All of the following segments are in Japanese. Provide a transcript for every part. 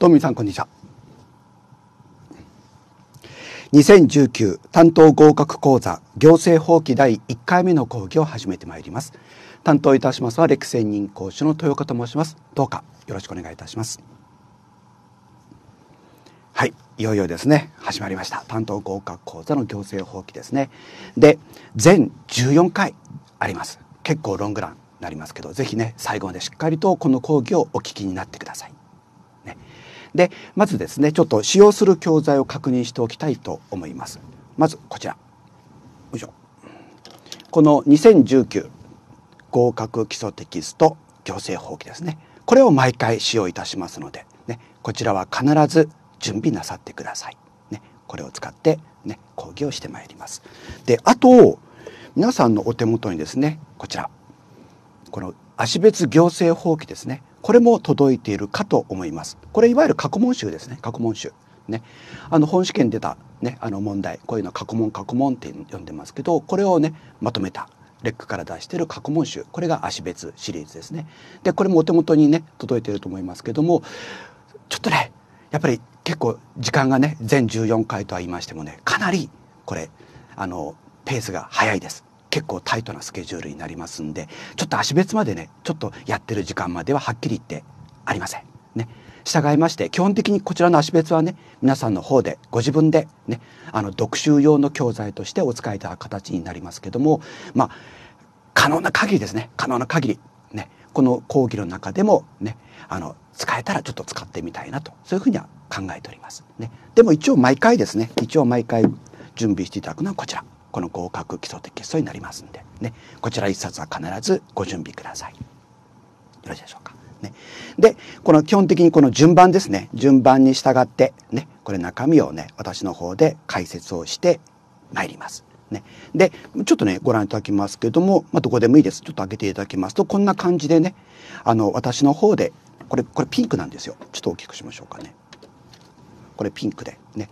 どうも皆さんこんにちは2019担当合格講座行政法規第1回目の講義を始めてまいります担当いたしますは歴戦任講師の豊岡と申しますどうかよろしくお願いいたしますはいいよいよですね始まりました担当合格講座の行政法規ですねで全14回あります結構ロングランなりますけどぜひね最後までしっかりとこの講義をお聞きになってくださいでまずですねちょっと使用する教材を確認しておきたいと思いますまずこちらこの2019合格基礎テキスト行政法規ですねこれを毎回使用いたしますので、ね、こちらは必ず準備なさってください、ね、これを使って、ね、講義をしてまいりますであと皆さんのお手元にですねこちらこの足別行政法規ですねこれも届いているかと思います。これいわゆる過去問集ですね過去問集。ね、あの本試験出た、ね、あの問題こういうの過去問過去問って呼んでますけどこれをねまとめたレックから出している過去問集これが足別シリーズですね。でこれもお手元にね届いていると思いますけどもちょっとねやっぱり結構時間がね全14回とは言いましてもねかなりこれあのペースが速いです。結構タイトなスケジュールになりますんでちょっと足別までねちょっとやってる時間までははっきり言ってありません。ね、従いまして基本的にこちらの足別はね皆さんの方でご自分でねあの読習用の教材としてお使いいただく形になりますけどもまあ可能な限りですね可能な限りねこの講義の中でもねあの使えたらちょっと使ってみたいなとそういうふうには考えております。ね、でも一応毎回ですね一応毎回準備していただくのはこちらこの合格基礎的基礎になりますんで、ね、こちら1冊は必ずご準備ください。よろしいでしょうか。ね、でこの基本的にこの順番ですね順番に従って、ね、これ中身をね私の方で解説をしてまいります。ね、でちょっとねご覧いただきますけれども、まあ、どこでもいいですちょっと開けていただきますとこんな感じでねあの私の方でこれこれピンクなんですよちょっと大きくしましょうかねこれピンクでね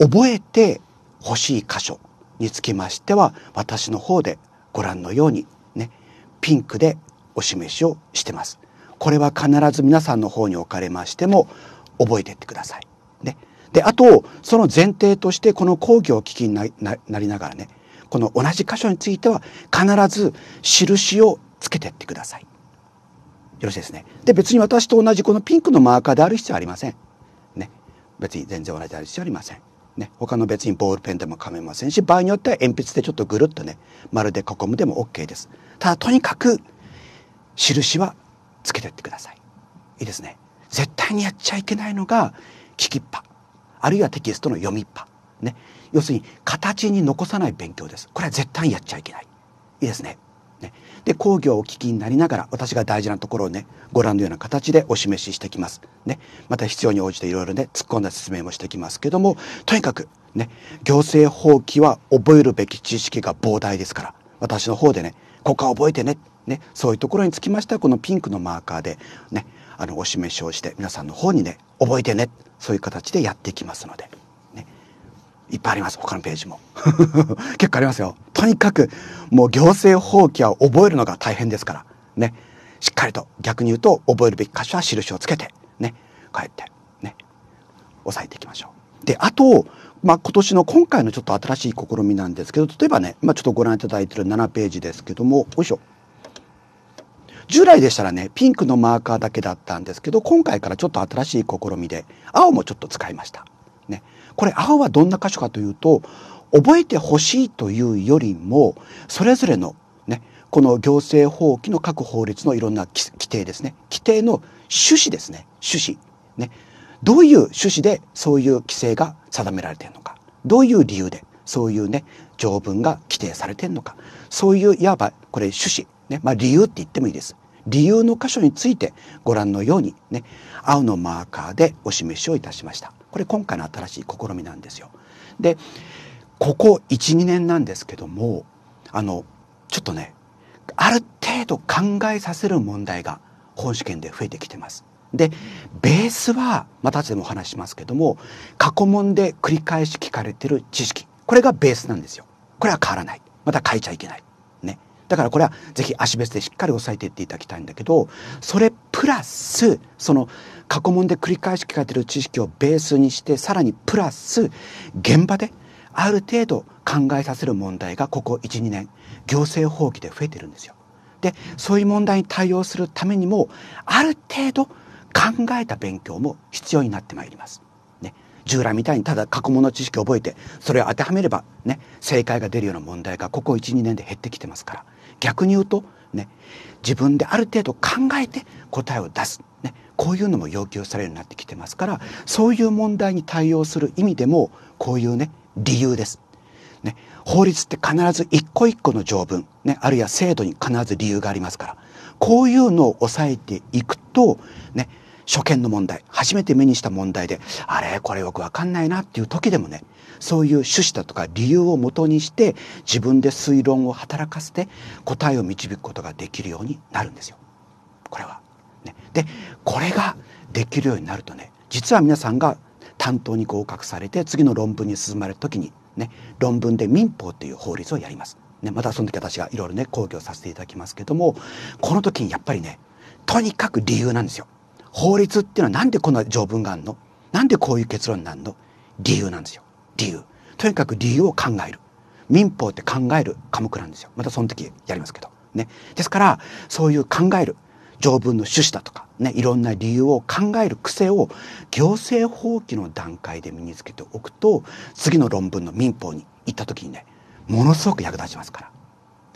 覚えてほしい箇所につきましては私の方でご覧のようにねピンクでお示しをしてます。これは必ず皆さんの方におかれましても覚えてってください。ね、であとその前提としてこの講義をお聞きになりながらねこの同じ箇所については必ず印をつけてってください。よろしいですね。で別に私と同じこのピンクのマーカーである必要はありません。ね別に全然同じである必要はありません。ね、他の別にボールペンでも構いませんし場合によっては鉛筆でちょっとぐるっとね丸で囲むでも OK ですただとにかく印はつけてってくださいいいですね絶対にやっちゃいけないのが聞きっぱあるいはテキストの読みっぱね要するに形に残さない勉強ですこれは絶対にやっちゃいけないいいですねで講義をお聞きになりながら私が大事なところをねご覧のような形でお示ししてきます。ね、また必要に応じていろいろね突っ込んだ説明もしてきますけどもとにかくね行政法規は覚えるべき知識が膨大ですから私の方でねここは覚えてねねそういうところにつきましてはこのピンクのマーカーでねあのお示しをして皆さんの方にね覚えてねそういう形でやっていきますのでいっぱいあります他のページも 結構ありますよとにかくもう行政法規は覚えるのが大変ですからねしっかりと逆に言うと覚えるべき箇所は印をつけてねこうやってね押さえていきましょう。であとまあ、今年の今回のちょっと新しい試みなんですけど例えばね、まあ、ちょっとご覧いただいてる7ページですけどもよいしょ従来でしたらねピンクのマーカーだけだったんですけど今回からちょっと新しい試みで青もちょっと使いました。これ青はどんな箇所かというと覚えてほしいというよりもそれぞれのねこの行政法規の各法律のいろんな規定ですね規定の趣旨ですね趣旨ねどういう趣旨でそういう規制が定められているのかどういう理由でそういうね条文が規定されているのかそういういわばこれ趣旨ねまあ理由って言ってもいいです理由の箇所についてご覧のようにね青のマーカーでお示しをいたしました。これ今回の新しい試みなんですよ。でここ12年なんですけどもあのちょっとねある程度考えさせる問題が本試験で増えてきてます。でベースはまた後でもお話しますけども過去問で繰り返し聞かれてる知識これがベースなんですよ。これは変わらないまた変えちゃいけない。ね、だからこれは是非足別でしっかり押さえていっていただきたいんだけどそれプラスその過去問で繰り返し聞かれている知識をベースにしてさらにプラス現場である程度考えさせる問題がここ12年行政法規で増えてるんですよ。でそういう問題に対応するためにもある程度考えた勉強も必要になってまいります。ね、従来みたいにただ過去問の知識を覚えてそれを当てはめれば、ね、正解が出るような問題がここ12年で減ってきてますから逆に言うと、ね、自分である程度考えて答えを出すこういうのも要求されるようになってきてますからそういう問題に対応する意味でもこういうね理由です。ね、法律って必ず一個一個の条文、ね、あるいは制度に必ず理由がありますからこういうのを抑えていくと、ね、初見の問題初めて目にした問題であれこれよく分かんないなっていう時でもねそういう趣旨だとか理由をもとにして自分で推論を働かせて答えを導くことができるようになるんですよ。これはでこれができるようになるとね実は皆さんが担当に合格されて次の論文に進まれる時にね論文で民法という法律をやります。ね、またその時私がいろいろね講義をさせていただきますけどもこの時にやっぱりねとにかく理由なんですよ。法律っていうのは何でこんな条文があんの何でこういう結論になるの理由なんですよ。理由。とにかく理由を考える。民法って考える科目なんですよ。またその時やりますけど。ね。ですから、そういう考える。条文の趣旨だとか、ね、いろんな理由を考える癖を行政放棄の段階で身につけておくと次の論文の民法に行った時にねものすごく役立ちますから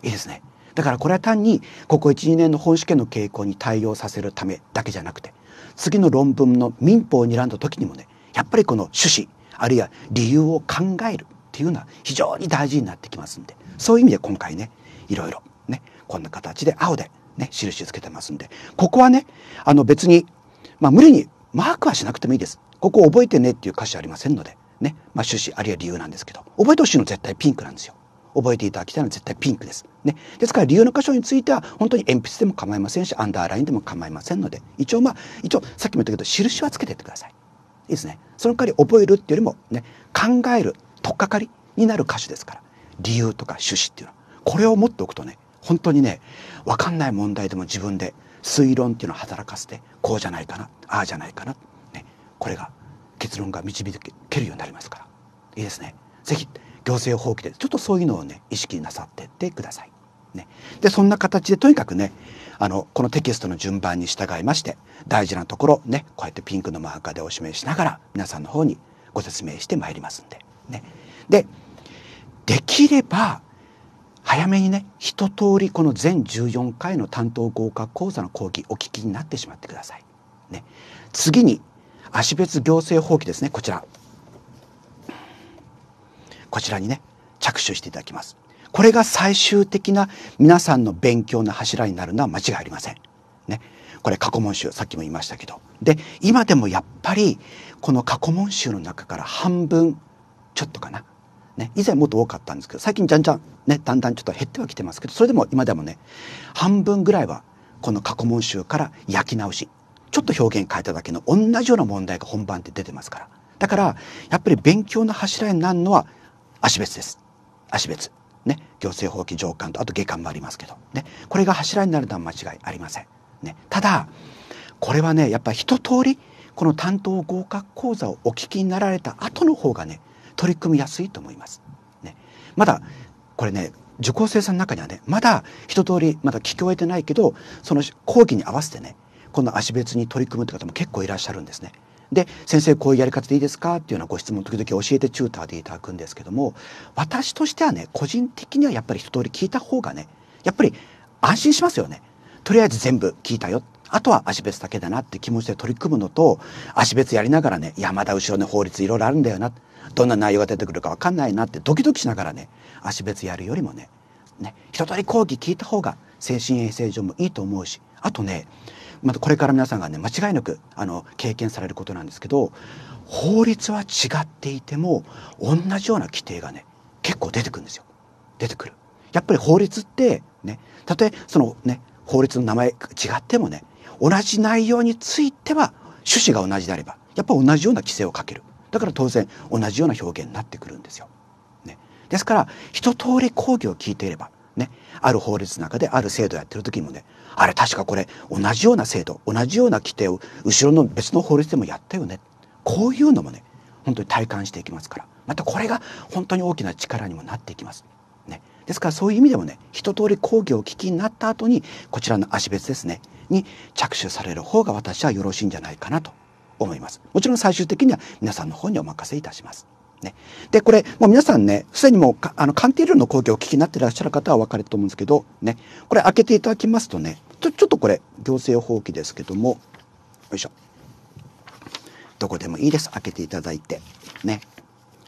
いいですねだからこれは単にここ12年の本試験の傾向に対応させるためだけじゃなくて次の論文の民法を睨んだ時にもねやっぱりこの趣旨あるいは理由を考えるっていうのは非常に大事になってきますんでそういう意味で今回ねいろいろねこんな形で青でね、印つけてますんで、ここはね、あの別に、まあ無理にマークはしなくてもいいです。ここ覚えてねっていう歌詞ありませんので、ね、まあ趣旨あるいは理由なんですけど、覚えてほしいの絶対ピンクなんですよ。覚えていただきたいのは絶対ピンクです。ね。ですから理由の箇所については本当に鉛筆でも構いませんし、アンダーラインでも構いませんので、一応まあ、一応さっきも言ったけど、印はつけてってください。いいですね。その代わり覚えるっていうよりもね、考える、とっかかりになる歌詞ですから、理由とか趣旨っていうのは、これを持っておくとね、本当にね、分かんない問題でも自分で推論っていうのを働かせてこうじゃないかなああじゃないかな、ね、これが結論が導けるようになりますからいいですね。ぜひ行政法規でちょっとそういうのをね意識なさってってください。ね、でそんな形でとにかくねあのこのテキストの順番に従いまして大事なところねこうやってピンクのマーカーでお示ししながら皆さんの方にご説明してまいりますんでね。でできれば早めにね一通りこの全14回の担当合格講座の講義お聞きになってしまってください。ね、次に足別行政法規ですねこちらこちらにね着手していただきます。これが最終的な皆さんの勉強の柱になるのは間違いありません。ね、これ過去問集さっきも言いましたけどで今でもやっぱりこの過去問集の中から半分ちょっとかなね、以前もっと多かったんですけど、最近じゃんじゃんね、だんだんちょっと減ってはきてますけど、それでも今でもね、半分ぐらいはこの過去問集から焼き直し、ちょっと表現変えただけの同じような問題が本番で出てますから。だから、やっぱり勉強の柱になるのは足別です。足別。ね、行政法規上官とあと下官もありますけど、ね、これが柱になるのは間違いありません。ね、ただこれはねやっぱ一通りこの担当合格講座をお聞きになられた後の方がね取り組みやすいと思います。ね、まだこれね受講生さんの中にはねまだ一通りまだ聞き終えてないけどその講義に合わせてねこの足別に取り組むという方も結構いらっしゃるんですね。で先生こういうやり方でいいですかっていうようなご質問時々教えてチューターでいただくんですけども私としてはね個人的にはやっぱり一通り聞いた方がねやっぱり安心しますよね。とりあえず全部聞いたよあとは足別だけだなって気持ちで取り組むのと足別やりながらね山田後ろの法律いろいろあるんだよなどんな内容が出てくるか分かんないなってドキドキしながらね足別やるよりもねね一通り講義聞いた方が精神衛生上もいいと思うしあとねまたこれから皆さんがね間違いなくあの経験されることなんですけど法律は違っていても同じような規定がね結構出てくるんですよ出てくるやっぱり法律ってねたとえそのね法律の名前違ってもね同じ内容については趣旨が同じであればやっぱ同じような規制をかけるだから当然同じような表現になってくるんですよ。ね、ですから一通り講義を聞いていればねある法律の中である制度やってる時もねあれ確かこれ同じような制度同じような規定を後ろの別の法律でもやったよねこういうのもね本当に体感していきますからまたこれが本当に大きな力にもなっていきます。ね、ですからそういう意味でもね一通り講義をお聞きになった後にこちらの足別ですねに着手される方が私はよろしいんじゃないかなと思います。もちろん最終的には皆さんの方にお任せいたします。ね、でこれもう皆さんねすでにもうあの鑑定料の講義をお聞きになってらっしゃる方はお分かりと思うんですけどねこれ開けていただきますとねちょちょっとこれ行政法規ですけどもよいしょどこでもいいです開けていただいてね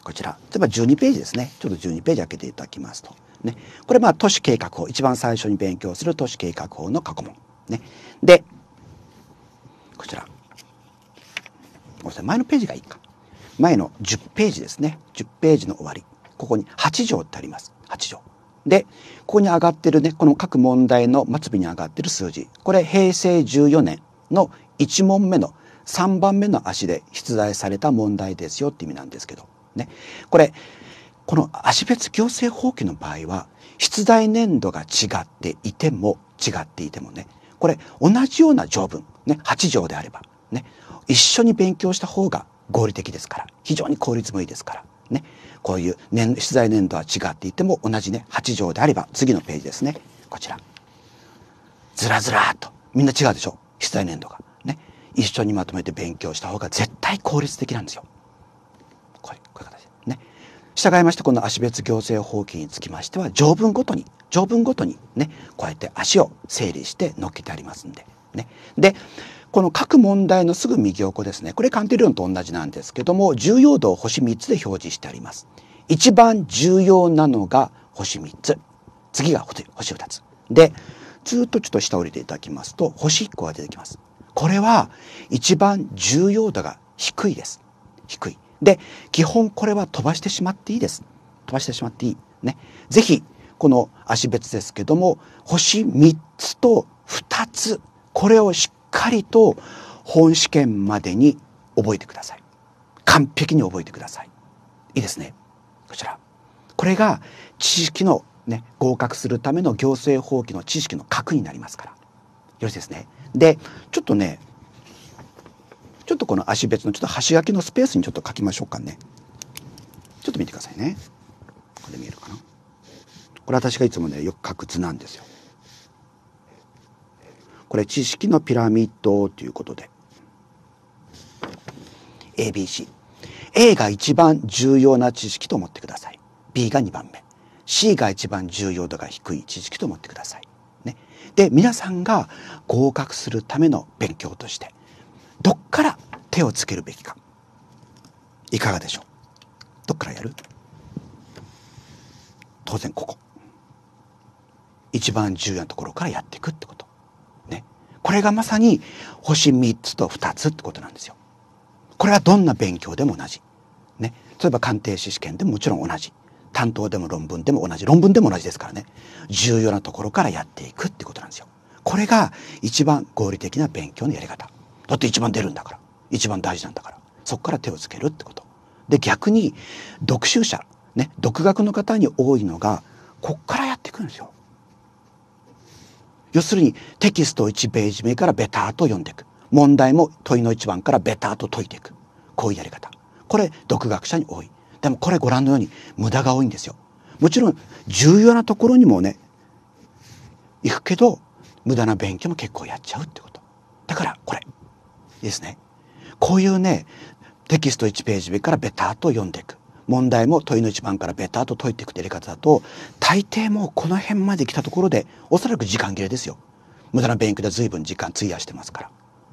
こちら例えば12ページですねちょっと12ページ開けていただきますとねこれまあ都市計画法一番最初に勉強する都市計画法の過去問ねでこちらごめんなさい、前のページがいいか。前の10ページですね。10ページの終わり。ここに8条ってあります。8条。で、ここに上がってるね、この各問題の末尾に上がってる数字。これ、平成14年の1問目の3番目の足で出題された問題ですよって意味なんですけど。ね。これ、この足別行政法規の場合は、出題年度が違っていても、違っていてもね、これ同じような条文、ね、8条であれば、ね、一緒に勉強した方が合理的ですから非常に効率もいいですからねこういう年資材年度は違っていても同じね8条であれば次のページですねこちらずらずらっとみんな違うでしょ資材年度がね一緒にまとめて勉強した方が絶対効率的なんですよこういうこういう形ね従いましてこの足別行政法規につきましては条文ごとに条文ごとにねこうやって足を整理して載っけてありますんでねでこの各問題のすぐ右横ですねこれ関係オンと同じなんですけども重要度を星3つで表示してあります一番重要なのが星3つ次が星2つでずっとちょっと下降りていただきますと星1個が出てきますこれは一番重要度が低いです低いで基本これは飛ばしてしまっていいです飛ばしてしまっていいねぜひ、この足別ですけども星3つと2つこれをしっかりと本試験までに覚えてください完璧に覚えてくださいいいですねこちらこれが知識のね合格するための行政法規の知識の核になりますからよろしいですねでちょっとねちょっとこの足別のちょっと端書きのスペースにちょっと書きましょうかねちょっと見てくださいねこれ見えるかなこれ私がいつもねよく書く図なんですよこれ知識のピラミッドということで ABC A が一番重要な知識と思ってください B が2番目 C が一番重要度が低い知識と思ってくださいねで皆さんが合格するための勉強としてどっから手をつけるべきかいかがでしょうどっからやる当然ここ一番重要なところからやっていくってことこれがまさに星3つと2つってことなんですよ。これはどんな勉強でも同じ。ね。例えば鑑定士試験でももちろん同じ。担当でも論文でも同じ。論文でも同じですからね。重要なところからやっていくってことなんですよ。これが一番合理的な勉強のやり方。だって一番出るんだから。一番大事なんだから。そこから手をつけるってこと。で、逆に、読習者、ね、独学の方に多いのが、こっからやっていくんですよ。要するにテキスト1ページ目からベターと読んでいく問題も問いの1番からベターと解いていくこういうやり方これ独学者に多いでもこれご覧のように無駄が多いんですよもちろん重要なところにもね行くけど無駄な勉強も結構やっちゃうってことだからこれいいですねこういうねテキスト1ページ目からベターと読んでいく問題も問いの一番からベターと解いていくやり方だと大抵もうこの辺まで来たところでおそらく時間切れですよ無駄な勉強で随分時間費やしてますから、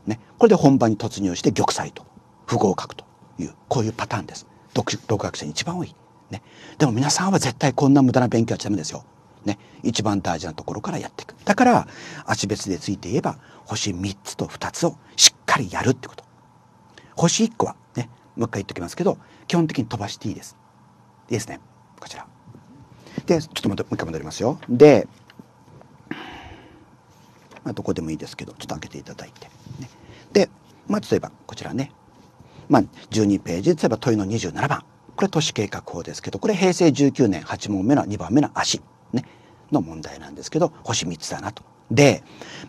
ね、これで本番に突入して玉砕と不合格というこういうパターンです独学生に一番多い、ね、でも皆さんは絶対こんな無駄な勉強はしちゃダメですよね、一番大事なところからやっていくだから足別でついて言えば星3つと2つをしっかりやるってこと星1個はもう一回言っときますけど基本的に飛ばしていいです。いいですねこちら。でちょっともう一回戻りますよ。で、まあ、どこでもいいですけどちょっと開けていただいて、ね、で、まあ、例えばこちらね、まあ、12ページ例えば問いの27番これ都市計画法ですけどこれ平成19年8問目の2番目の足、ね、の問題なんですけど星3つだなとで、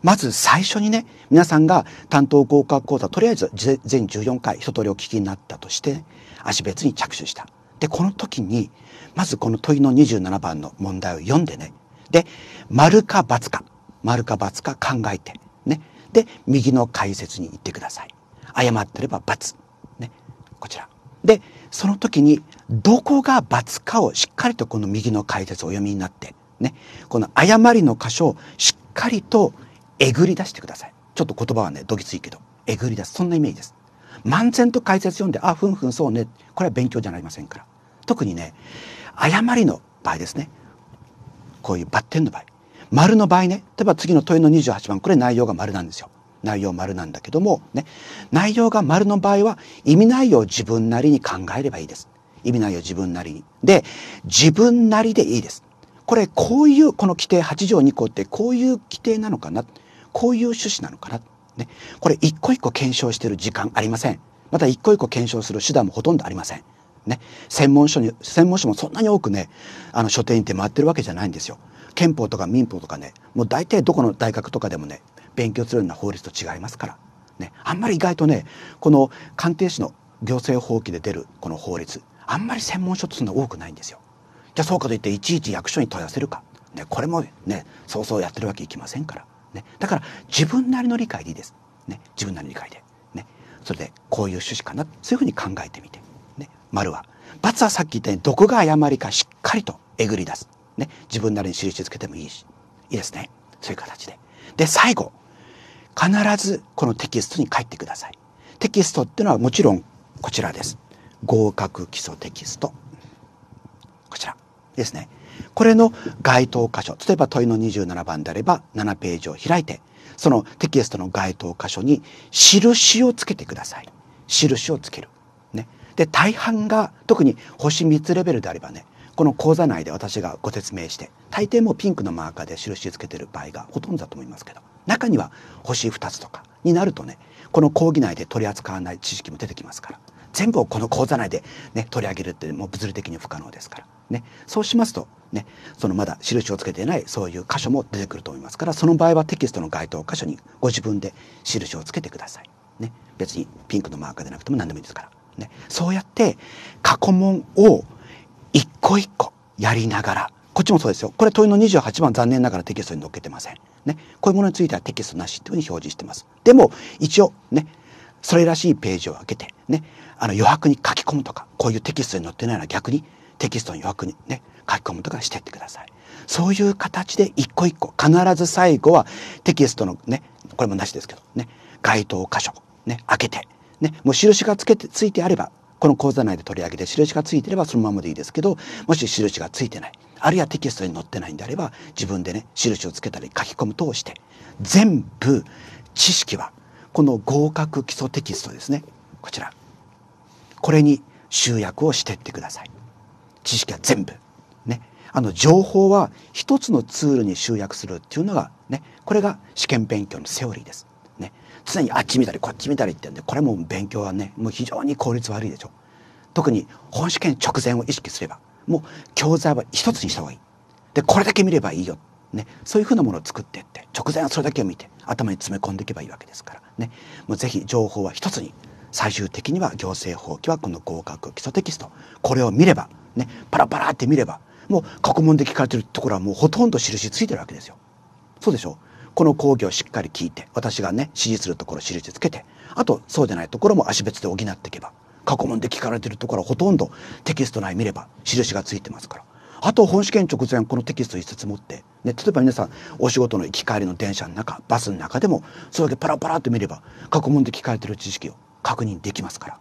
まず最初にね、皆さんが担当合格講座、とりあえず全14回一通りお聞きになったとして、足別に着手した。で、この時に、まずこの問いの27番の問題を読んでね。で、丸か×か、丸か×か考えて、ね。で、右の解説に行ってください。誤ってれば×。ね。こちら。で、その時に、どこが×かをしっかりとこの右の解説をお読みになって、ね。この誤りの箇所をしっかりとえぐり出してくださいちょっと言葉はねどぎついけどえぐり出すそんなイメージです漫然と解説読んであふんふんそうねこれは勉強じゃありませんから特にね誤りの場合ですねこういうバッテンの場合丸の場合ね例えば次の問いの28番これ内容が丸なんですよ内容丸なんだけどもね内容が丸の場合は意味内容を自分なりに考えればいいです意味内容自分なりにで自分なりでいいですこれこういうこの規定8条2項ってこういう規定なのかなこういう趣旨なのかな、ね、これ一個一個検証してる時間ありませんまた一個一個検証する手段もほとんどありません。ね、専門書に専門書もそんなに多くねあの書店にって回ってるわけじゃないんですよ。憲法とか民法とかねもう大体どこの大学とかでもね勉強するような法律と違いますから、ね、あんまり意外とねこの鑑定士の行政法規で出るこの法律あんまり専門書ってそんな多くないんですよ。じゃあそうかといっていちいち役所に問い合わせるか、ね、これもねそうそうやってるわけいきませんから、ね、だから自分なりの理解でいいです、ね、自分なりの理解で、ね、それでこういう趣旨かなそういうふうに考えてみて、ね、丸は×はさっき言ったようにどこが誤りかしっかりとえぐり出す、ね、自分なりに印つけてもいいしいいですねそういう形で。で最後必ずこのテキストに書いてください。テキストっていうのはもちろんこちらです。合格基礎テキスト。こちら。ですね。これの該当箇所、例えば問いの27番であれば7ページを開いて、そのテキストの該当箇所に印をつけてください。印をつける。ね。で、大半が、特に星3つレベルであればね、この講座内で私がご説明して、大抵もうピンクのマーカーで印つけてる場合がほとんどだと思いますけど、中には星2つとかになるとね、この講義内で取り扱わない知識も出てきますから、全部をこの講座内でね、取り上げるってもう物理的に不可能ですから。ね、そうしますと、ね、そのまだ印をつけていないそういう箇所も出てくると思いますからその場合はテキストの該当箇所にご自分で印をつけてください。ね、別にピンクのマーカーでなくても何でもいいですから。ね、そうやって過去問を一個一個やりながらこっちもそうですよこれ問いの28番残念ながらテキストに載っけてません。ね、こういうものについてはテキストなしというふうに表示してます。でも一応ねそれらしいページを開けてねあの余白に書き込むとかこういうテキストに載ってないのは逆にテキストに枠にね書き込むとかしてってください。そういう形で一個一個必ず最後はテキストのねこれもなしですけどね該当箇所ね開けてねもう印がつけてついてあればこの講座内で取り上げて印がついてればそのままでいいですけどもし印がついてないあるいはテキストに載ってないんであれば自分でね印をつけたり書き込む通して全部知識はこの合格基礎テキストですねこちらこれに集約をしてってください。知識は全部。ね。あの情報は一つのツールに集約するっていうのがね、これが試験勉強のセオリーです。ね。常にあっち見たりこっち見たりってんで、これも勉強はね、もう非常に効率悪いでしょ。特に本試験直前を意識すれば、もう教材は一つにした方がいい。で、これだけ見ればいいよ。ね、そういうふうなものを作っていって直前はそれだけを見て頭に詰め込んでいけばいいわけですからねもうぜひ情報は一つに最終的には行政法規はこの合格基礎テキストこれを見ればね、パラパラって見れば、もう過去問で聞かれてるところはもうほとんど印ついてるわけですよ。そうでしょこの講義をしっかり聞いて、私がね、指示するところ印つけて、あとそうでないところも足別で補っていけば、過去問で聞かれてるところはほとんどテキスト内見れば印がついてますから。あと本試験直前このテキスト一節持って、ね、例えば皆さんお仕事の行き帰りの電車の中、バスの中でも、それだけパラパラっと見れば、過去問で聞かれてる知識を確認できますから。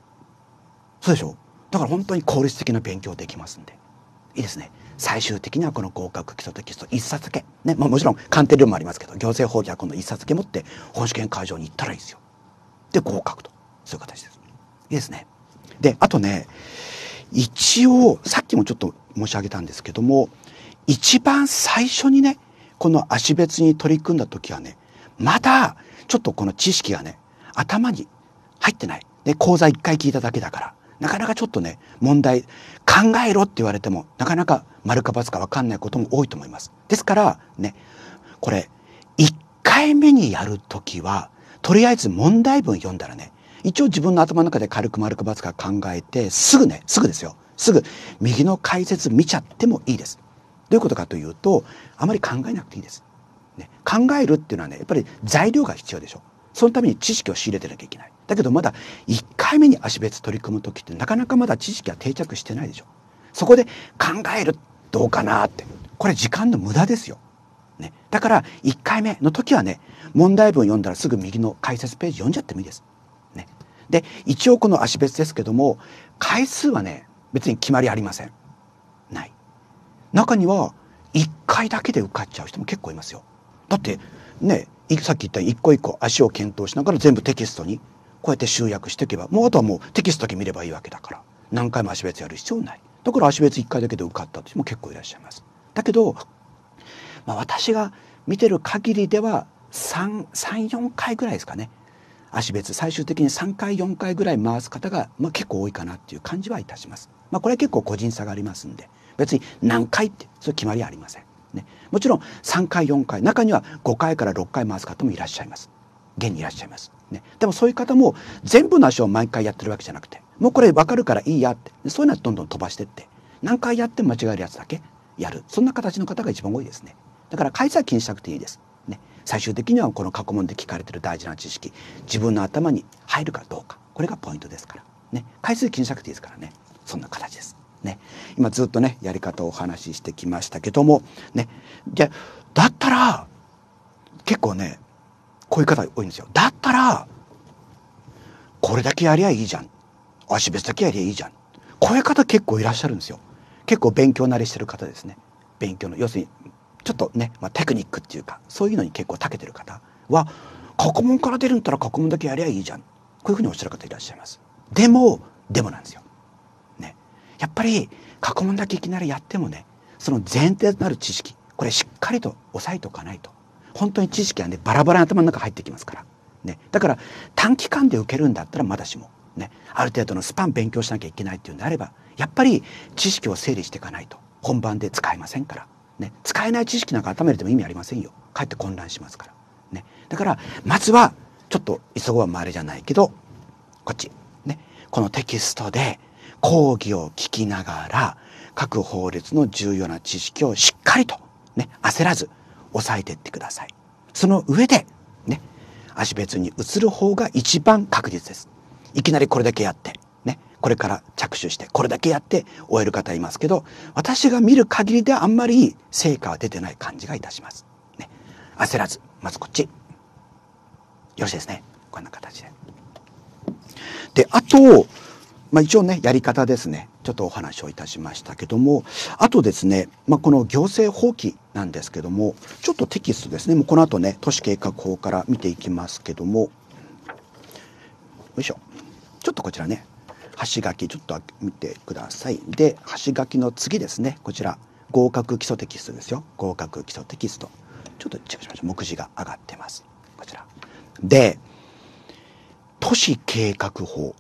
そうでしょだから本当に効率的な勉強できますんでいいですね最終的にはこの合格基礎テキスト一冊だけ、ねまあ、もちろん鑑定料もありますけど行政法規はこの一冊だけ持って本試験会場に行ったらいいですよで合格とそういう形ですいいですねであとね一応さっきもちょっと申し上げたんですけども一番最初にねこの足別に取り組んだ時はねまだちょっとこの知識がね頭に入ってないで講座一回聞いただけだからなかなかちょっとね問題考えろって言われてもなかなか丸か罰か分かんないことも多いと思います。ですからねこれ1回目にやる時はとりあえず問題文読んだらね一応自分の頭の中で軽く丸か罰か考えてすぐねすぐですよすぐ右の解説見ちゃってもいいです。どういうことかというとあまり考えなくていいです。ね、考えるっていうのはねやっぱり材料が必要でしょ。そのために知識を仕入れてなきゃいけない。だけどまだ1回目に足別取り組む時ってなかなかまだ知識は定着してないでしょ。そこで考えるどうかなってこれ時間の無駄ですよ。ね、だから1回目の時はね問題文読んだらすぐ右の解説ページ読んじゃってもいいです。ね、で一応この足別ですけども回数はね別に決まりありません。ない。中には1回だけで受かっちゃう人も結構いますよ。だってねさっき言った一個一個足を検討しながら全部テキストにこうやって集約していけばもうあとはもうテキストだけ見ればいいわけだから何回も足別やる必要ないだから足別1回だけで受かったという人も結構いらっしゃいます。だけど、まあ、私が見てる限りでは34回ぐらいですかね足別最終的に3回4回ぐらい回す方が、まあ、結構多いかなっていう感じはいたします。まあ、これは結構個人差がありますんで別に何回ってそういう決まりはありません。ね、もちろん3回4回中には5回から6回回す方もいらっしゃいます現にいらっしゃいますね、でもそういう方も全部の足を毎回やってるわけじゃなくてもうこれ分かるからいいやってそういうのはどんどん飛ばしてって何回やっても間違えるやつだけやるそんな形の方が一番多いですねだから回数は気にしなくていいです、ね、最終的にはこの過去問で聞かれてる大事な知識自分の頭に入るかどうかこれがポイントですから、ね、回数気にしなくていいですからねそんな形です。ね、今ずっとねやり方をお話ししてきましたけどもねじゃだったら結構ねこういう方多いんですよ。だったら、これだけやりゃいいじゃん。足別だけやりゃいいじゃん。こういう方結構いらっしゃるんですよ。結構勉強慣れしてる方ですね。勉強の、要するに、ちょっとね、まあ、テクニックっていうか、そういうのに結構長けてる方は、過去問から出るんだったら過去問だけやりゃいいじゃん。こういうふうにおっしゃる方いらっしゃいます。でも、でもなんですよ。ね。やっぱり、過去問だけいきなりやってもね、その前提となる知識、これしっかりと押さえておかないと。本当に知識はねバラバラ頭の中入ってきますから、ね、だから短期間で受けるんだったらまだしも、ね、ある程度のスパン勉強しなきゃいけないっていうんであればやっぱり知識を整理していかないと本番で使えませんから、ね、使えない知識なんか入めても意味ありませんよかえって混乱しますから、ね、だからまずはちょっと急ごうはあれじゃないけどこっち、ね、このテキストで講義を聞きながら各法律の重要な知識をしっかりとね焦らず抑えてってください。その上で、ね、足別に移る方が一番確実です。いきなりこれだけやって、ね、これから着手して、これだけやって終える方いますけど、私が見る限りであんまり成果は出てない感じがいたします。ね、焦らず、まずこっち。よろしいですね。こんな形で。で、あと、まあ一応ね、やり方ですね。ちょっとお話をいたしましたけどもあとですね、まあ、この行政法規なんですけどもちょっとテキストですねもうこの後ね都市計画法から見ていきますけどもよいしょちょっとこちらね橋書きちょっと見てくださいで橋書きの次ですねこちら合格基礎テキストですよ合格基礎テキストちょっとチェしましょう目次が上がってますこちらで都市計画法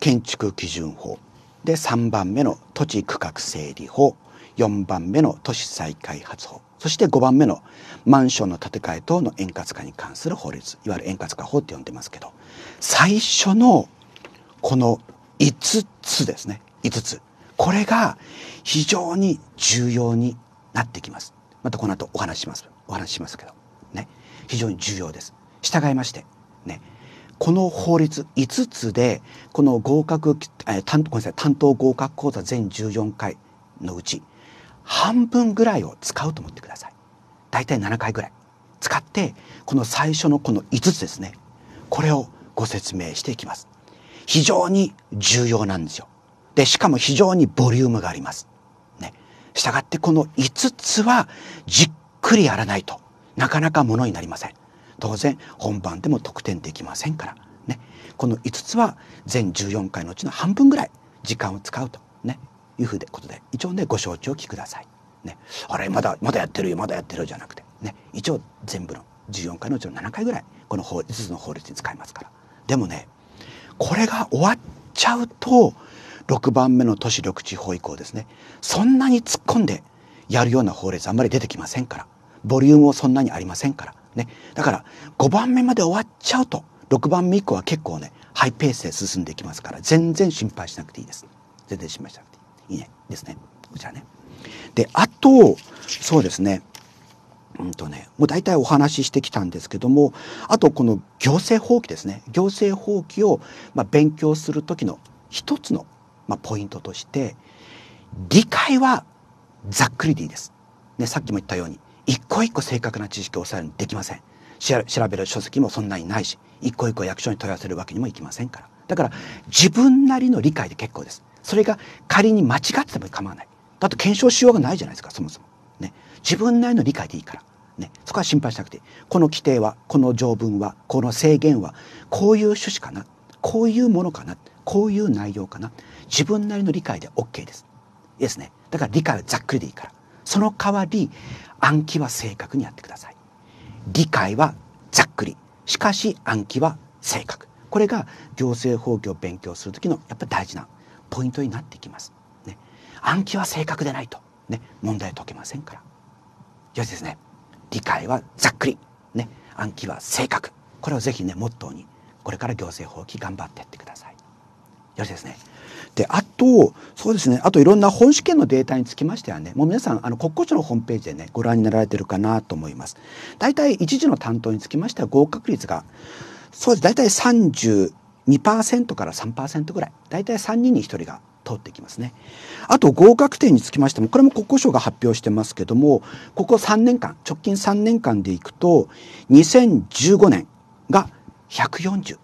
建築基準法で3番目の土地区画整理法4番目の都市再開発法そして5番目のマンションの建て替え等の円滑化に関する法律いわゆる円滑化法って呼んでますけど最初のこの5つですね5つこれが非常に重要になってきますまたこの後お話しますお話しますけどね非常に重要です従いましてねこの法律5つで、この合格、えー、担ごめんなさい、担当合格講座全14回のうち、半分ぐらいを使うと思ってください。大体7回ぐらい。使って、この最初のこの5つですね。これをご説明していきます。非常に重要なんですよ。で、しかも非常にボリュームがあります。ね。したがってこの5つはじっくりやらないとなかなかものになりません。当然本番でも得点できませんから、ね、この5つは全14回のうちの半分ぐらい時間を使うと、ね、いうふうでことで一応ねご承知おきください。ね、あれまだまだやってるよまだやってるじゃなくて、ね、一応全部の14回のうちの7回ぐらいこの法5つの法律に使いますから。でもねこれが終わっちゃうと6番目の都市緑地法以降ですねそんなに突っ込んでやるような法律あんまり出てきませんからボリュームもそんなにありませんからね、だから5番目まで終わっちゃうと6番目以降は結構ねハイペースで進んでいきますから全然心配しなくていいです全然心配しなくていいいいねですねこちらねであとそうですねうんとね、もう大体お話ししてきたんですけどもあとこの行政法規ですね行政法規を、まあ、勉強する時の一つの、まあ、ポイントとして理解はざっくりでいいです。ね、さっきも言ったように一個一個正確な知識を抑えるにできません調べる書籍もそんなにないし一個一個役所に問い合わせるわけにもいきませんからだから自分なりの理解で結構ですそれが仮に間違ってても構わないだって検証しようがないじゃないですかそもそもね自分なりの理解でいいからねそこは心配しなくていいこの規定はこの条文はこの制限はこういう趣旨かなこういうものかなこういう内容かな自分なりの理解で OK ですいいですねだから理解はざっくりでいいからその代わり暗記は正確にやってください理解はざっくりしかし暗記は正確これが行政法規を勉強する時のやっぱ大事なポイントになってきます、ね、暗記は正確でないと、ね、問題解けませんからよしですね理解はざっくり、ね、暗記は正確これをぜひねモットーにこれから行政法規頑張ってってくださいよしですねであとそうですねあといろんな本試験のデータにつきましてはねもう皆さんあの国交省のホームページでねご覧になられてるかなと思います。大体一時の担当につきましては合格率がそうです大体32%から3%ぐらい大体3人に1人が通ってきますね。あと合格点につきましてもこれも国交省が発表してますけどもここ3年間直近3年間でいくと2015年が147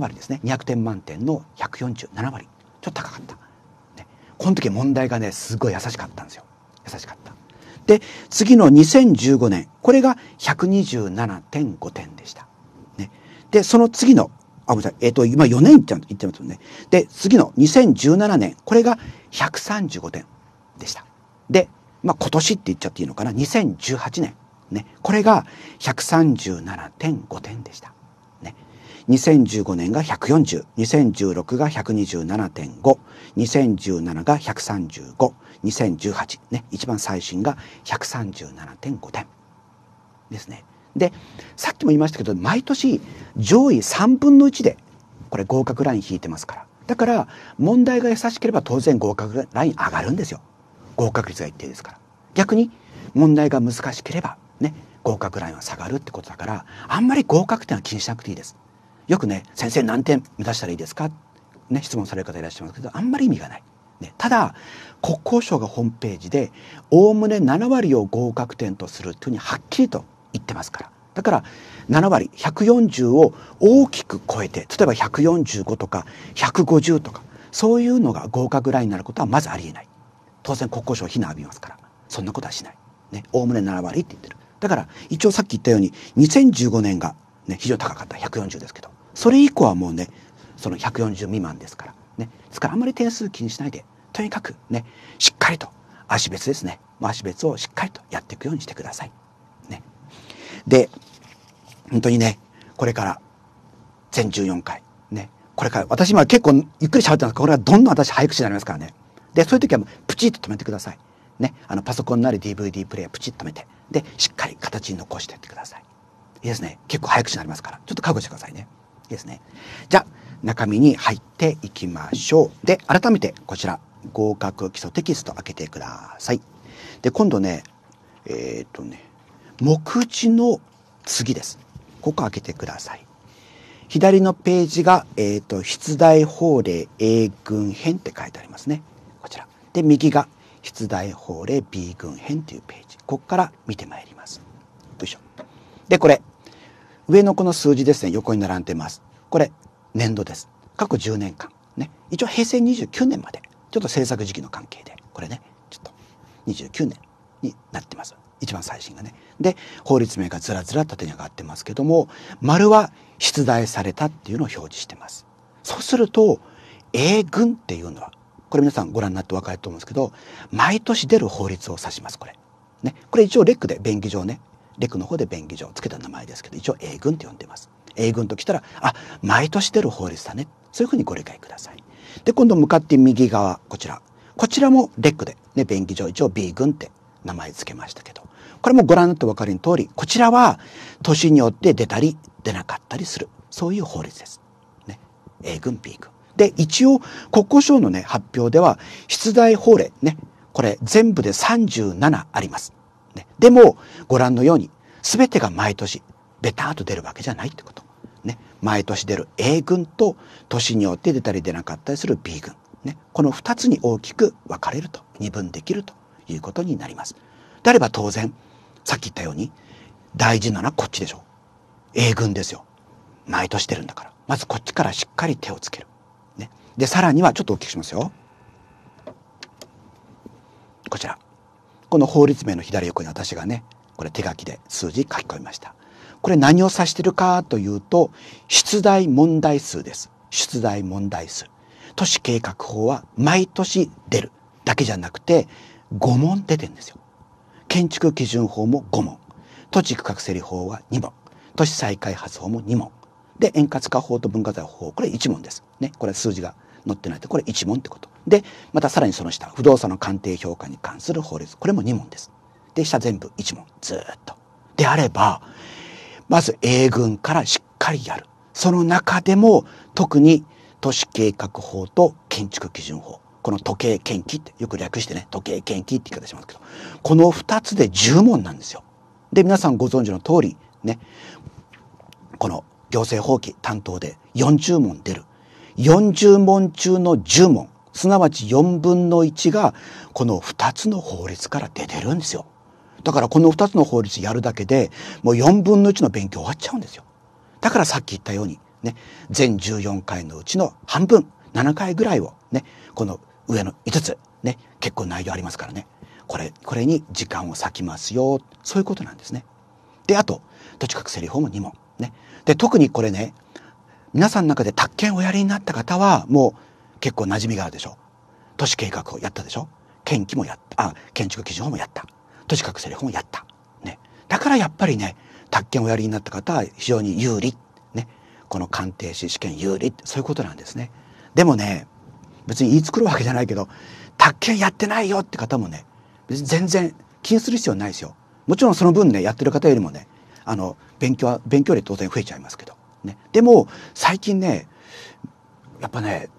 割ですね200点満点の147割ちょっと高かった、ね、この時問題がねすごい優しかったんですよ優しかったで次の2015年これが127.5点でした、ね、でその次のあ、ごめんなさい。えっ、ー、と、今4年いっちゃ言ってますよね。で、次の2017年、これが135点でした。で、まあ今年って言っちゃっていいのかな。2018年。ね。これが137.5点でした。2015年が140、2016が127.5、2017が135、2018ね、一番最新が137.5点ですね。で、さっきも言いましたけど、毎年上位3分の1で、これ合格ライン引いてますから。だから、問題が優しければ当然合格ライン上がるんですよ。合格率が一定ですから。逆に、問題が難しければ、ね、合格ラインは下がるってことだから、あんまり合格点は気にしなくていいです。よくね「先生何点目指したらいいですか?」ね質問される方いらっしゃいますけどあんまり意味がない。ね、ただ国交省がホームページでおおむね7割を合格点とするというふうにはっきりと言ってますからだから7割140を大きく超えて例えば145とか150とかそういうのが合格ラインになることはまずありえない当然国交省非難浴びますからそんなことはしないおおむね7割って言ってるだから一応さっき言ったように2015年が、ね、非常に高かった140ですけどそれ以降はもうねその140未満ですからねですからあんまり点数気にしないでとにかくねしっかりと足別ですね足別をしっかりとやっていくようにしてください。ね、で本当にねこれから全14回ねこれから私今結構ゆっくり喋ってますこれはどんどん私早口になりますからねでそういう時はプチッと止めてください。ね、あのパソコンなり DVD プレイヤープチッと止めてでしっかり形に残していってください。いいですね結構早口になりますからちょっと覚悟してくださいね。ですね。じゃあ、中身に入っていきましょう。で、改めてこちら、合格基礎テキスト開けてください。で、今度ね、えー、っとね、目次の次です。ここ開けてください。左のページが、えー、っと、出題法令 A 群編って書いてありますね。こちら。で、右が出題法令 B 群編というページ。ここから見てまいります。よいしょ。で、これ、上のこの数字ですね横に並んでますこれ年度です過去10年間ね一応平成29年までちょっと制作時期の関係でこれねちょっと29年になってます一番最新がねで法律名がずらずら縦に上がってますけども丸は出題されたっていうのを表示してますそうすると A 軍っていうのはこれ皆さんご覧になって分かると思うんですけど毎年出る法律を指しますこれ。ね、これ一応レックで便宜上ね陸の方で便宜上つけた名前ですけど一応 A 軍って呼んでます。A 軍と来たらあ毎年出る法律だねそういうふうにご理解ください。で今度向かって右側こちらこちらもレックで、ね、便宜上一応 B 軍って名前付けましたけどこれもご覧になってお分かりの通りこちらは年によって出たり出なかったりするそういう法律です。ね、A 軍 B 軍で一応国交省のね発表では出題法令ねこれ全部で37あります。ね、でもご覧のように全てが毎年ベターと出るわけじゃないってこと。ね、毎年出る A 群と年によって出たり出なかったりする B 群、ね、この2つに大きく分かれると二分できるということになります。であれば当然さっき言ったように大事なのはこっちでしょ A 群ですよ毎年出るんだからまずこっちからしっかり手をつける。ね、でさらにはちょっと大きくしますよ。こちらこの法律名の左横に私がねこれ手書きで数字書き込みました。これ何を指してるかというと出題問題数です。出題問題数。都市計画法は毎年出るだけじゃなくて5問出てんですよ。建築基準法も5問。土地区画整理法は2問。都市再開発法も2問。で、円滑化法と文化財法、これ1問です。ね。これ数字が載ってないと、これ1問ってこと。で、またさらにその下、不動産の鑑定評価に関する法律。これも2問です。で、下全部1問。ずっと。であれば、まず A 軍からしっかりやる。その中でも、特に都市計画法と建築基準法。この時計研究って、よく略してね、時計研究って言い方しますけど、この2つで10問なんですよ。で、皆さんご存知の通り、ね、この行政法規担当で40問出る。40問中の10問。すなわち4分の1がこの2つの法律から出てるんですよ。だからこの2つの法律やるだけでもう4分の1の勉強終わっちゃうんですよ。だからさっき言ったようにね、全14回のうちの半分、7回ぐらいをね、この上の5つ、ね、結構内容ありますからね。これ、これに時間を割きますよ。そういうことなんですね。で、あと、土地覚醒リフォーム2問。ね。で、特にこれね、皆さんの中で宅建おやりになった方は、もう結構馴染みがあるでしょ都市計画をやったでしょ建機もやったあ建築基準法もやった都市核整理法もやった、ね、だからやっぱりね宅建をおやりになった方は非常に有利、ね、この鑑定士試験有利そういうことなんですねでもね別に言い作るわけじゃないけど宅建やってないよって方もね別に全然気にする必要ないですよもちろんその分ねやってる方よりもねあの勉強は勉強で当然増えちゃいますけど、ね、でも最近ねやっぱね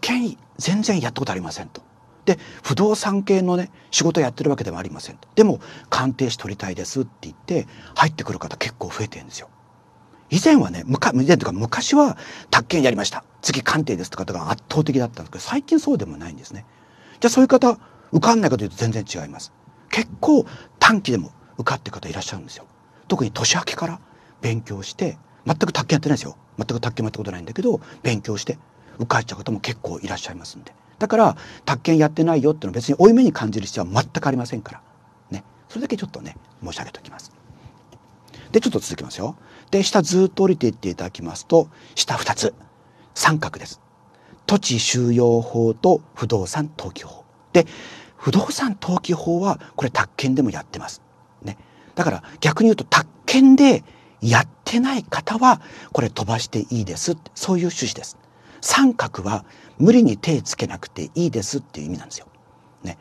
1 0全然やったことありませんと。で不動産系のね仕事やってるわけではありませんでも鑑定士取りたいですって言って入ってくる方結構増えてるんですよ。以前はね昔は宅建やりました次鑑定ですって方が圧倒的だったんですけど最近そうでもないんですね。じゃあそういう方受かんないかというと全然違います。結構短期でも受かってる方いらっしゃるんですよ。特に年明けから勉強して全く宅建やってないですよ。全く宅建もやったことないんだけど勉強して受かれちゃう方も結構いらっしゃいますんでだから宅建やってないよっていうのは別に負い目に感じる必要は全くありませんからねそれだけちょっとね申し上げておきます。でちょっと続きますよ。で下ずっと降りていっていただきますと下2つ三角です。土地収容法と不動産登記法。で不動産登記法はこれ宅建でもやってます。ね、だから逆に言うと宅建でやってない方はこれ飛ばしていいですそういう趣旨です。三角は無理に手つけなくていいですっていう意味なんですよ。ね、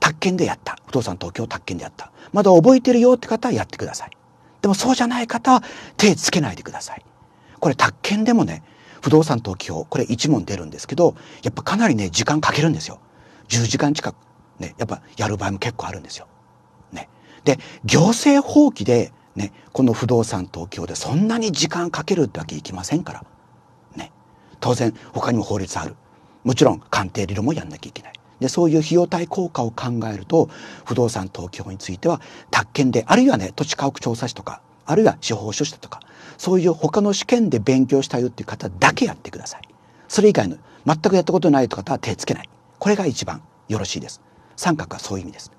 宅建でやった不動産東京宅建でやったまだ覚えてるよって方はやってください。でもそうじゃない方は手つけないでください。これ宅建でもね不動産登記法これ1問出るんですけどやっぱかなりね時間かけるんですよ。10時間近くねやっぱやる場合も結構あるんですよ。ね、で行政放棄でねこの不動産登記法でそんなに時間かけるだけいきませんから。当然他にも法律あるもちろん鑑定理論もやんなきゃいけないでそういう費用対効果を考えると不動産登記法については宅建であるいはね土地家屋調査士とかあるいは司法書士だとかそういう他の試験で勉強したよっていう方だけやってくださいそれ以外の全くやったことない方は手つけないこれが一番よろしいです三角はそういう意味です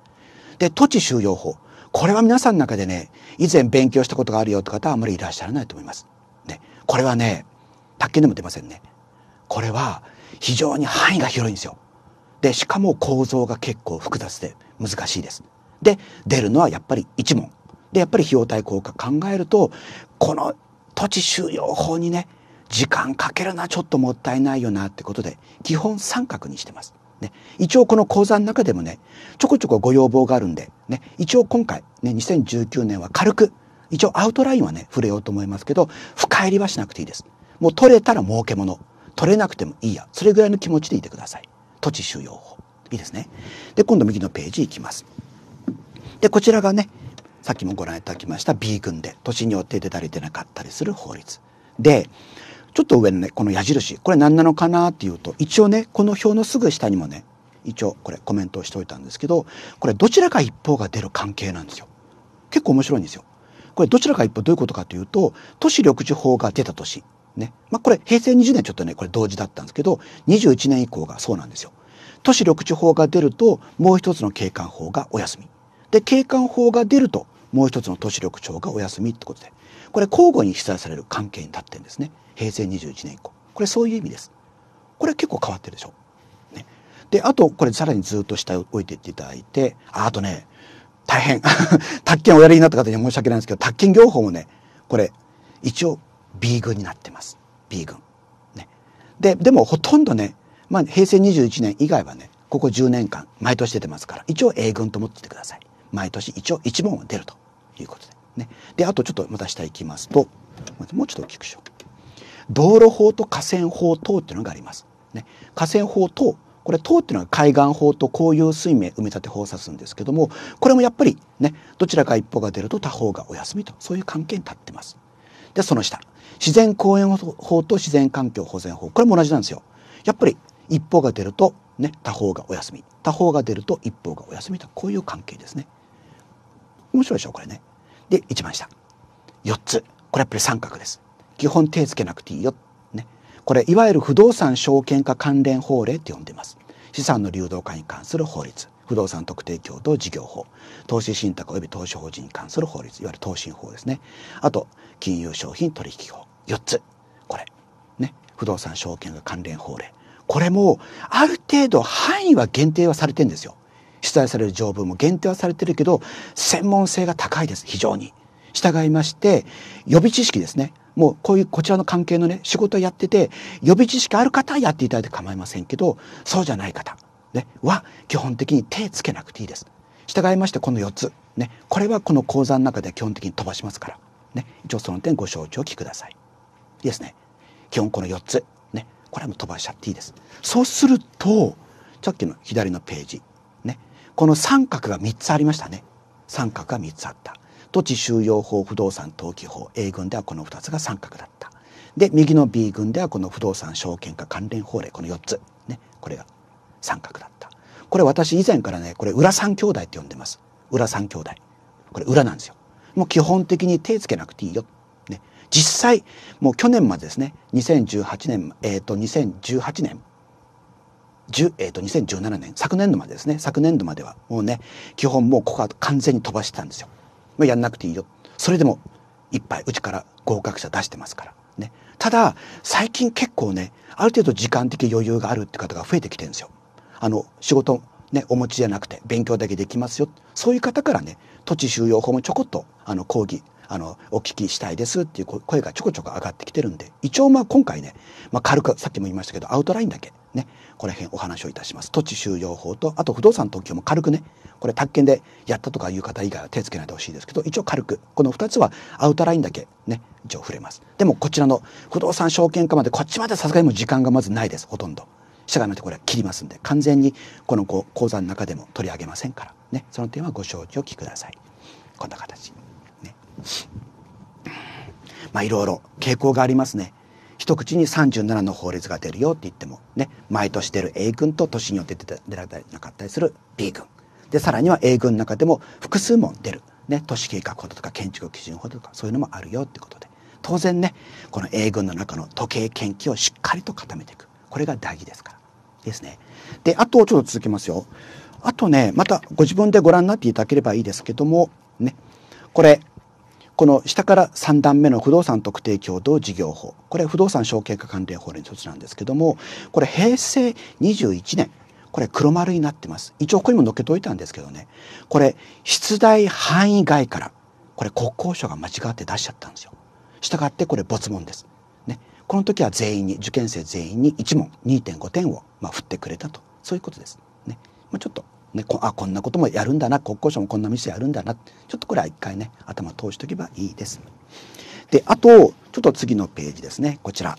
で土地収容法これは皆さんの中でね以前勉強したことがあるよって方はあまりいらっしゃらないと思いますねこれはね宅建でも出ませんねこれは非常に範囲が広いんですよでしかも構造が結構複雑で難しいですで出るのはやっぱり1問でやっぱり費用対効果考えるとこの土地収容法にね時間かけるのはちょっともったいないよなってことで基本三角にしてます。ね、一応この講座の中でもねちょこちょこご要望があるんで、ね、一応今回、ね、2019年は軽く一応アウトラインはね触れようと思いますけど深入りはしなくていいです。もう取れたら儲けもの取れなくてもいいやそれぐらいの気持ちでいてください土地収容法いいですねで今度右のページいきますでこちらがねさっきもご覧いただきました B 群で土地によって出たり出なかったりする法律でちょっと上のねこの矢印これ何なのかなっていうと一応ねこの表のすぐ下にもね一応これコメントをしておいたんですけどこれどちらか一方が出る関係なんですよ結構面白いんですよこれどちらか一方どういうことかというと都市緑地法が出た年ね。まあ、これ平成20年ちょっとね、これ同時だったんですけど、21年以降がそうなんですよ。都市緑地法が出ると、もう一つの景観法がお休み。で、景観法が出ると、もう一つの都市緑地法がお休みってことで、これ交互に被災される関係に立ってるんですね。平成21年以降。これそういう意味です。これ結構変わってるでしょ。ね、で、あと、これさらにずっと下置いていっていただいて、ああとね、大変。宅建おやりになった方に申し訳ないんですけど、宅建業法もね、これ、一応 B 群になってます B 群。ね、ででもほとんどね、まあ、平成21年以外はねここ10年間毎年出てますから一応 A 群と思っててください毎年一応1問は出るということでねであとちょっとまた下行きますともうちょっと大きくしよう道路法と河川法等っていうのがあります、ね、河川法等これ等っていうのは海岸法と公有水面埋め立て法を指すんですけどもこれもやっぱりねどちらか一方が出ると他方がお休みとそういう関係に立ってますでその下自然公園法と自然環境保全法これも同じなんですよやっぱり一方が出るとね他方がお休み他方が出ると一方がお休みとこういう関係ですね面白いでしょこれねで一番下四つこれやっぱり三角です基本手つけなくていいよ、ね、これいわゆる不動産証券化関連法令って呼んでます資産の流動化に関する法律不動産特定共同事業法投資信託及び投資法人に関する法律いわゆる投信法ですねあと金融商品取引法4つこれね不動産証券関連法令これもある程度範囲は限定はされてんですよ出題される条文も限定はされてるけど専門性が高いです非常に。従いまして予備知識ですねもうこういうこちらの関係のね仕事をやってて予備知識ある方はやっていただいて構いませんけどそうじゃない方、ね、は基本的に手つけなくていいです。従いましてこの4つ、ね、これはこの講座の中で基本的に飛ばしますから、ね、一応その点ご承知おきください。いいですね基本この4つねこれも飛ばしちゃっていいですそうするとさっきの左のページねこの三角が3つありましたね三角が3つあった土地収容法不動産登記法 A 群ではこの2つが三角だったで右の B 群ではこの不動産証券化関連法令この4つねこれが三角だったこれ私以前からねこれ裏三兄弟って呼んでます裏三兄弟これ裏なんですよもう基本的に手つけなくていいよ実際もう去年までですね2018年えっ、ー、と2018年えー、と2017年昨年度までですね昨年度まではもうね基本もうここは完全に飛ばしてたんですよ。まあ、やんなくていいよそれでもいっぱいうちから合格者出してますから。ね、ただ最近結構ねある程度時間的余裕があるって方が増えてきてるんですよ。あの仕事ね、お持ちじゃなくて勉強だけできますよそういう方からね土地収容法もちょこっとあの講義あのお聞きしたいですっていう声がちょこちょこ上がってきてるんで一応まあ今回ね、まあ、軽くさっきも言いましたけどアウトラインだけねこの辺お話をいたします土地収容法とあと不動産登記も軽くねこれ宅建でやったとかいう方以外は手つけないでほしいですけど一応軽くこの2つはアウトラインだけね一応触れますでもこちらの不動産証券化までこっちまでさすがにもう時間がまずないですほとんど。従いましてこれは切りますんで完全にこの講座の中でも取り上げませんからねその点はご承知おきくださいこんな形まあいろいろ傾向がありますね。一口に37の法律が出るよって言ってもね、毎年出る A 軍と年によって出られなかったりする B 軍。で、さらには A 軍の中でも複数も出る。ね、都市計画法とか建築基準法とかそういうのもあるよってことで。当然ね、この A 群の中の時計研究をしっかりと固めていく。これが大事ですから。ですね。で、あとちょっと続きますよ。あとね、またご自分でご覧になっていただければいいですけども、ね、これ、この下から3段目の不動産特定共同事業法これ不動産承継化関連法令の一つなんですけどもこれ平成21年これ黒丸になってます一応ここにも載っけといたんですけどねこれ出題範囲外からこれ国交省が間違って出しちゃったんですよしたがってこれ没問です、ね、この時は全員に受験生全員に1問2.5点をまあ振ってくれたとそういうことですね、まちょっとね、こあこんなこともやるんだな国交省もこんなミスやるんだなちょっとこれは一回ね頭通しておけばいいです。であとちょっと次のページですねこちら。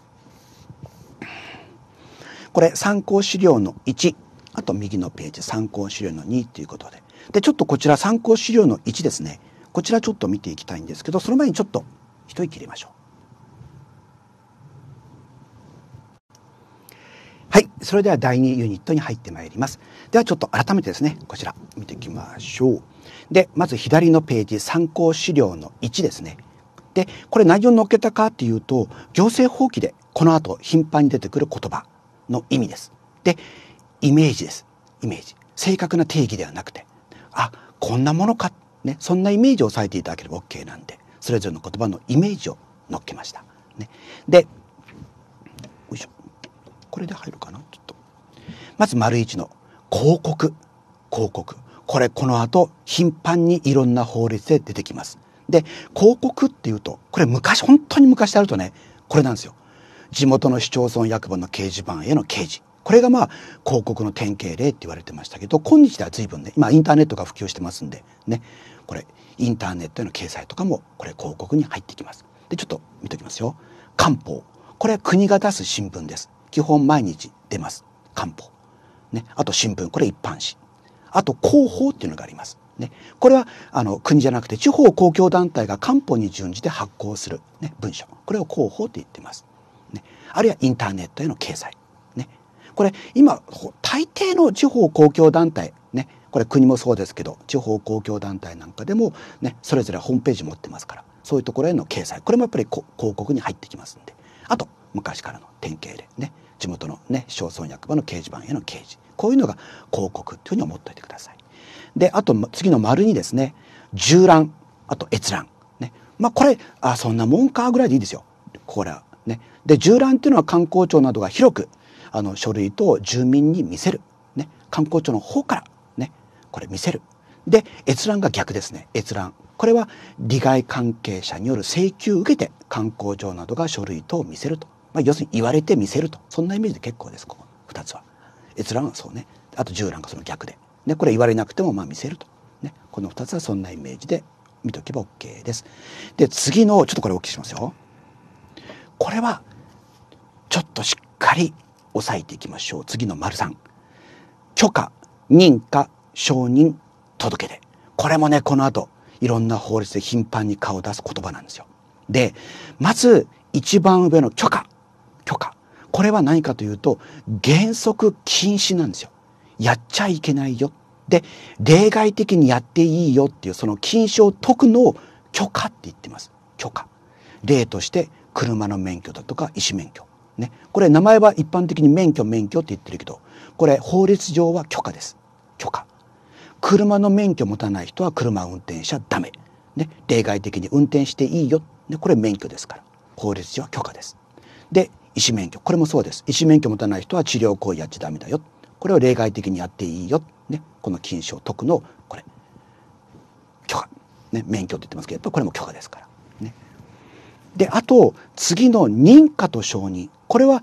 これ参考資料の1あと右のページ参考資料の2ということででちょっとこちら参考資料の1ですねこちらちょっと見ていきたいんですけどその前にちょっと一息入れましょう。はい。それでは第2ユニットに入ってまいります。ではちょっと改めてですね、こちら見ていきましょう。で、まず左のページ、参考資料の1ですね。で、これ内容載っけたかっていうと、行政法規でこの後頻繁に出てくる言葉の意味です。で、イメージです。イメージ。正確な定義ではなくて、あ、こんなものか、ね、そんなイメージを押さえていただければ OK なんで、それぞれの言葉のイメージを載っけました。ね、で、これで入るかなちょっとまず丸一の広告広告これこの後頻繁にいろんな法律で出てきますで広告っていうとこれ昔本当に昔であるとねこれなんですよ地元の市町村役場の掲示板への掲示これがまあ広告の典型例って言われてましたけど今日では随分ね今インターネットが普及してますんでねこれインターネットへの掲載とかもこれ広告に入ってきますでちょっと見ておきますよ官報これは国が出す新聞です基本毎日出ます。漢方、ね。あと新聞。これ一般紙。あと広報っていうのがあります。ね。これは、あの、国じゃなくて地方公共団体が官報に準じて発行する、ね、文書。これを広報って言ってます。ね。あるいはインターネットへの掲載。ね。これ、今、大抵の地方公共団体、ね。これ国もそうですけど、地方公共団体なんかでも、ね、それぞれホームページ持ってますから、そういうところへの掲載。これもやっぱり広告に入ってきますんで。あと、昔からの典型例ね。地元のね市町村役場の掲示板への掲示こういうのが広告というふうに思っておいてください。であと次の丸にですね縦覧あと閲覧ねまあこれあそんなもんかぐらいでいいですよこれはね。で縦覧っていうのは観光庁などが広くあの書類等住民に見せる、ね、観光庁の方からねこれ見せる。で閲覧が逆ですね閲覧これは利害関係者による請求を受けて観光庁などが書類等を見せるとまあ、要するに言われて見せるとそんなイメージで結構ですこの2つは閲覧はそうねあと従覧がその逆で、ね、これ言われなくてもまあ見せると、ね、この2つはそんなイメージで見とけば OK ですで次のちょっとこれお聞きしますよこれはちょっとしっかり押さえていきましょう次の丸三。許可認可承認届出これもねこの後いろんな法律で頻繁に顔を出す言葉なんですよでまず一番上の許可許可これは何かというと原則禁止なんですよ。やっちゃいけないよ。で例外的にやっていいよっていうその禁止を解くのを許可って言ってます。許可。例として車の免許だとか医師免許。ね、これ名前は一般的に免許免許って言ってるけどこれ法律上は許可です許可車の免許持たない人は車運転しちゃダメ、ね、例外的に運転していいよ、ね、これ免許ですから法律上は許可ですで医師免許これもそうです医師免許持たない人は治療行為やっちゃダメだよこれを例外的にやっていいよ、ね、この禁止を解くのこれ許可、ね、免許って言ってますけどやっぱこれも許可ですから。ね、であと次の認可と承認これは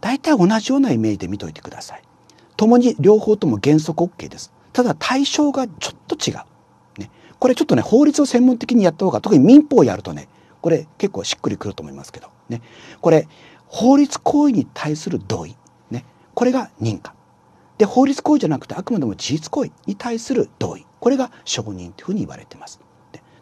大体同じようなイメージで見といてください。共に両方とも原則 OK です。ただ対象がちょっと違う。ね、これちょっとね法律を専門的にやった方が特に民法をやるとねこれ結構しっくりくると思いますけどねこれ法律行為に対する同意、ね、これが認可で法律行為じゃなくてあくまでも事実行為に対する同意これが承認というふうに言われてます。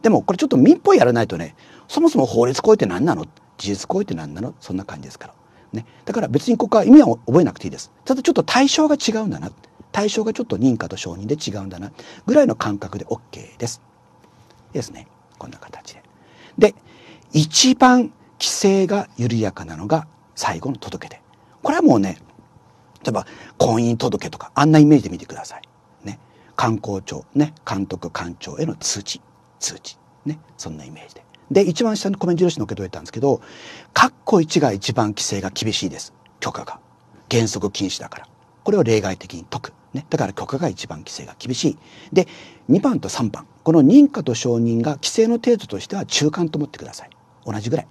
でもこれちょっと民法やらないとねそもそも法律行為って何なの事実行為って何なのそんな感じですから、ね、だから別にここは意味は覚えなくていいですただちょっと対象が違うんだな対象がちょっと認可と承認で違うんだなぐらいの感覚で OK ですいいですねこんな形でで一番規制が緩やかなのが最後の届け出これはもうね例えば婚姻届とかあんなイメージで見てください。ね、観光庁ね監督官庁への通知通知ねそんなイメージで。で一番下のコメント印の受けといたんですけど括弧1が一番規制が厳しいです許可が原則禁止だからこれを例外的に解く、ね、だから許可が一番規制が厳しいで2番と3番この認可と承認が規制の程度としては中間と思ってください同じぐらい。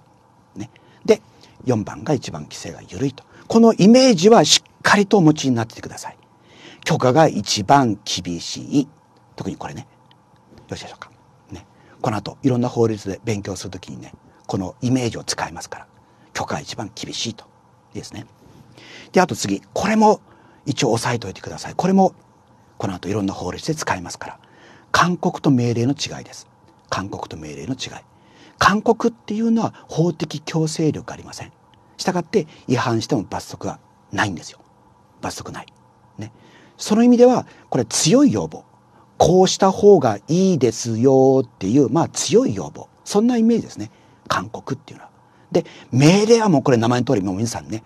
ね、で4番が一番規制が緩いとこのイメージはしっかりとお持ちになっててください許可が一番厳しい特にこれねよろしいでしょうか、ね、この後いろんな法律で勉強するときにねこのイメージを使いますから許可が一番厳しいといいですねであと次これも一応押さえておいてくださいこれもこの後いろんな法律で使いますから勧告と命令の違いです勧告と命令の違い勧告っていうのは法的強制力ありません。したがって違反しても罰則はないんですよ。罰則ない。ね。その意味では、これ強い要望。こうした方がいいですよっていう、まあ強い要望。そんなイメージですね。勧告っていうのは。で、命令はもうこれ名前の通り、もう皆さんね、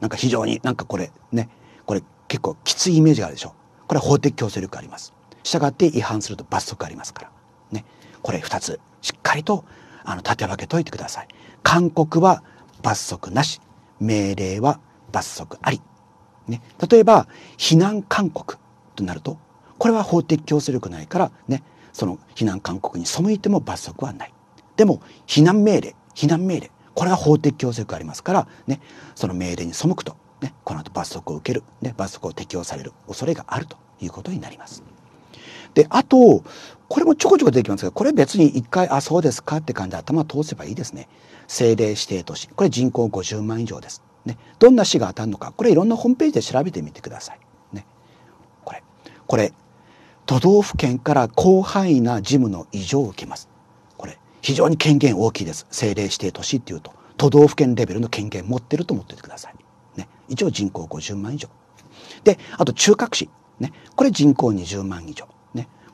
なんか非常になんかこれね、これ結構きついイメージがあるでしょ。これ法的強制力あります。したがって違反すると罰則ありますから。ね。これ2つ、しっかりとあの立て分けといてください。勧告は罰則なし命令は罰則あり、ね、例えば避難勧告となるとこれは法的強制力ないからねその避難勧告に背いても罰則はない。でも避難命令避難命令これは法的強制力ありますから、ね、その命令に背くと、ね、この後罰則を受ける、ね、罰則を適用される恐れがあるということになります。であとこれもちょこちょこ出てきますけどこれ別に一回あそうですかって感じで頭通せばいいですね政令指定都市これ人口50万以上です、ね、どんな市が当たるのかこれいろんなホームページで調べてみてください、ね、これこれ都道府県から広範囲な事務の異常を受けますこれ非常に権限大きいです政令指定都市っていうと都道府県レベルの権限持ってると思っててください、ね、一応人口50万以上であと中核市、ね、これ人口20万以上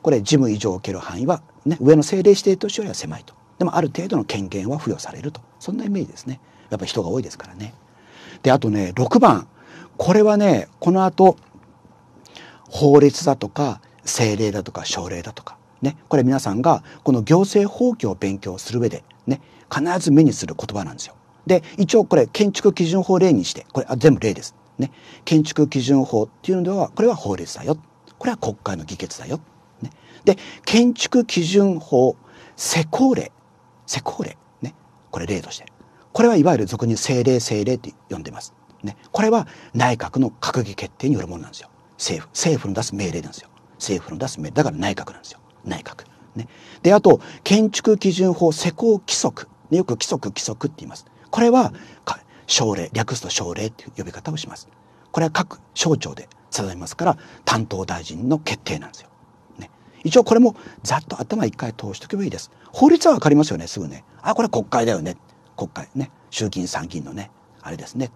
これ事務以上を受ける範囲は、ね、上の政令指定都市よりは狭いとでもある程度の権限は付与されるとそんなイメージですねやっぱ人が多いですからねであとね6番これはねこの後法律だとか政令だとか省令だとかねこれ皆さんがこの行政法規を勉強する上でね必ず目にする言葉なんですよで一応これ建築基準法例にしてこれあ全部例ですね建築基準法っていうのではこれは法律だよこれは国会の議決だよで、建築基準法、施工令、施工令、ね、これ例として。これはいわゆる俗に政令政令って呼んでます。ね、これは内閣の閣議決定によるものなんですよ。政府、政府の出す命令なんですよ。政府の出す命令、だから内閣なんですよ。内閣。ね。で、あと、建築基準法施工規則。ね、よく規則規則って言います。これは、省令、略すと省令っていう呼び方をします。これは各省庁で定めますから、担当大臣の決定なんですよ。一応これもざっと頭一回通しとけばいいです。法律はわかりますよね、すぐね。あ、これ国会だよね。国会ね。衆議院参議院のね、あれですね。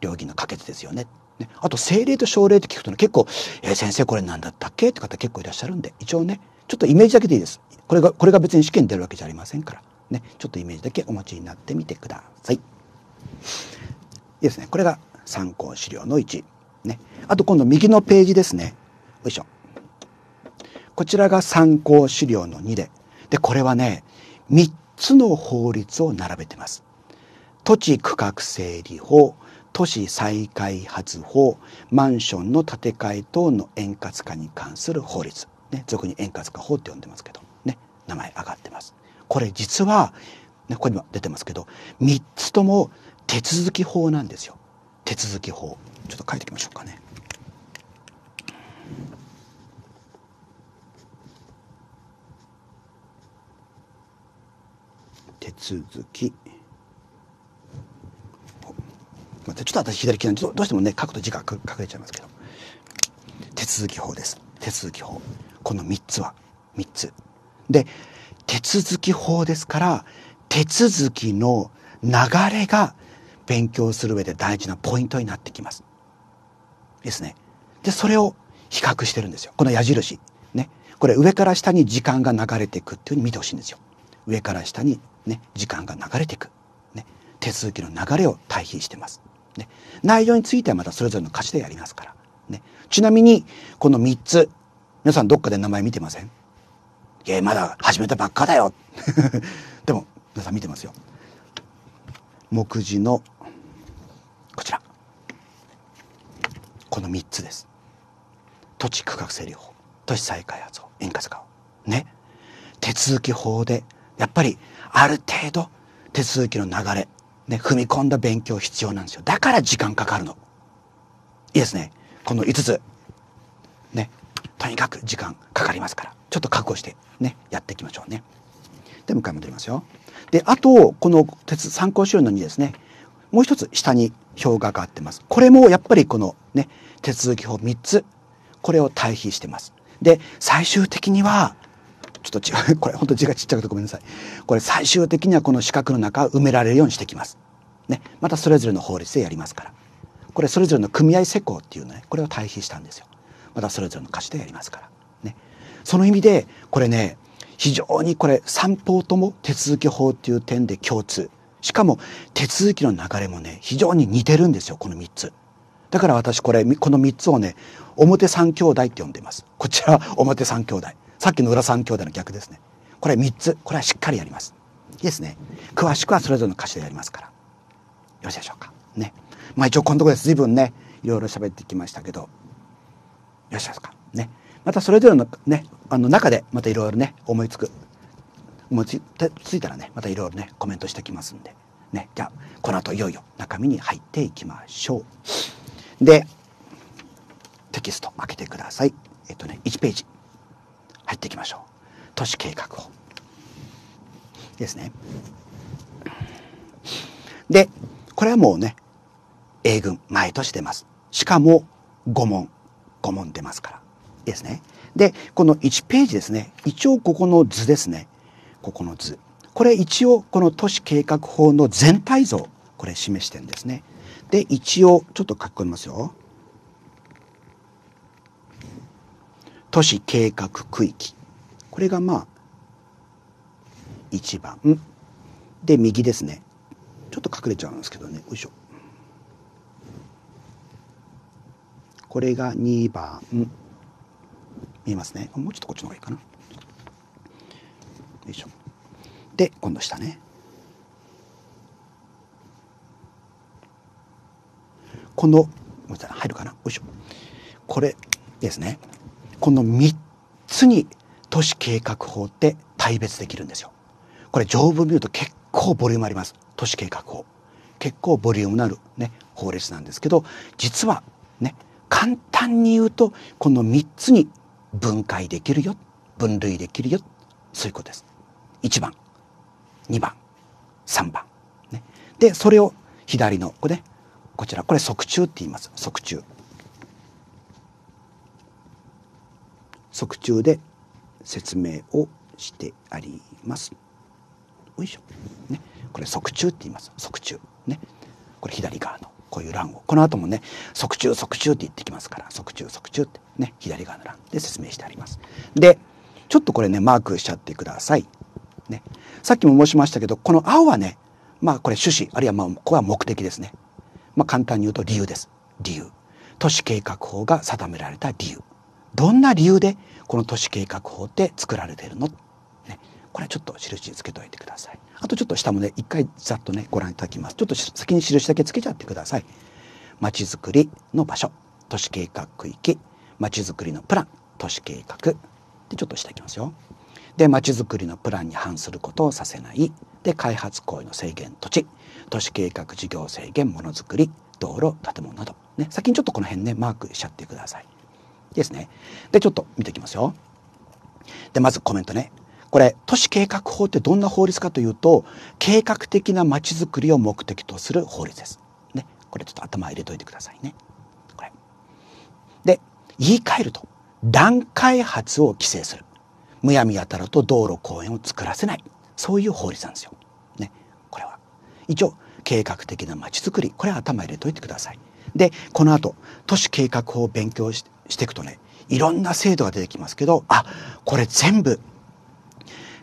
両議員の可決ですよね。ねあと政令と省令って聞くとね、結構、えー、先生これ何だったっけって方結構いらっしゃるんで、一応ね、ちょっとイメージだけでいいです。これが、これが別に試験に出るわけじゃありませんから。ね、ちょっとイメージだけお持ちになってみてください。いいですね。これが参考資料の1。ね。あと今度右のページですね。よいしょ。こちらが参考資料の2で。で、これはね、3つの法律を並べてます。土地区画整理法、都市再開発法、マンションの建て替え等の円滑化に関する法律。ね、俗に円滑化法って呼んでますけど、ね、名前上がってます。これ実は、ね、ここにも出てますけど、3つとも手続き法なんですよ。手続き法。ちょっと書いておきましょうかね。手続きまたちょっと私左利きなんでどうしてもね書くと字が隠れちゃいますけど手続き法です手続き法この3つは3つで手続き法ですから手続きの流れが勉強する上で大事なポイントになってきますですねでそれを比較してるんですよこの矢印ねこれ上から下に時間が流れていくっていうふうに見てほしいんですよ上から下にね、時間が流れていく、ね、手続きの流れを対比してます。ね、内容についてはまたそれぞれの価値でやりますから。ね、ちなみに、この3つ、皆さんどっかで名前見てませんいや、まだ始めたばっかだよ。でも、皆さん見てますよ。目次の、こちら。この3つです。土地区画整理法、都市再開発法、円滑化法。ね。手続き法で、やっぱりある程度手続きの流れ、ね、踏み込んだ勉強必要なんですよ。だから時間かかるの。いいですね。この5つ。ね。とにかく時間かかりますから、ちょっと覚悟して、ね、やっていきましょうね。で、もう一回戻りますよ。で、あと、この鉄参考資料の2ですね。もう一つ下に表が変わってます。これもやっぱりこのね、手続き法3つ、これを対比してます。で、最終的にはちょっと違う これほんと字がちっちゃくてごめんなさいこれ最終的にはこの四角の中埋められるようにしてきます。ね、またそれぞれの法律でやりますからこれそれぞれの組合施工っていうのねこれを対比したんですよまたそれぞれの歌詞でやりますから、ね、その意味でこれね非常にこれ三方とも手続き法っていう点で共通しかも手続きの流れもね非常に似てるんですよこの3つだから私これこの3つをね表三兄弟って呼んでますこちらは表三兄弟さっきの裏三兄弟の逆ですねこれ三つこれはしっかりやりますいいですね詳しくはそれぞれの歌詞でやりますからよろしいでしょうかねまあ一応このところです随分ねいろいろ喋ってきましたけどよろしいですかねまたそれぞれのねあの中でまたいろいろね思いつく思いつついたらねまたいろいろねコメントしてきますんでねじゃあこの後いよいよ中身に入っていきましょうでテキスト開けてくださいえっとね1ページ入っていきましょう都市計画法ですねでこれはもうね英軍毎年出ますしかも5問5問出ますからですねでこの1ページですね一応ここの図ですねここの図これ一応この都市計画法の全体像これ示してんですねで一応ちょっと書き込みますよ都市計画区域。これがまあ、1番。で、右ですね。ちょっと隠れちゃうんですけどね。よいしょ。これが2番。見えますね。もうちょっとこっちの方がいいかな。よいしょ。で、今度下ね。この、入るかな。よいしょ。これですね。この3つに都市計画法って大別できるんですよ。これ条文見ると結構ボリュームあります。都市計画法。結構ボリュームのある、ね、法律なんですけど実はね簡単に言うとこの3つに分解できるよ分類できるよそういうことです。1番2番3番。ね、でそれを左のこれ、ね、こちらこれ側柱って言います側柱。側中で説明をしてあります。よいしょ。ね、これ側中って言います。側中。ね。これ左側のこういう欄を。この後もね、側中側中って言ってきますから、側中側中ってね、左側の欄で説明してあります。で、ちょっとこれね、マークしちゃってください。ね。さっきも申しましたけど、この青はね、まあこれ趣旨、あるいはまあこは目的ですね。まあ簡単に言うと理由です。理由。都市計画法が定められた理由。どんな理由でこの都市計画法って作られているの、ね、これちょっと印つけといてくださいあとちょっと下もね一回ざっとねご覧いただきますちょっと先に印だけつけちゃってくださいまちづくりの場所都市計画区域まちづくりのプラン都市計画でちょっと下いきますよでまちづくりのプランに反することをさせないで開発行為の制限土地都市計画事業制限ものづくり道路建物などね先にちょっとこの辺ねマークしちゃってくださいですね。で、ちょっと見ていきますよ。で、まずコメントね。これ、都市計画法ってどんな法律かというと、計画的なまちづくりを目的とする法律です。ね。これちょっと頭入れといてくださいね。これ。で、言い換えると、段階発を規制する。むやみやたらと道路公園を作らせない。そういう法律なんですよ。ね。これは。一応、計画的なまちづくり。これは頭入れといてください。で、この後、都市計画法を勉強ししていくとねいろんな制度が出てきますけどあこれ全部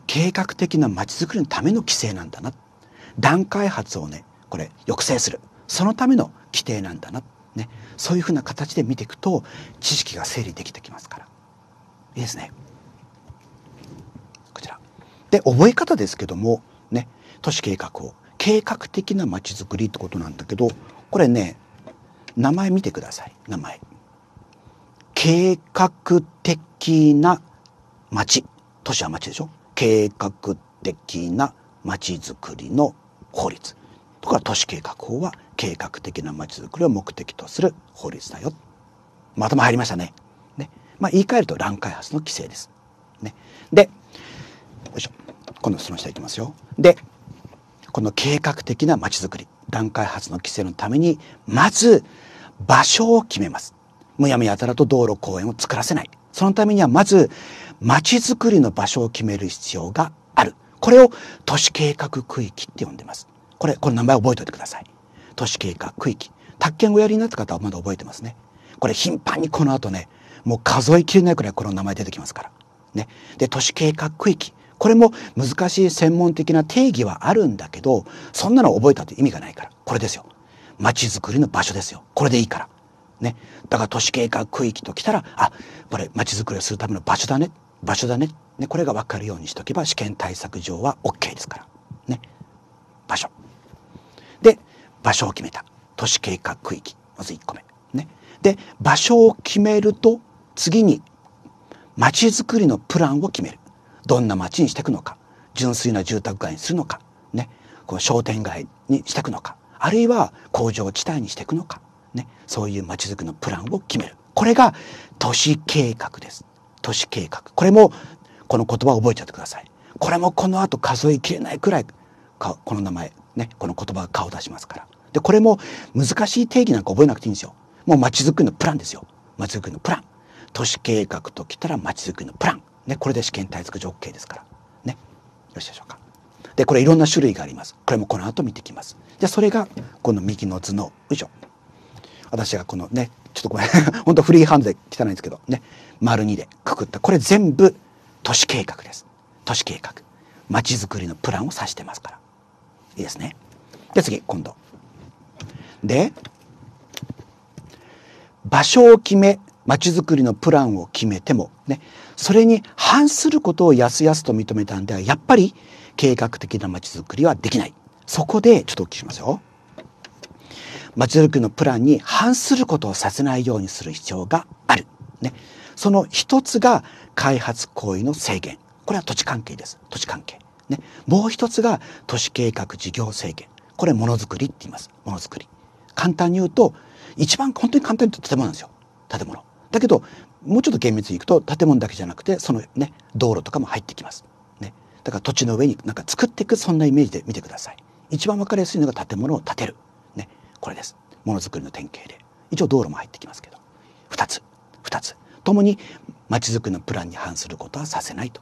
計画的なまちづくりのための規制なんだな段階発をねこれ抑制するそのための規定なんだな、ね、そういうふうな形で見ていくと知識が整理できてきますからいいですね。こちらで覚え方ですけどもね都市計画を計画的なまちづくりってことなんだけどこれね名前見てください名前。計画的な町都市は町でしょ計画的な町づくりの法律とか都市計画法は計画的な町づくりを目的とする法律だよまとも入りましたねね、まあ、言い換えると乱開発の規制です、ね、でよいしょ今度質問していきますよでこの計画的な町づくり乱開発の規制のためにまず場所を決めますむやみやたらと道路公園を作らせない。そのためにはまず、街づくりの場所を決める必要がある。これを都市計画区域って呼んでます。これ、この名前覚えておいてください。都市計画区域。宅建をやりになった方はまだ覚えてますね。これ頻繁にこの後ね、もう数えきれないくらいこの名前出てきますから。ね。で、都市計画区域。これも難しい専門的な定義はあるんだけど、そんなの覚えたって意味がないから。これですよ。街づくりの場所ですよ。これでいいから。ね、だから都市計画区域ときたらあこれ町づくりをするための場所だね場所だねねこれが分かるようにしとけば試験対策上は OK ですからね場所で場所を決めた都市計画区域まず1個目ねで場所を決めると次に町づくりのプランを決めるどんな町にしていくのか純粋な住宅街にするのかねこう商店街にしていくのかあるいは工場地帯にしていくのかね、そういうまちづくりのプランを決めるこれが都市計画です都市計画これもこの言葉を覚えちゃってくださいこれもこの後数えきれないくらいこの名前ねこの言葉が顔を出しますからでこれも難しい定義なんか覚えなくていいんですよもうまちづくりのプランですよまちづくりのプラン都市計画ときたらまちづくりのプランねこれで試験対策条件ですからねよろしいでしょうかでこれいろんな種類がありますこれもこの後見てきますじゃそれがこの右の図のよいしょ私がこのね、ちょっとごめん、本当フリーハンドで汚いんですけど、ね、丸2でくくった。これ全部都市計画です。都市計画。ちづくりのプランを指してますから。いいですね。で、次、今度。で、場所を決め、ちづくりのプランを決めても、ね、それに反することをやすやすと認めたんでは、やっぱり計画的なちづくりはできない。そこで、ちょっとお聞きしますよ。町づくりのプランに反することをさせないようにする必要がある。ね。その一つが開発行為の制限。これは土地関係です。土地関係。ね。もう一つが都市計画事業制限。これものづくりって言います。ものづくり。簡単に言うと、一番本当に簡単に言うと建物なんですよ。建物。だけど、もうちょっと厳密にいくと建物だけじゃなくて、そのね、道路とかも入ってきます。ね。だから土地の上になんか作っていく、そんなイメージで見てください。一番わかりやすいのが建物を建てる。これですものづくりの典型で一応道路も入ってきますけど2つ2つともにまちづくりのプランに反することはさせないと、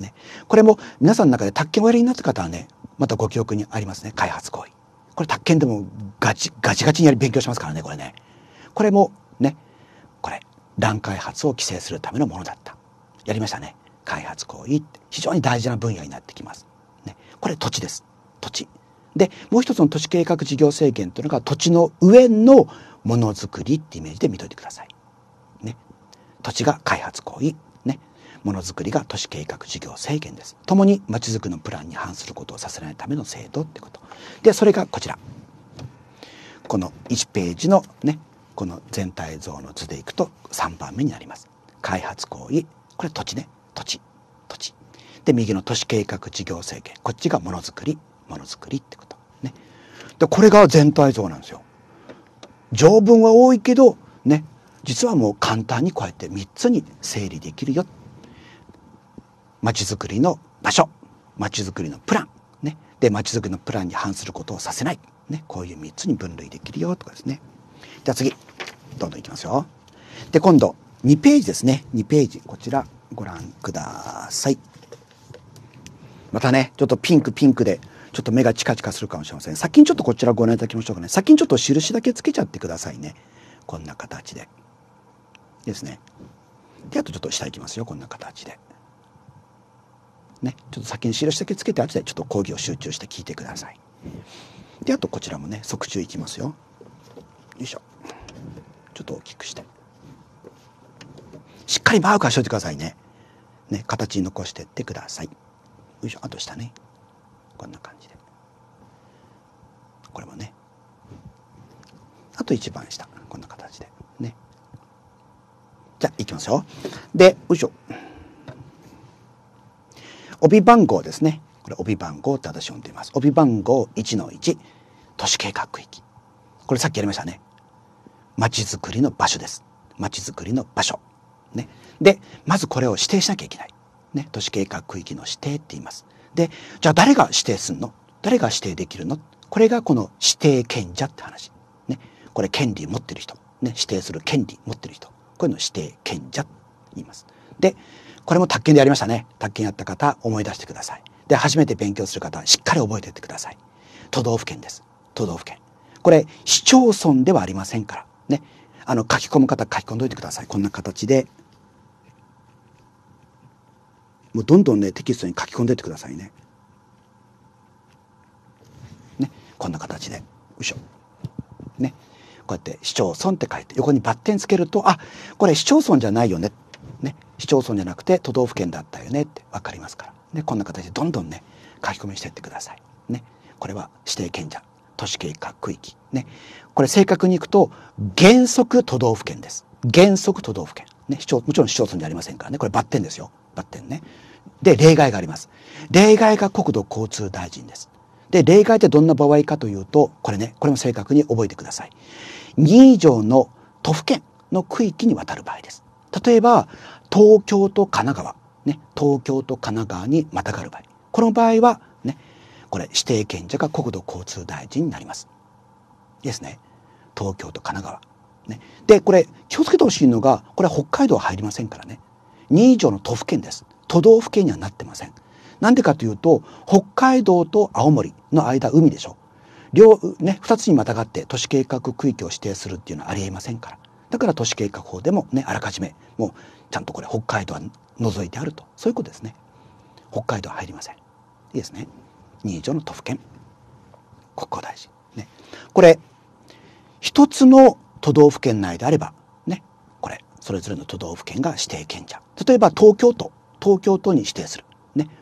ね、これも皆さんの中で宅建をやりになった方はねまたご記憶にありますね開発行為これ宅建でもガチガチガチにやり勉強しますからねこれねこれもねこれ乱開発を規制するためのものだったやりましたね開発行為非常に大事な分野になってきます、ね、これ土地です土地でもう一つの都市計画事業制限というのが土地の上のものづくりってイメージで見といてください。ね、土地が開発行為ものづくりが都市計画事業制限です。ともにまちづくりのプランに反することをさせないための制度ってこと。で、それがこちら。この1ページのね、この全体像の図でいくと3番目になります。開発行為。これ土地ね。土地。土地。で、右の都市計画事業制限。こっちがものづくり。ものづくりってこと。ね。で、これが全体像なんですよ。条文は多いけど、ね、実はもう簡単にこうやって3つに整理できるよ。まちづくりの場所、まちづくりのプラン、ね。で、まちづくりのプランに反することをさせない。ね。こういう3つに分類できるよとかですね。じゃあ次、どんどんいきますよ。で、今度、2ページですね。2ページ、こちらご覧ください。またね、ちょっとピンクピンクで、ちょっと目がチカチカするかもしれません先にちょっとこちらご覧いただきましょうかね先にちょっと印だけつけちゃってくださいねこんな形でですねであとちょっと下いきますよこんな形でねちょっと先に印だけつけてあとでちょっと講義を集中して聞いてくださいであとこちらもね側中いきますよよいしょちょっと大きくしてしっかりマークはしといてくださいねね形に残してってくださいよいしょあと下ねこんな感じこれもねあと一番下こんな形でねじゃあいきますよでよいしょ帯番号ですねこれ帯番号って私呼んでいます帯番号1の1都市計画区域これさっきやりましたねまちづくりの場所ですまちづくりの場所ねでまずこれを指定しなきゃいけないね都市計画区域の指定って言いますでじゃあ誰が指定すんの誰が指定できるのこれがこの指定賢者って話。ね。これ権利持ってる人。ね。指定する権利持ってる人。こういうの指定賢者って言います。で、これも宅建でやりましたね。宅建やった方思い出してください。で、初めて勉強する方しっかり覚えていってください。都道府県です。都道府県。これ市町村ではありませんから。ね。あの書き込む方書き込んどいてください。こんな形で。もうどんどんねテキストに書き込んでってくださいね。こんな形でよいしょねこうやって市町村って書いて横にバッテンつけるとあこれ市町村じゃないよねね市町村じゃなくて都道府県だったよねって分かりますからねこんな形でどんどんね書き込みしていってくださいねこれは指定権者都市計画区域ねこれ正確にいくと原則都道府県です原則都道府県ね市町もちろん市町村じゃありませんからねこれバッテンですよバッテンねで例外があります例外が国土交通大臣ですで、例外ってどんな場合かというと、これね、これも正確に覚えてください。2以上の都府県の区域にわたる場合です。例えば、東京と神奈川、ね、東京と神奈川にまたがる場合。この場合は、ね、これ指定権者が国土交通大臣になります。ですね。東京と神奈川。ね、で、これ気をつけてほしいのが、これは北海道は入りませんからね。2以上の都府県です。都道府県にはなってません。なんでかというと、北海道と青森の間海でしょ。両、ね、二つにまたがって都市計画区域を指定するっていうのはありえませんから。だから都市計画法でもね、あらかじめ、もうちゃんとこれ北海道は除いてあると。そういうことですね。北海道は入りません。いいですね。2以上の都府県。国交大臣。ね。これ、一つの都道府県内であれば、ね、これ、それぞれの都道府県が指定権者。例えば東京都、東京都に指定する。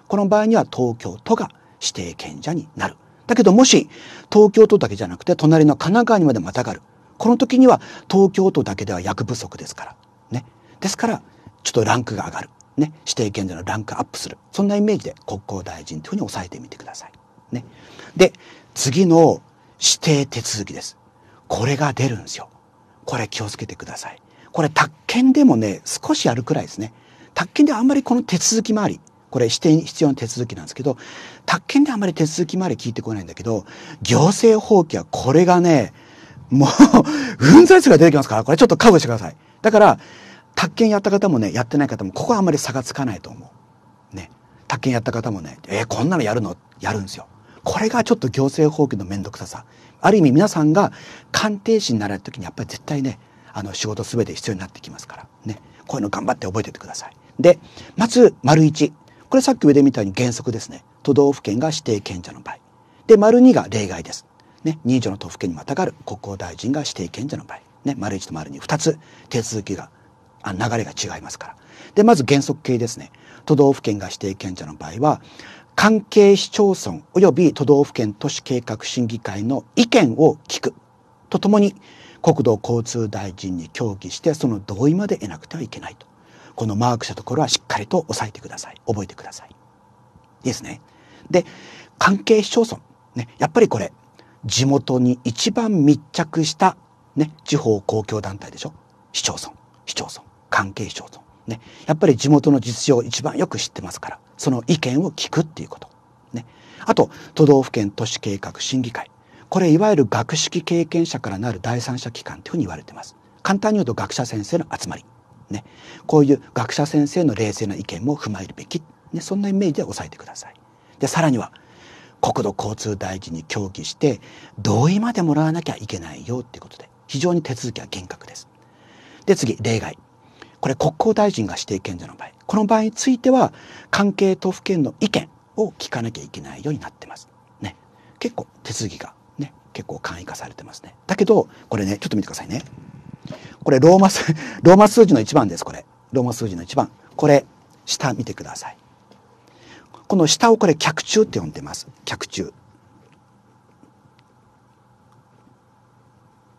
この場合には東京都が指定権者になる。だけどもし東京都だけじゃなくて隣の神奈川にまでまたがる。この時には東京都だけでは役不足ですから。ね。ですからちょっとランクが上がる。ね。指定権者のランクアップする。そんなイメージで国交大臣というふうに押さえてみてください。ね。で、次の指定手続きです。これが出るんですよ。これ気をつけてください。これ、宅建でもね、少しやるくらいですね。宅建ではあんまりこの手続き回り、これして必要な手続きなんですけど宅建であんまり手続きまで聞いてこないんだけど行政放棄はこれがねもう うんざりすが出てきますからこれちょっと覚悟してくださいだから宅建やった方もねやってない方もここはあんまり差がつかないと思うね宅建やった方もねえー、こんなのやるのやるんですよこれがちょっと行政放棄の面倒くささある意味皆さんが鑑定士になられた時にやっぱり絶対ねあの仕事すべて必要になってきますからねこういうの頑張って覚えててくださいでまず丸1これさっき上で見たように原則ですね都道府県が指定権者の場合で丸2が例外です、ね、2以上の都府県にまたがる国交大臣が指定権者の場合、ね、丸1と丸22つ手続きがあ流れが違いますからでまず原則形ですね都道府県が指定権者の場合は関係市町村及び都道府県都市計画審議会の意見を聞くとともに国土交通大臣に協議してその同意まで得なくてはいけないとこのマークしたところはしっかりと押さえてください。覚えてください。いいですね。で、関係市町村。ね、やっぱりこれ、地元に一番密着した、ね、地方公共団体でしょ市町村、市町村、関係市町村。ね、やっぱり地元の実情を一番よく知ってますから、その意見を聞くっていうこと。ね。あと、都道府県都市計画審議会。これ、いわゆる学識経験者からなる第三者機関というふうに言われてます。簡単に言うと学者先生の集まり。ね、こういう学者先生の冷静な意見も踏まえるべき、ね、そんなイメージで押さえてください。でさらには国土交通大臣に協議して同意までもらわなきゃいけないよっていうことで非常に手続きは厳格です。で次例外これ国交大臣が指定権者の場合この場合については関係都府県の意見を聞かなきゃいけないようになってます。ね、結構手続きがね結構簡易化されてますね。だけどこれねちょっと見てくださいね。これローマ数、ローマ数字の1番です、これ。ローマ数字の1番。これ、下見てください。この下をこれ、脚中って呼んでます。脚中。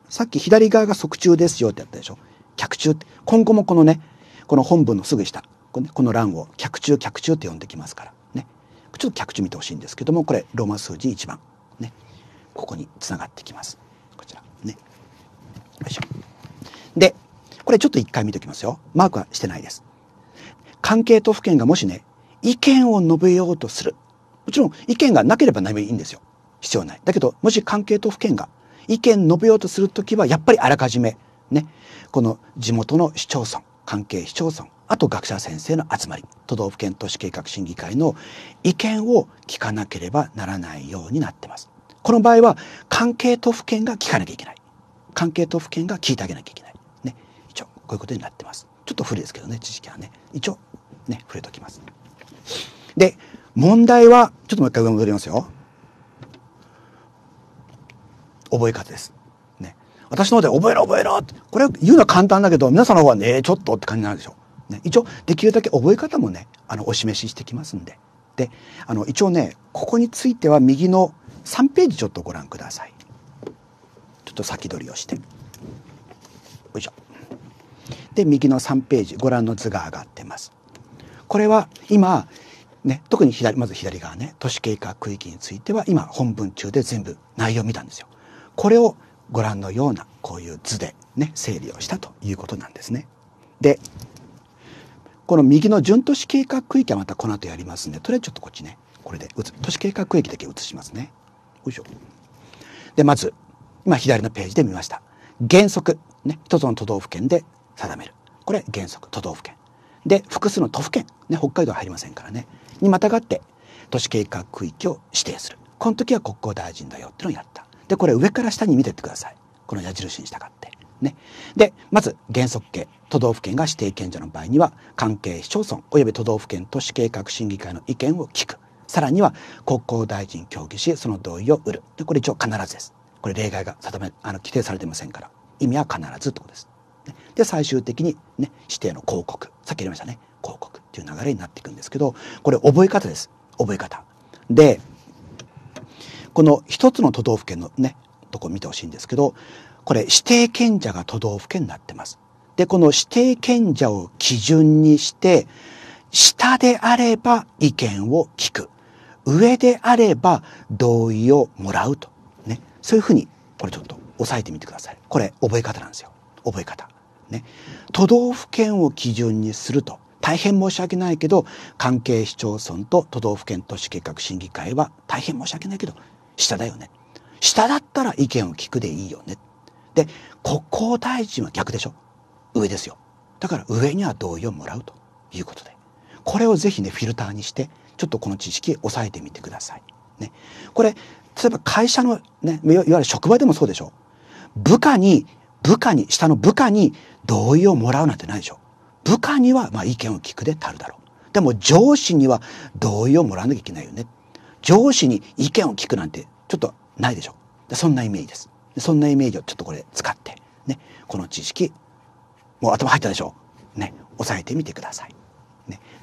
さっき左側が側中ですよってやったでしょ。脚中って。今後もこのね、この本文のすぐ下。この欄を脚中、脚中って呼んできますから。ね。ちょっと脚中見てほしいんですけども、これ、ローマ数字1番。ね。ここにつながってきます。こちら。ね。よいしょ。で、これちょっと一回見ておきますよ。マークはしてないです。関係都府県がもしね、意見を述べようとする。もちろん意見がなければ何もいいんですよ。必要ない。だけど、もし関係都府県が意見述べようとするときは、やっぱりあらかじめ、ね、この地元の市町村、関係市町村、あと学者先生の集まり、都道府県都市計画審議会の意見を聞かなければならないようになってます。この場合は、関係都府県が聞かなきゃいけない。関係都府県が聞いてあげなきゃいけない。こういうことになってます。ちょっと古いですけどね、知識はね。一応、ね、触れときます。で、問題は、ちょっともう一回上戻りますよ。覚え方です。ね。私の方で覚えろ覚えろこれ言うのは簡単だけど、皆さんの方はね、ちょっとって感じになるでしょう。ね、一応、できるだけ覚え方もね、あの、お示ししてきますんで。で、あの、一応ね、ここについては右の3ページちょっとご覧ください。ちょっと先取りをして。って右の3ページご覧の図が上がってます。これは今ね、特に左まず左側ね都市計画区域については今本文中で全部内容を見たんですよ。これをご覧のようなこういう図で、ね、整理をしたということなんですね。でこの右の準都市計画区域はまたこの後やりますんでとりあえずちょっとこっちねこれで都市計画区域だけ移しますね。よいしょでまず今左のページで見ました。原則、ね、一つの都道府県で定めるこれ原則都道府県で複数の都府県、ね、北海道は入りませんからねにまたがって都市計画区域を指定するこの時は国交大臣だよっていうのをやったでこれ上から下に見てってくださいこの矢印に従ってねでまず原則系都道府県が指定権者の場合には関係市町村及び都道府県都市計画審議会の意見を聞くさらには国交大臣協議しその同意を得るでこれ一応必ずですこれ例外が定めあの規定されてませんから意味は必ずってことですで最終的に、ね、指定の広告さっき言いましたね広告っていう流れになっていくんですけどこれ覚え方です覚え方。でこの一つの都道府県のねとこ見てほしいんですけどこれ指定権者が都道府県になってます。でこの指定権者を基準にして下であれば意見を聞く上であれば同意をもらうとねそういうふうにこれちょっと押さえてみてくださいこれ覚え方なんですよ覚え方ね、都道府県を基準にすると大変申し訳ないけど関係市町村と都道府県都市計画審議会は大変申し訳ないけど下だよね下だったら意見を聞くでいいよねで国交大臣は逆でしょ上ですよだから上には同意をもらうということでこれをぜひねフィルターにしてちょっとこの知識押さえてみてください。ね、これ例えば会社の、ね、いわゆる職場でもそうでしょ部下に部下に下の部下に同意をもらうなんてないでしょ部下にはまあ意見を聞くで足るだろうでも上司には同意をもらわなきゃいけないよね上司に意見を聞くなんてちょっとないでしょそんなイメージですそんなイメージをちょっとこれ使ってねこの知識もう頭入ったでしょね押さえてみてください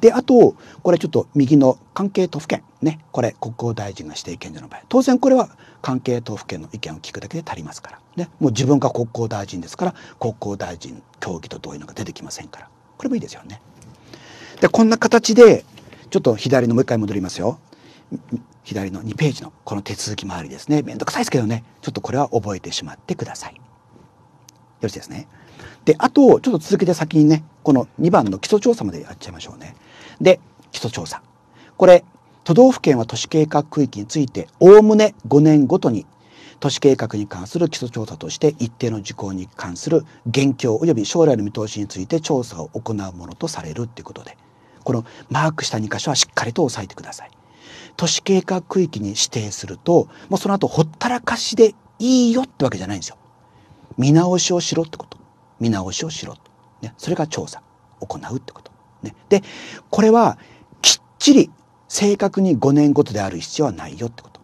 で、あと、これちょっと右の関係都府県ね、これ国交大臣が指定権者の場合、当然これは関係都府県の意見を聞くだけで足りますから、ね、もう自分が国交大臣ですから、国交大臣協議と同意のが出てきませんから、これもいいですよね。で、こんな形で、ちょっと左のもう一回戻りますよ。左の2ページのこの手続き周りですね。めんどくさいですけどね、ちょっとこれは覚えてしまってください。よろしいですね。で、あと、ちょっと続けて先にね、この2番の基礎調査までやっちゃいましょうね。で基礎調査これ都道府県は都市計画区域についておおむね5年ごとに都市計画に関する基礎調査として一定の事項に関する現況及び将来の見通しについて調査を行うものとされるということでこのマークした2箇所はしっかりと押さえてください。都市計画区域に指定するともうその後ほったらかしでいいよってわけじゃないんですよ。見直しをしろってこと見直しをしろね、それが調査行うってこと。ね、で、これはきっちり正確に5年ごとである必要はないよってこと。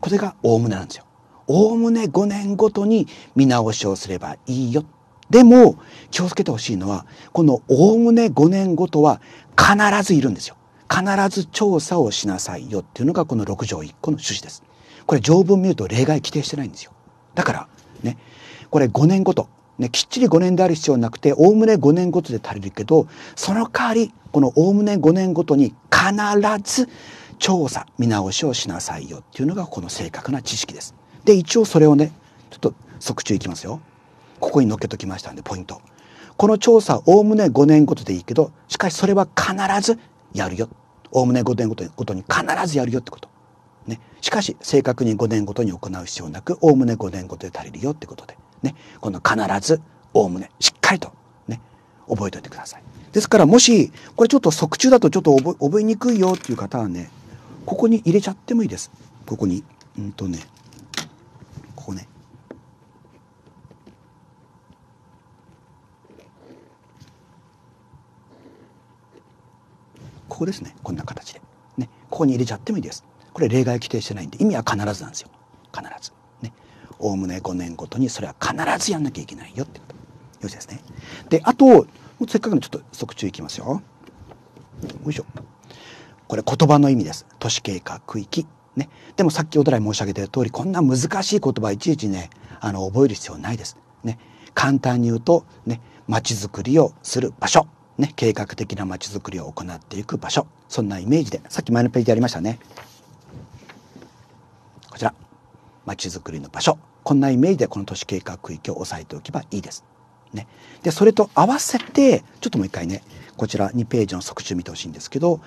これがおおむねなんですよ。概ね5年ごとに見直しをすればいいよ。でも、気をつけてほしいのは、このおおむね5年ごとは必ずいるんですよ。必ず調査をしなさいよっていうのがこの6条1個の趣旨です。これ条文見ると例外規定してないんですよ。だから、ね、これ5年ごと、ね、きっちり5年である必要はなくて、おおむね5年ごとで足りるけど、その代わり、このおおむね5年ごとに必ず調査、見直しをしなさいよっていうのがこの正確な知識です。で、一応それをね、ちょっと即中いきますよ。ここに載っけときましたんで、ポイント。この調査、おおむね5年ごとでいいけど、しかしそれは必ずやるよ。おおむね5年ごとごとに必ずやるよってこと。ね。しかし、正確に5年ごとに行う必要なく、おおむね5年ごとで足りるよってことで。ね、この必ずおおむねしっかりとね覚えておいてください。ですからもしこれちょっと側中だとちょっと覚えにくいよっていう方はねここに入れちゃってもいいです。ここにうんとねここねここですねこんな形で、ね、ここに入れちゃってもいいですこれ例外規定してないんで意味は必ずなんですよ必ず。おおむね5年ごとにそれは必ずやんなきゃいけないよってことよしですねであとせっかくのちょっと側中いきますよよいしょこれ言葉の意味です都市経過区域ねでもさっきおらい申し上げてる通りこんな難しい言葉いちいちねあの覚える必要ないですね簡単に言うとねちづくりをする場所ね、計画的なまちづくりを行っていく場所そんなイメージでさっき前のページでありましたねちづくりの場所こんなイメージでこの都市計画区域を押さえておけばいいです。ね、でそれと合わせてちょっともう一回ねこちら2ページの側中見てほしいんですけど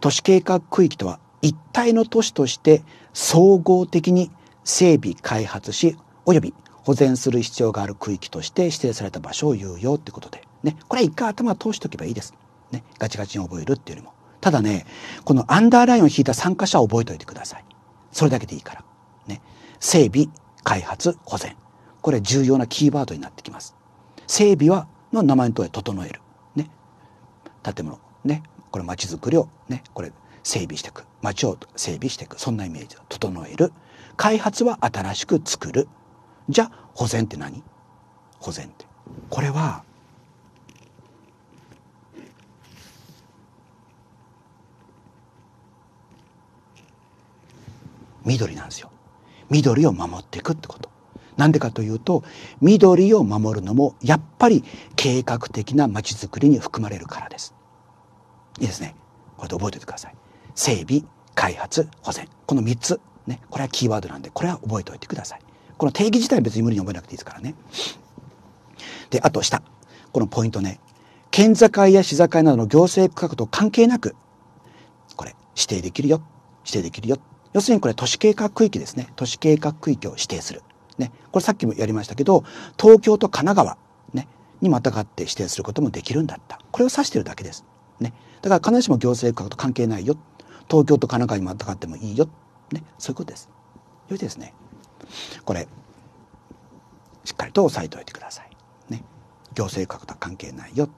都市計画区域とは一体の都市として総合的に整備開発し及び保全する必要がある区域として指定された場所を言うよってことでねこれは一回頭通しておけばいいです。ね、ガチガチに覚えるっていうよりもただねこのアンダーラインを引いた参加者を覚えておいてくださいそれだけでいいからね整備、開発、保全。これ重要なキーワードになってきます。整備は、の名前の通り整える。ね。建物。ね。これ町づくりをね、これ整備していく。町を整備していく。そんなイメージを整える。開発は新しく作る。じゃあ、保全って何保全って。これは、緑なんですよ緑を守っていくってこと。なんでかというと緑を守るのもやっぱり計画的な街づくりに含まれるからです。いいですね。これで覚えておいてください。整備、開発、保全。この3つ。ね。これはキーワードなんで、これは覚えておいてください。この定義自体は別に無理に覚えなくていいですからね。で、あと下。このポイントね。県境や市境などの行政区画と関係なく、これ、指定できるよ。指定できるよ。要するにこれ都市計画区域ですね。都市計画区域を指定する。ね。これさっきもやりましたけど、東京と神奈川、ね、にまたがって指定することもできるんだった。これを指してるだけです。ね。だから必ずしも行政区画と関係ないよ。東京と神奈川にまたがってもいいよ。ね。そういうことです。よいですね。これ、しっかりと押さえておいてください。ね。行政区画とは関係ないよ。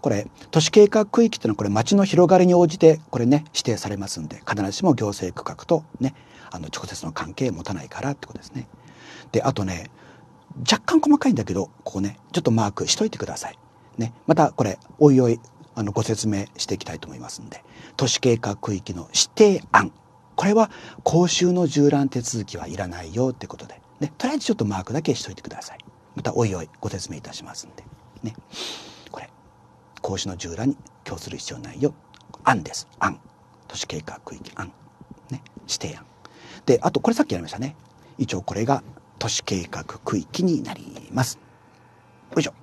これ都市計画区域というのはこれ町の広がりに応じてこれね指定されますんで必ずしも行政区画とねあの直接の関係を持たないからってことですね。であとね若干細かいんだけどここねちょっとマークしといてください。ね、またこれおいおいあのご説明していきたいと思いますんで都市計画区域の指定案これは公衆の縦覧手続きはいらないよってことで、ね、とりあえずちょっとマークだけしといてください。またおいおいご説明いたしますんで。ね。格子の従来に供する必要ないよ案です案都市計画区域案、ね、指定案であとこれさっきやりましたね一応これが都市計画区域になりますよいしょ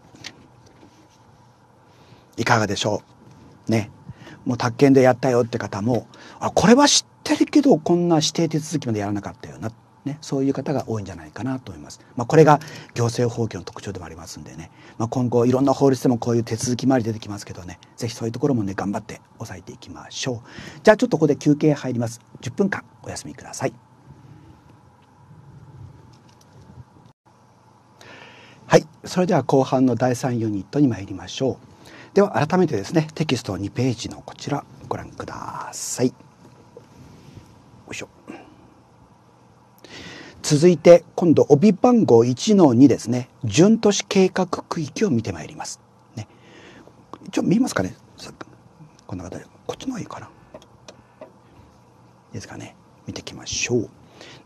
いかがでしょうねもう宅建でやったよって方もあこれは知ってるけどこんな指定手続きまでやらなかったよなね、そういう方が多いんじゃないかなと思います。まあ、これが行政法規の特徴でもありますんでね、まあ、今後いろんな法律でもこういう手続き回り出てきますけどね、ぜひそういうところもね、頑張って抑えていきましょう。じゃあちょっとここで休憩入ります。10分間お休みください。はい、それでは後半の第3ユニットに参りましょう。では改めてですね、テキスト2ページのこちらご覧ください。よいしょ。続いて今度帯番号1の2ですね準都市計画区域を見てまいります。ね、一応見えますかねこんな形こっちの方がいいかな。いいですかね見ていきましょう。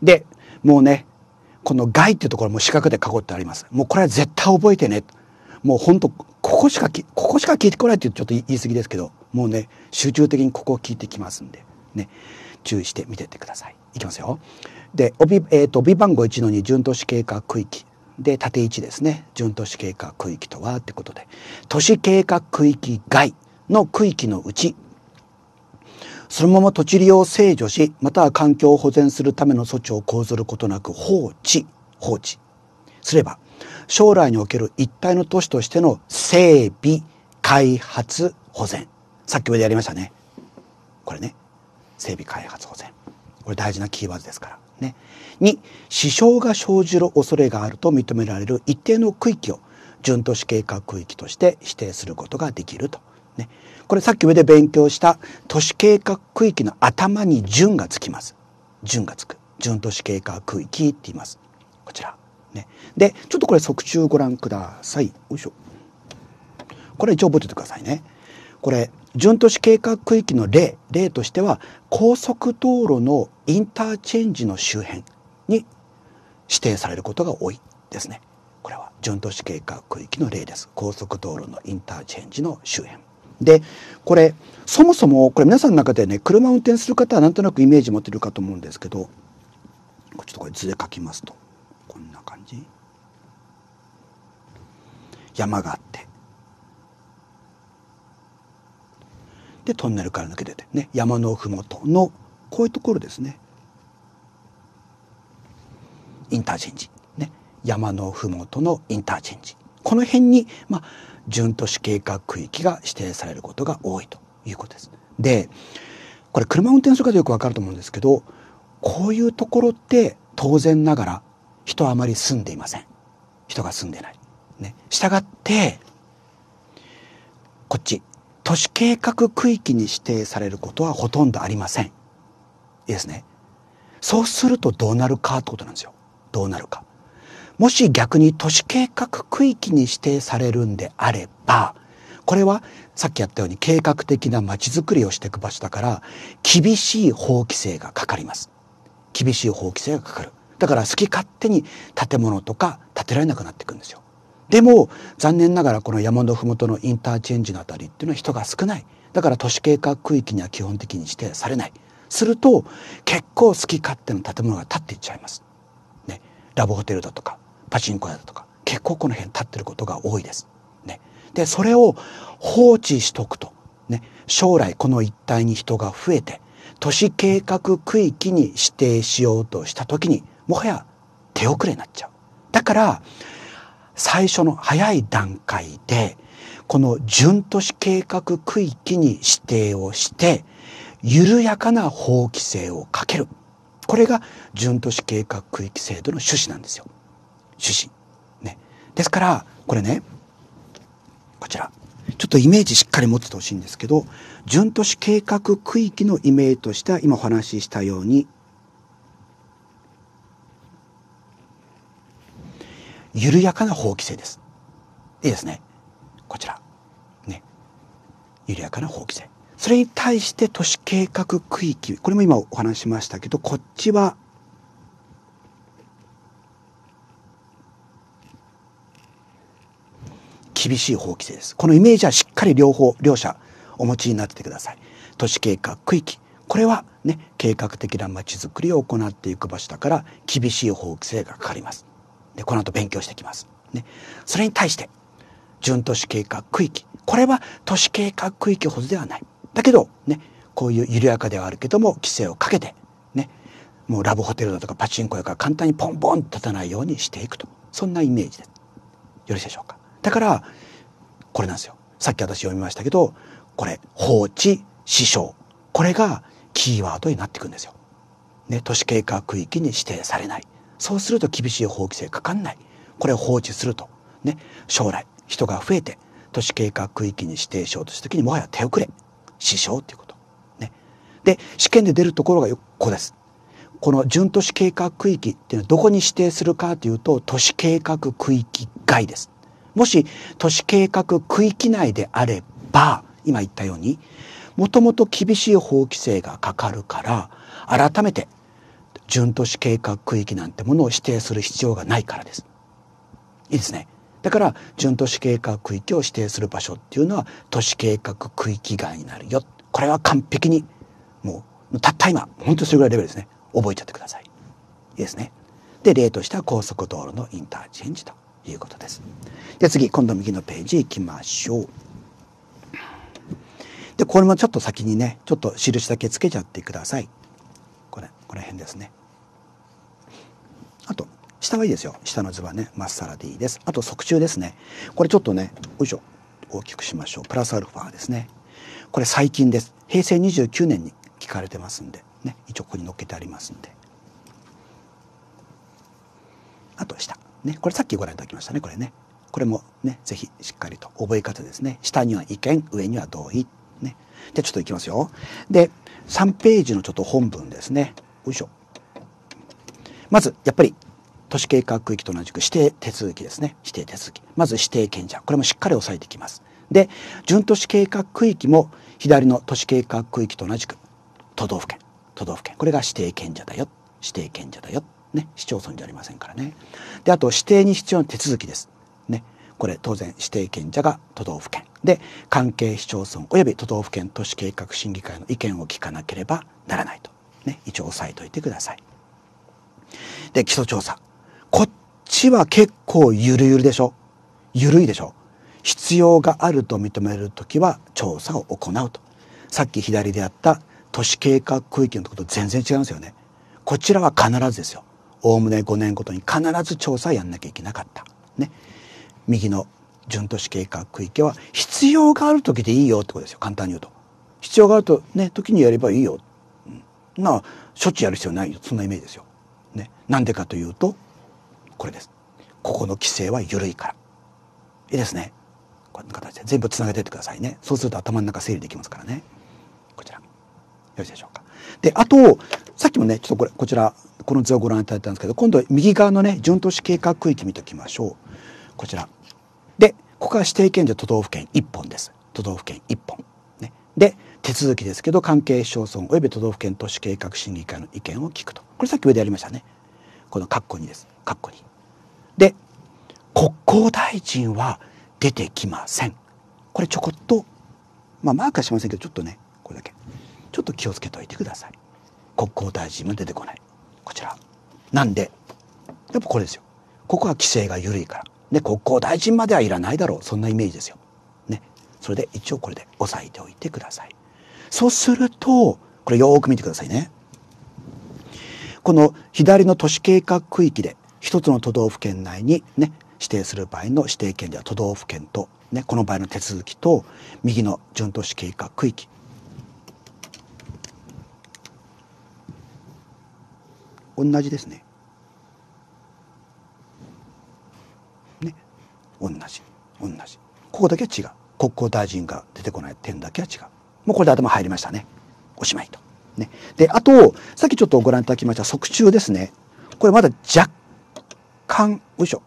でもうねこの「外」っていうところも四角で囲ってあります。もうこれは絶対覚えてね。もうほんとここしかここしか聞いてこないってちょっと言い過ぎですけどもうね集中的にここを聞いてきますんでね。注意して見ててください。いきますよ。で、帯、えっ、ー、と、帯番号1の2、準都市計画区域。で、縦1ですね。準都市計画区域とはってことで、都市計画区域外の区域のうち、そのまま土地利用を制御し、または環境を保全するための措置を講ずることなく放置、放置すれば、将来における一体の都市としての整備、開発、保全。さっきまでやりましたね。これね。整備開発保全これ大事なキーワードですから。ね、2支障が生じる恐れがあると認められる一定の区域を準都市計画区域として指定することができると。ね、これさっき上で勉強した都市計画区域の頭に準がつきます。準がつく。準都市計画区域って言います。こちら。ね、でちょっとこれ速中ご覧ください。よいしょ。これ一応覚えててくださいね。これ、準都市計画区域の例、例としては、高速道路のインターチェンジの周辺に指定されることが多いですね。これは準都市計画区域の例です。高速道路のインターチェンジの周辺。で、これ、そもそも、これ皆さんの中でね、車を運転する方はなんとなくイメージ持ってるかと思うんですけど、ちょっとこれ図で書きますと、こんな感じ。山があって、でトンネルから抜けててね山の麓のこういうところですねインターチェンジ、ね、山の麓のインターチェンジこの辺に、まあ、準都市計画区域が指定されることが多いということです。でこれ車運転する方よくわかると思うんですけどこういうところって当然ながら人はあまり住んでいません人が住んでない。ね、したがってこっち都市計画区域に指定されることはほとんどありません。いいですね。そうするとどうなるかってことなんですよ。どうなるか。もし逆に都市計画区域に指定されるんであれば、これはさっきやったように計画的なまちづくりをしていく場所だから、厳しい法規制がかかります。厳しい法規制がかかる。だから好き勝手に建物とか建てられなくなっていくんですよ。でも残念ながらこの山の麓のインターチェンジのあたりっていうのは人が少ないだから都市計画区域には基本的に指定されないすると結構好き勝手な建物が建っていっちゃいます、ね、ラブホテルだとかパチンコ屋だとか結構この辺建ってることが多いです、ね、でそれを放置しとくと、ね、将来この一帯に人が増えて都市計画区域に指定しようとした時にもはや手遅れになっちゃうだから最初の早い段階で、この準都市計画区域に指定をして、緩やかな法規制をかける。これが準都市計画区域制度の趣旨なんですよ。趣旨。ね。ですから、これね、こちら。ちょっとイメージしっかり持っててほしいんですけど、準都市計画区域のイメージとしては、今お話ししたように、緩やかな法規制です。いいですね。こちら。ね。緩やかな法規制。それに対して都市計画区域、これも今お話しましたけど、こっちは、厳しい法規制です。このイメージはしっかり両方、両者お持ちになっててください。都市計画区域。これはね、計画的なまちづくりを行っていく場所だから厳しい法規制がかかります。でこの後勉強してきます。ね、それに対して準都市計画区域これは都市計画区域ほどではない。だけどねこういう緩やかではあるけども規制をかけてねもうラブホテルだとかパチンコ屋から簡単にポンポン立たないようにしていくとそんなイメージです。よろしいでしょうか。だからこれなんですよ。さっき私読みましたけどこれ放置支障これがキーワードになっていくんですよ。ね、都市計画区域に指定されないそうすると厳しい法規制かかんないこれを放置すると、ね、将来人が増えて都市計画区域に指定しようとした時にもはや手遅れ支障っていうこと。ね、で試験で出るところがここです。この準都市計画区域っていうのはどこに指定するかというと都市計画区域外です。もし都市計画区域内であれば今言ったようにもともと厳しい法規制がかかるから改めて準都市計画区域なんてものを指定する必要がないからです。いいですね。だから準都市計画区域を指定する場所っていうのは都市計画区域外になるよ。これは完璧にもうたった今本当にそれぐらいレベルですね覚えちゃってください。いいですね。で例としては高速道路のインターチェンジということです。で次今度右のページ行きましょう。でこれもちょっと先にねちょっと印だけつけちゃってください。これこの辺ですねあと下はいいですよ下の図はねまっさらでいいですあと側柱ですねこれちょっとねよいしょ大きくしましょうプラスアルファですねこれ最近です平成29年に聞かれてますんでね一応ここに載っけてありますんであと下ねこれさっきご覧いただきましたねこれねこれもねぜひしっかりと覚え方ですね下には意見上には同意ねでちょっといきますよで3ページのちょっと本文ですね。よいしょ。まず、やっぱり、都市計画区域と同じく指定手続きですね。指定手続き。まず指定権者。これもしっかり押さえていきます。で、準都市計画区域も左の都市計画区域と同じく都道府県。都道府県。これが指定権者だよ。指定権者だよ。ね。市町村じゃありませんからね。で、あと指定に必要な手続きです。ね。これ当然指定権者が都道府県。で関係市町村及び都道府県都市計画審議会の意見を聞かなければならないと、ね、一応押さえといてください。で基礎調査こっちは結構ゆるゆるでしょゆるいでしょ必要があると認める時は調査を行うとさっき左であった都市計画区域のとこと全然違うんですよねこちらは必ずですよおおむね5年ごとに必ず調査やんなきゃいけなかったね右の準都市計画区域は必要がある時でいいよってことですよ簡単に言うと必要があるとね時にやればいいよ、うん、なしょっちゅうやる必要ないよそんなイメージですよ。ね、なんでかというとこれですここの規制は緩いからいいですねこんな形で全部つなげてってくださいねそうすると頭の中整理できますからねこちらよろしいでしょうかであとさっきもねちょっとこれこちらこの図をご覧いただいたんですけど今度は右側のね準都市計画区域見ておきましょうこちらでここは指定権で都道府県1本です都道府県1本、ね、で手続きですけど関係市町村及び都道府県都市計画審議会の意見を聞くとこれさっき上でやりましたねこの括弧2です括弧2で国交大臣は出てきませんこれちょこっとまあマークはしませんけどちょっとねこれだけちょっと気をつけておいてください国交大臣も出てこないこちらなんでやっぱこれですよここは規制が緩いからね、国交大臣まではいらないだろうそんなイメージですよ。ね、それで一応これで押さえておいてください。そうするとこれよく見てくださいね。この左の都市計画区域で一つの都道府県内に、ね、指定する場合の指定権では都道府県と、ね、この場合の手続きと右の準都市計画区域同じですね。同じ同じここだけは違う国交大臣が出てこない点だけは違うもうこれで頭入りましたねおしまいと。ね、であとさっきちょっとご覧いただきました側中ですねこれまだ若干よいしょ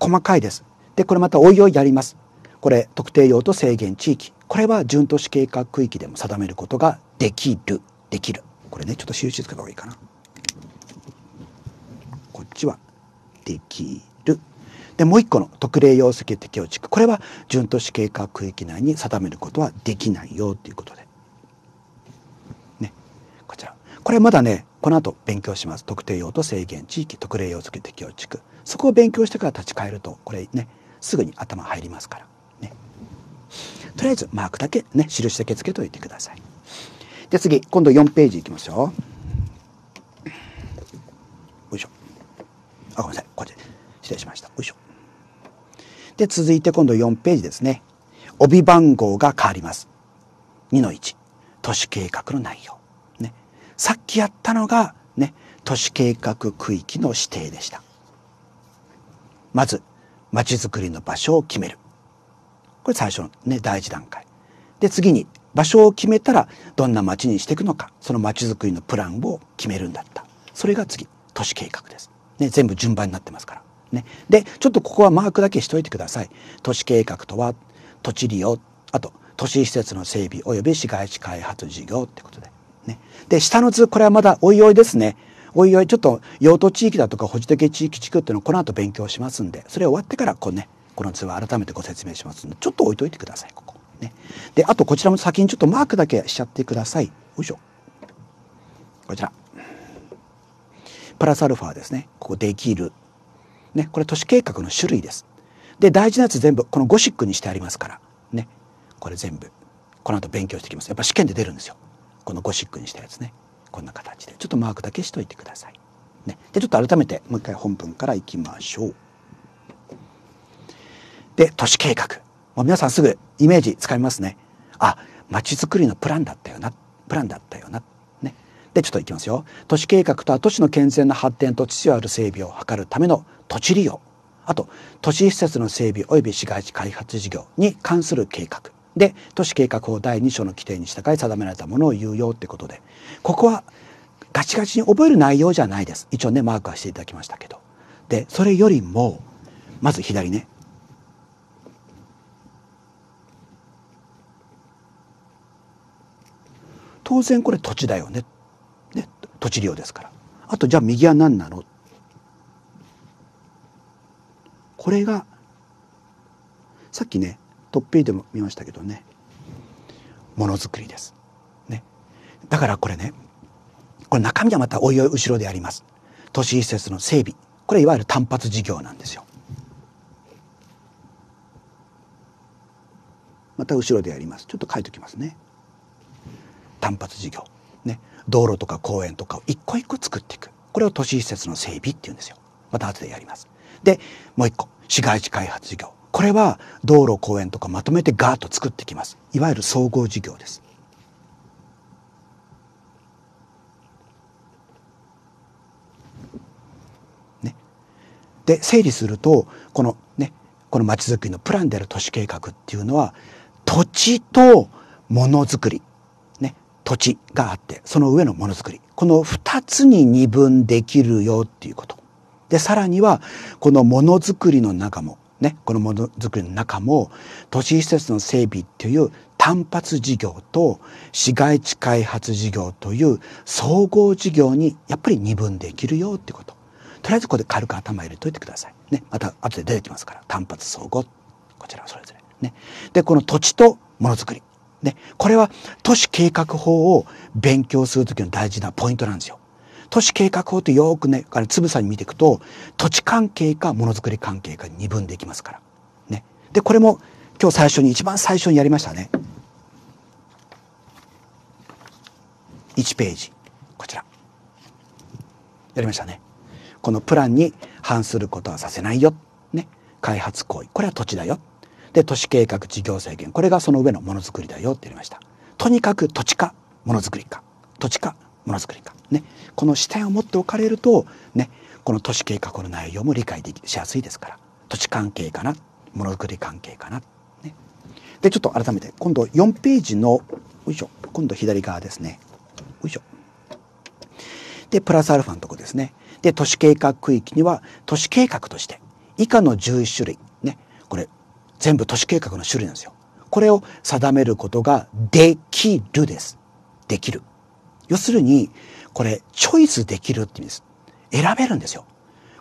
細かいです。でこれまたおいおいやります。これ特定用途制限地域これは準都市計画区域でも定めることができるできるこれねちょっと印つけた方がいいかなこっちはできるでもう一個の特例要請適用地区これは準都市計画区域内に定めることはできないよということで。ね、こちらこれまだねこの後勉強します特定用途制限地域特例要請適用地区そこを勉強してから立ち返るとこれねすぐに頭入りますから。ね、とりあえずマークだけね印だけつけておいてください。で次今度4ページいきますよよいしょ。あごめんなさいこっち失礼しました。よいしょ。で、続いて今度4ページですね。帯番号が変わります。2の1。都市計画の内容。ね。さっきやったのが、ね、都市計画区域の指定でした。まず、まちづくりの場所を決める。これ最初のね、第一段階。で、次に、場所を決めたら、どんな街にしていくのか、その街づくりのプランを決めるんだった。それが次、都市計画です。ね、全部順番になってますから。ね。で、ちょっとここはマークだけしといてください。都市計画とは、土地利用、あと、都市施設の整備及び市街地開発事業ってことで。ね。で、下の図、これはまだおいおいですね。おいおい、ちょっと用途地域だとか保持的地域地区っていうのをこの後勉強しますんで、それ終わってから、こうね、この図は改めてご説明しますんで、ちょっと置いといてください、ここ。ね。で、あとこちらも先にちょっとマークだけしちゃってください。よいしょ。こちら。プラスアルファですね。ここできるね、これ都市計画の種類です。で大事なやつ全部このゴシックにしてありますからねこれ全部この後勉強してきますやっぱ試験で出るんですよこのゴシックにしたやつねこんな形でちょっとマークだけしといてください。ね、でちょっと改めてもう一回本文からいきましょう。で都市計画もう皆さんすぐイメージつかみますね。あ街づくりのプランだったよなプランだったよなでちょっといきますよ都市計画とは都市の健全な発展と秩序ある整備を図るための土地利用あと都市施設の整備及び市街地開発事業に関する計画で都市計画法第2章の規定に従い定められたものを有用ってことでここはガチガチに覚える内容じゃないです一応ねマークはしていただきましたけどでそれよりもまず左ね当然これ土地だよね土地量ですからあとじゃあ右は何なのこれがさっきねトップペーでも見ましたけどねものづくりです、ね、だからこれねこれ中身はまたおいおい後ろであります都市施設の整備これいわゆる単発事業なんですよまた後ろでやりますちょっと書いときますね単発事業ね道路とか公園とかを一個一個作っていくこれを都市施設の整備っていうんですよまた後でやりますでもう一個市街地開発事業これは道路公園とかまとめてガーッと作ってきますいわゆる総合事業ですねで整理するとこのねこのまちづくりのプランである都市計画っていうのは土地とものづくり土地があってその上のものづくりこの2つに二分できるよっていうことでさらにはこのものづくりの中もねこのものづくりの中も都市施設の整備っていう単発事業と市街地開発事業という総合事業にやっぱり二分できるよってこととりあえずここで軽く頭入れといてくださいねまた後で出てきますから単発総合こちらそれぞれねでこの土地とものづくりね、これは都市計画法を勉強する時の大事なポイントなんですよ。都市計画法ってよくね、あれ、つぶさに見ていくと、土地関係かものづくり関係か二分できますから。ね。で、これも今日最初に、一番最初にやりましたね。1ページ。こちら。やりましたね。このプランに反することはさせないよ。ね。開発行為。これは土地だよ。で都市計画事業制限これがその上のものづくりだよって言いましたとにかく土地かものづくりか土地かものづくりかねこの視点を持っておかれるとねこの都市計画の内容も理解できしやすいですから土地関係かなものづくり関係かな、ね、でちょっと改めて今度4ページのよいしょ今度左側ですねよいしょでプラスアルファのとこですねで都市計画区域には都市計画として以下の11種類ねこれ全部都市計画の種類なんですよ。これを定めることができるです。できる。要するに、これ、チョイスできるって意味です。選べるんですよ。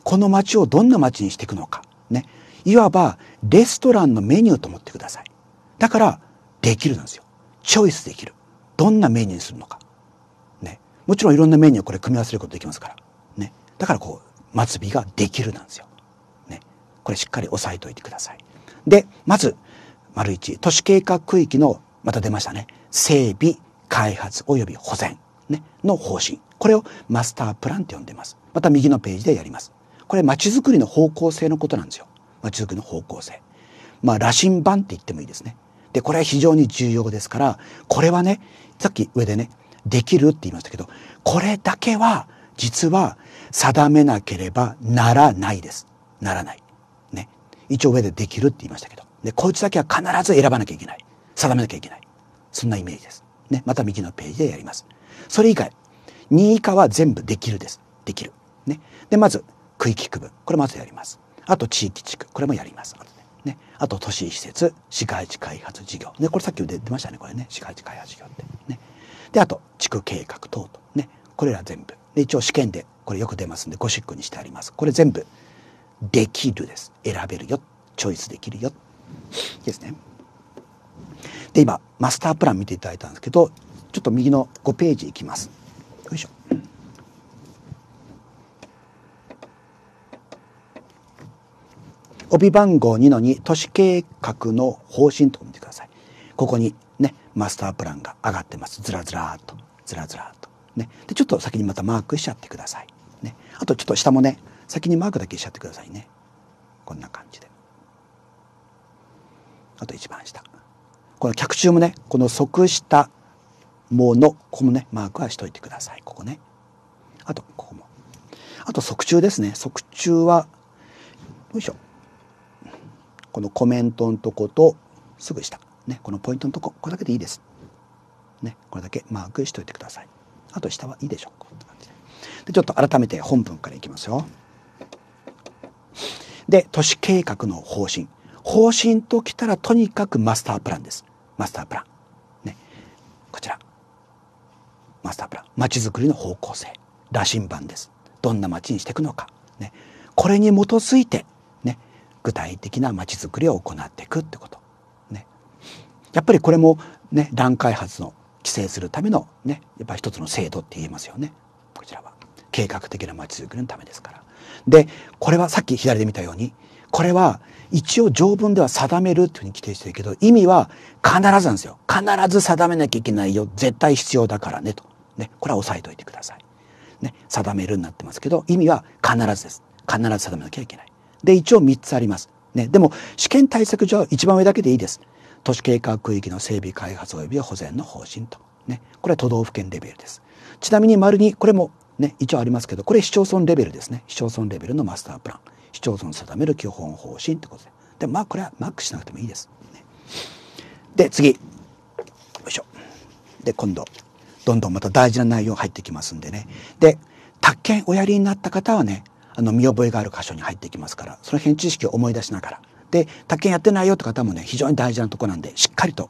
この街をどんな街にしていくのか。ね。いわば、レストランのメニューと思ってください。だから、できるなんですよ。チョイスできる。どんなメニューにするのか。ね。もちろんいろんなメニューこれ組み合わせることできますから。ね。だからこう、末尾ができるなんですよ。ね。これしっかり押さえておいてください。で、まず、丸一、都市計画区域の、また出ましたね、整備、開発及び保全、ね、の方針。これをマスタープランって呼んでます。また右のページでやります。これ、街づくりの方向性のことなんですよ。街づくりの方向性。まあ、羅針盤って言ってもいいですね。で、これは非常に重要ですから、これはね、さっき上でね、できるって言いましたけど、これだけは、実は定めなければならないです。ならない。一応上でできるって言いましたけどでこいつだけは必ず選ばなきゃいけない定めなきゃいけないそんなイメージです、ね、また右のページでやりますそれ以外2以下は全部できるですできる、ね、でまず区域区分これまずやりますあと地域地区これもやりますね、あと都市施設市街地開発事業、ね、これさっき出てましたねこれね市街地開発事業ってねであと地区計画等々ねこれら全部で一応試験でこれよく出ますんでゴシックにしてありますこれ全部できるです選べるよチョイスできるよですね。で今マスタープラン見ていただいたんですけどちょっと右の5ページいきます。よいしょ帯番号2の2都市計画の方針と見てくださいここにねマスタープランが上がってますずらずらっとずらずらっとねでちょっと先にまたマークしちゃってくださいねあとちょっと下もね先にマークだけしちゃってくださいねこんな感じであと一番下この脚注もねこの即したものここもねマークはしといてくださいここねあとここもあと即中ですね即中はよいしょこのコメントのとことすぐ下ねこのポイントのとここれだけでいいですねこれだけマークしといてくださいあと下はいいでしょうかんな感じでちょっと改めて本文からいきますよで、都市計画の方針。方針ときたらとにかくマスタープランです。マスタープラン。ね。こちら。マスタープラン。街づくりの方向性。羅針盤です。どんな街にしていくのか。ね。これに基づいて、ね。具体的な街づくりを行っていくってこと。ね。やっぱりこれも、ね、乱開発の規制するためのねやっぱ一つの制度って言えますよねこちらは計画的な街づくりのためですからでこれはさっき左で見たようにこれは一応条文では定めるっていうふうに規定してるけど意味は必ずなんですよ必ず定めなきゃいけないよ絶対必要だからねとねこれは押さえておいてください。ね、定めるになってますけど意味は必ずです必ず定めなきゃいけないで一応3つあります、ね、でも試験対策上は一番上だけでいいです都市計画区域の整備開発及び保全の方針と、ね、これは都道府県レベルですちなみに丸にこれもね、一応ありますけどこれ市町村レベルですね市町村レベルのマスタープラン市町村定める基本方針ってことででまあこれはマックしなくてもいいです。ね、で次よいしょで今度どんどんまた大事な内容入ってきますんでねで宅建おやりになった方はねあの見覚えがある箇所に入ってきますからその辺知識を思い出しながらで宅建やってないよって方もね非常に大事なとこなんでしっかりと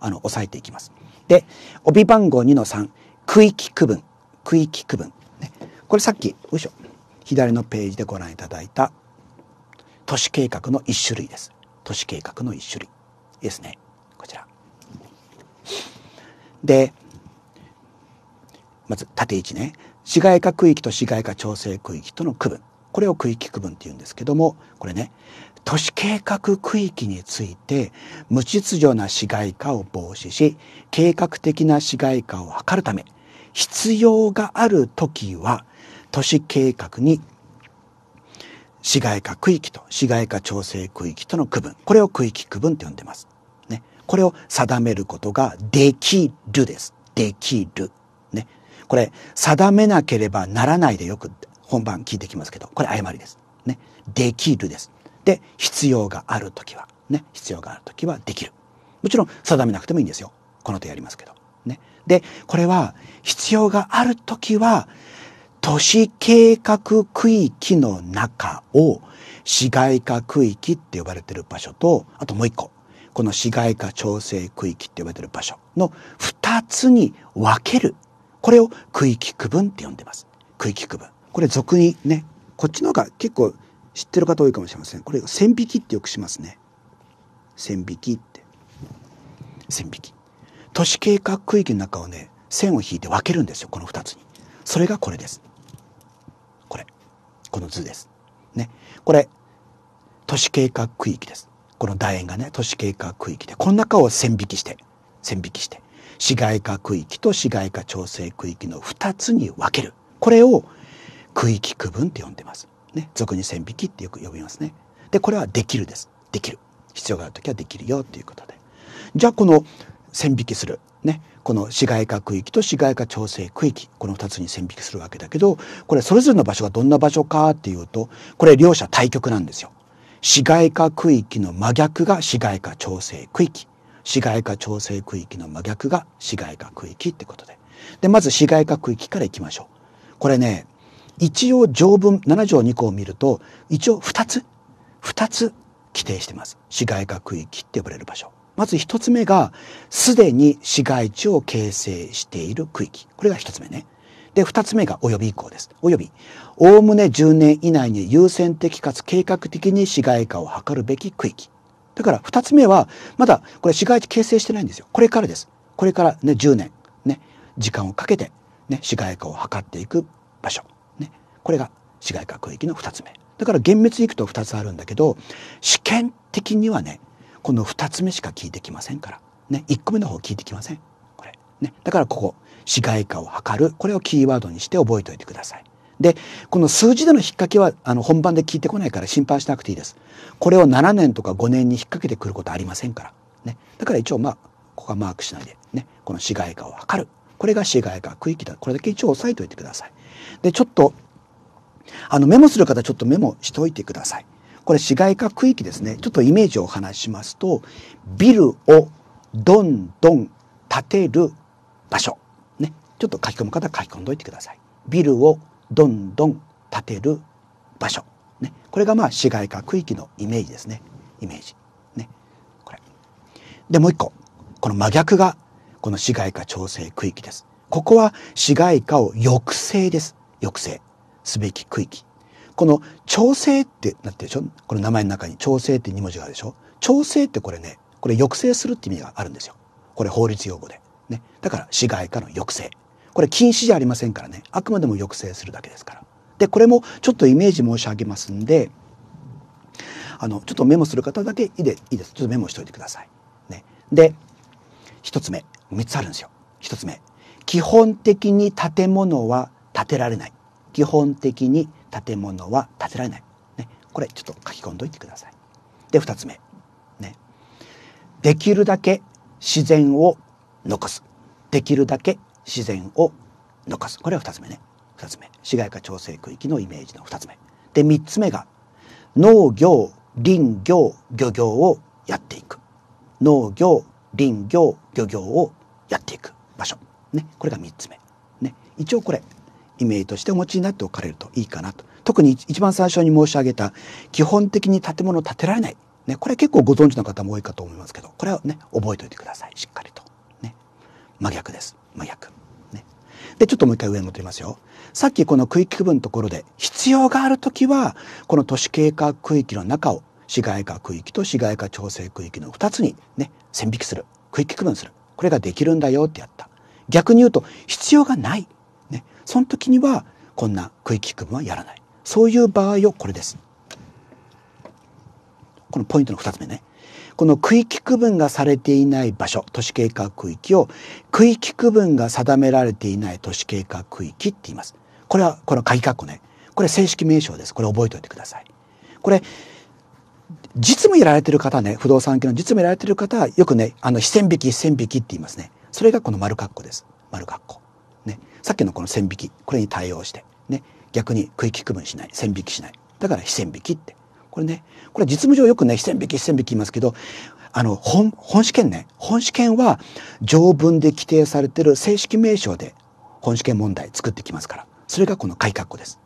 あの押さえていきます。で帯番号2の3区域区分区域区分これさっきよいしょ左のページでご覧いただいた都市計画の一種類です都市計画の一種類ですねこちらでまず縦1ね市街化区域と市街化調整区域との区分これを区域区分っていうんですけどもこれね都市計画区域について無秩序な市街化を防止し計画的な市街化を図るため必要がある時は都市計画に市街化区域と市街化調整区域との区分これを区域区分って呼んでます。ね、これを定めることができるです。できる。ね、これ定めなければならないでよく本番聞いてきますけどこれ誤りです。ね、できるです。で必要がある時はね必要がある時はできる。もちろん定めなくてもいいんですよ。この手やりますけど。ね、でこれは必要がある時は都市計画区域の中を市街化区域って呼ばれてる場所と、あともう一個、この市街化調整区域って呼ばれてる場所の二つに分ける。これを区域区分って呼んでます。区域区分。これ俗にね、こっちの方が結構知ってる方多いかもしれません。これ線引きってよくしますね。線引きって。線引き。都市計画区域の中をね、線を引いて分けるんですよ、この二つに。それがこれです。この図です。ね。これ、都市計画区域です。この楕円がね、都市計画区域で、この中を線引きして、線引きして、市街化区域と市街化調整区域の2つに分ける。これを区域区分って呼んでます。ね。俗に線引きってよく呼びますね。で、これはできるです。できる。必要がある時はできるよっていうことで。じゃあこの線引きする。ね。この市街化区域と市街化調整区域この2つに線引きするわけだけどこれそれぞれの場所がどんな場所かっていうとこれ両者対極なんですよ。市街化区域の真逆が市街化調整区域市街化調整区域の真逆が市街化区域ってことででまず市街化区域からいきましょう。これね一応条文7条2項を見ると一応2つ2つ規定してます市街化区域って呼ばれる場所。まず一つ目が、すでに市街地を形成している区域。これが一つ目ね。で、二つ目が及び以降です。及び。おおむね10年以内に優先的かつ計画的に市街化を図るべき区域。だから二つ目は、まだこれ市街地形成してないんですよ。これからです。これからね、10年、ね、時間をかけて、ね、市街化を図っていく場所。ね、これが市街化区域の二つ目。だから厳密にいくと二つあるんだけど、試験的にはね、この2つ目しか聞いてきませんから、ね、1個目の方聞いてきませんこれ、ね、だからここ市街化を図るこれをキーワードにして覚えておいてくださいでこの数字での引っ掛けはあの本番で聞いてこないから心配しなくていいですこれを7年とか5年に引っ掛けてくることありませんから、ね、だから一応まあここはマークしないでねこの市街化を図るこれが市街化区域だこれだけ一応押さえておいてくださいでちょっとあのメモする方ちょっとメモしておいてくださいこれ市街化区域ですね。ちょっとイメージをお話しますと、ビルをどんどん建てる場所。ね。ちょっと書き込む方は書き込んどいてください。ビルをどんどん建てる場所。ね。これがまあ市街化区域のイメージですね。イメージ。ね。これ。で、もう一個。この真逆が、この市街化調整区域です。ここは市街化を抑制です。抑制すべき区域。この調整ってなってるでしょこの名前の中に調整って2文字があるでしょ調整ってこれね、これ抑制するって意味があるんですよ。これ法律用語で。ね。だから市街化の抑制。これ禁止じゃありませんからね。あくまでも抑制するだけですから。で、これもちょっとイメージ申し上げますんで、あの、ちょっとメモする方だけいいでいいです。ちょっとメモしておいてください。ね。で、一つ目。三つあるんですよ。一つ目。基本的に建物は建てられない。基本的に建物は建てられない、ね、これちょっと書き込んどいてください。で2つ目、ね、できるだけ自然を残すできるだけ自然を残すこれは2つ目ね2つ目市街化調整区域のイメージの2つ目で3つ目が農業林業漁業をやっていく農業林業漁業をやっていく場所ねこれが3つ目ね一応これイメージとしてお持ちになっておかれるといいかなと特に一番最初に申し上げた基本的に建物を建てられない、ね、これ結構ご存知の方も多いかと思いますけどこれはね覚えておいてくださいしっかりと、ね、真逆です真逆、ね、でちょっともう一回上に戻りますよさっきこの区域区分のところで必要がある時はこの都市計画区域の中を市街化区域と市街化調整区域の2つにね線引きする区域区分するこれができるんだよってやった逆に言うと必要がないその時にはこんな区域区分はやらないそういう場合をこれですこのポイントの2つ目ねこの区域区分がされていない場所都市計画区域を区域区分が定められていない都市計画区域って言いますこれはこの鍵括弧ねこれ正式名称ですこれ覚えておいてくださいこれ実務やられてる方ね不動産系の実務やられてる方はよくねあの非線引き非線引きって言いますねそれがこの丸括弧です丸括弧ねさっきのこの線引きこれに対応して、ね、逆に区域区分しない線引きしないだから非線引きってこれねこれ実務上よくね非線引き非線引き言いますけどあの本本試験ね本試験は条文で規定されてる正式名称で本試験問題作ってきますからそれがこの改革です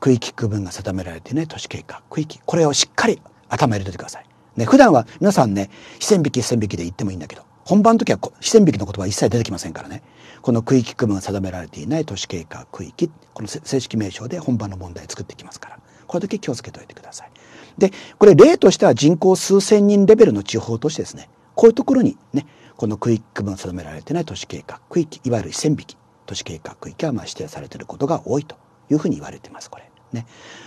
区域区分が定められてね都市計画区域これをしっかり頭入れててくださいね普段は皆さんね非線引き非線引きで言ってもいいんだけど本番の時は非線引きの言葉一切出てきませんからねこの区域区分が定められていない都市計画区域この正式名称で本番の問題作ってきますからこれだけ気をつけておいてください。でこれ例としては人口数千人レベルの地方都市ですねこういうところにねこの区域区分が定められていない都市計画区域いわゆる1,000匹都市計画区域はまあ指定されていることが多いというふうに言われていますこれ。ね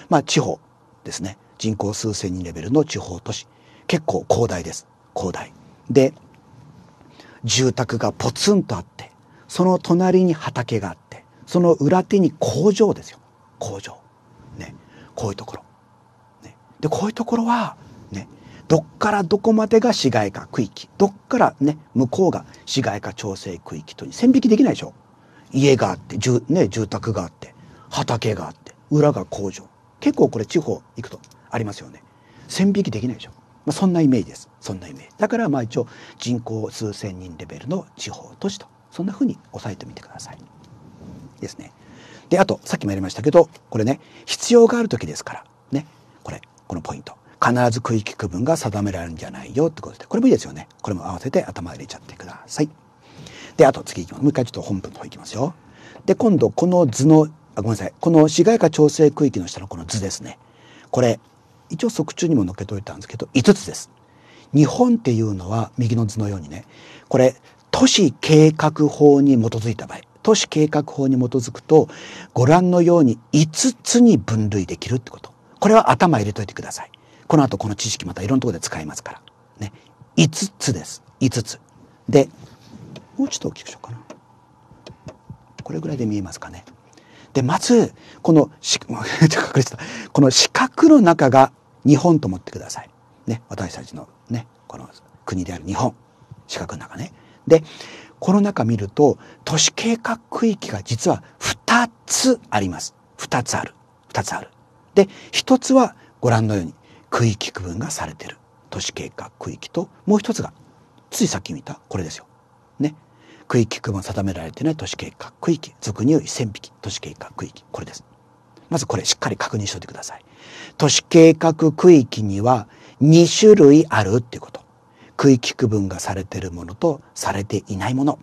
まあ、地方ですね人口数千人レベルの地方都市結構広大です広大。で住宅がポツンとあってその隣に畑があってその裏手に工場ですよ工場ねこういうところ、ね、でこういうところはねどっからどこまでが市街化区域どっからね向こうが市街化調整区域と線引きできないでしょ家があって住,、ね、住宅があって畑があって裏が工場結構これ地方行くとありますよね線引きできないでしょ、まあ、そんなイメージですそんなイメージだからまあ一応人口数千人レベルの地方都市とそんな風に押さえてみてください。ですね。であとさっきもやりましたけどこれね必要がある時ですからねこれこのポイント必ず区域区分が定められるんじゃないよってことでこれもいいですよねこれも合わせて頭入れちゃってください。であと次いきますもう一回ちょっと本文の方いきますよ。で今度この図のあごめんなさいこの市街化調整区域の下のこの図ですねこれ一応側中にも載っけといたんですけど5つです。日本っていうのは右の図のようにねこれ都市計画法に基づいた場合、都市計画法に基づくと、ご覧のように5つに分類できるってこと。これは頭入れといてください。この後この知識またいろんなところで使いますから。ね。5つです。5つ。で、もうちょっと大きくしようかな。これぐらいで見えますかね。で、まず、この、この四角の中が日本と思ってください。ね。私たちのね、この国である日本。四角の中ね。で、この中見ると、都市計画区域が実は2つあります。2つある。2つある。で、1つはご覧のように区域区分がされてる。都市計画区域と、もう1つが、ついさっき見たこれですよ。ね。区域区分定められてない都市計画区域、俗に言う1000匹都市計画区域、これです。まずこれしっかり確認しておいてください。都市計画区域には2種類あるっていうこと。区域区分がされてるものとされていないもの、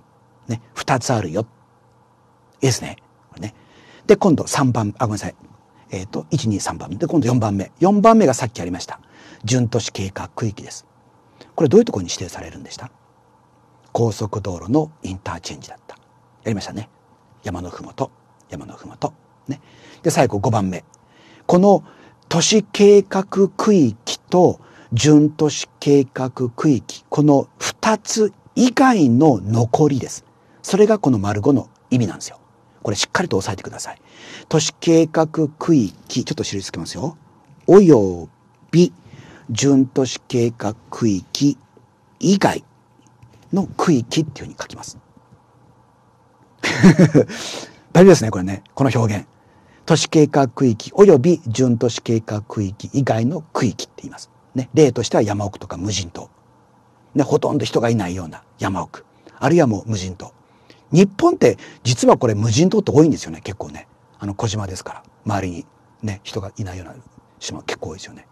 ね、2つあるよ。いいですね。これねで今度3番あごめんなさい。えっ、ー、と123番で今度4番目4番目がさっきありました準都市計画区域です。これどういうところに指定されるんでした高速道路のインターチェンジだった。やりましたね。山のふもと山のふもと。ね、で最後5番目この都市計画区域と準都市計画区域、この2つ以外の残りです。それがこの丸5の意味なんですよ。これしっかりと押さえてください。都市計画区域、ちょっと印つけますよ。および準都市計画区域以外の区域っていうふうに書きます。大丈夫ですね、これね。この表現。都市計画区域及び準都市計画区域以外の区域って言います。ね、例としては山奥とか無人島、ね、ほとんど人がいないような山奥あるいはもう無人島日本って実はこれ無人島って多いんですよね結構ねあの小島ですから周りに、ね、人がいないような島結構多いですよね。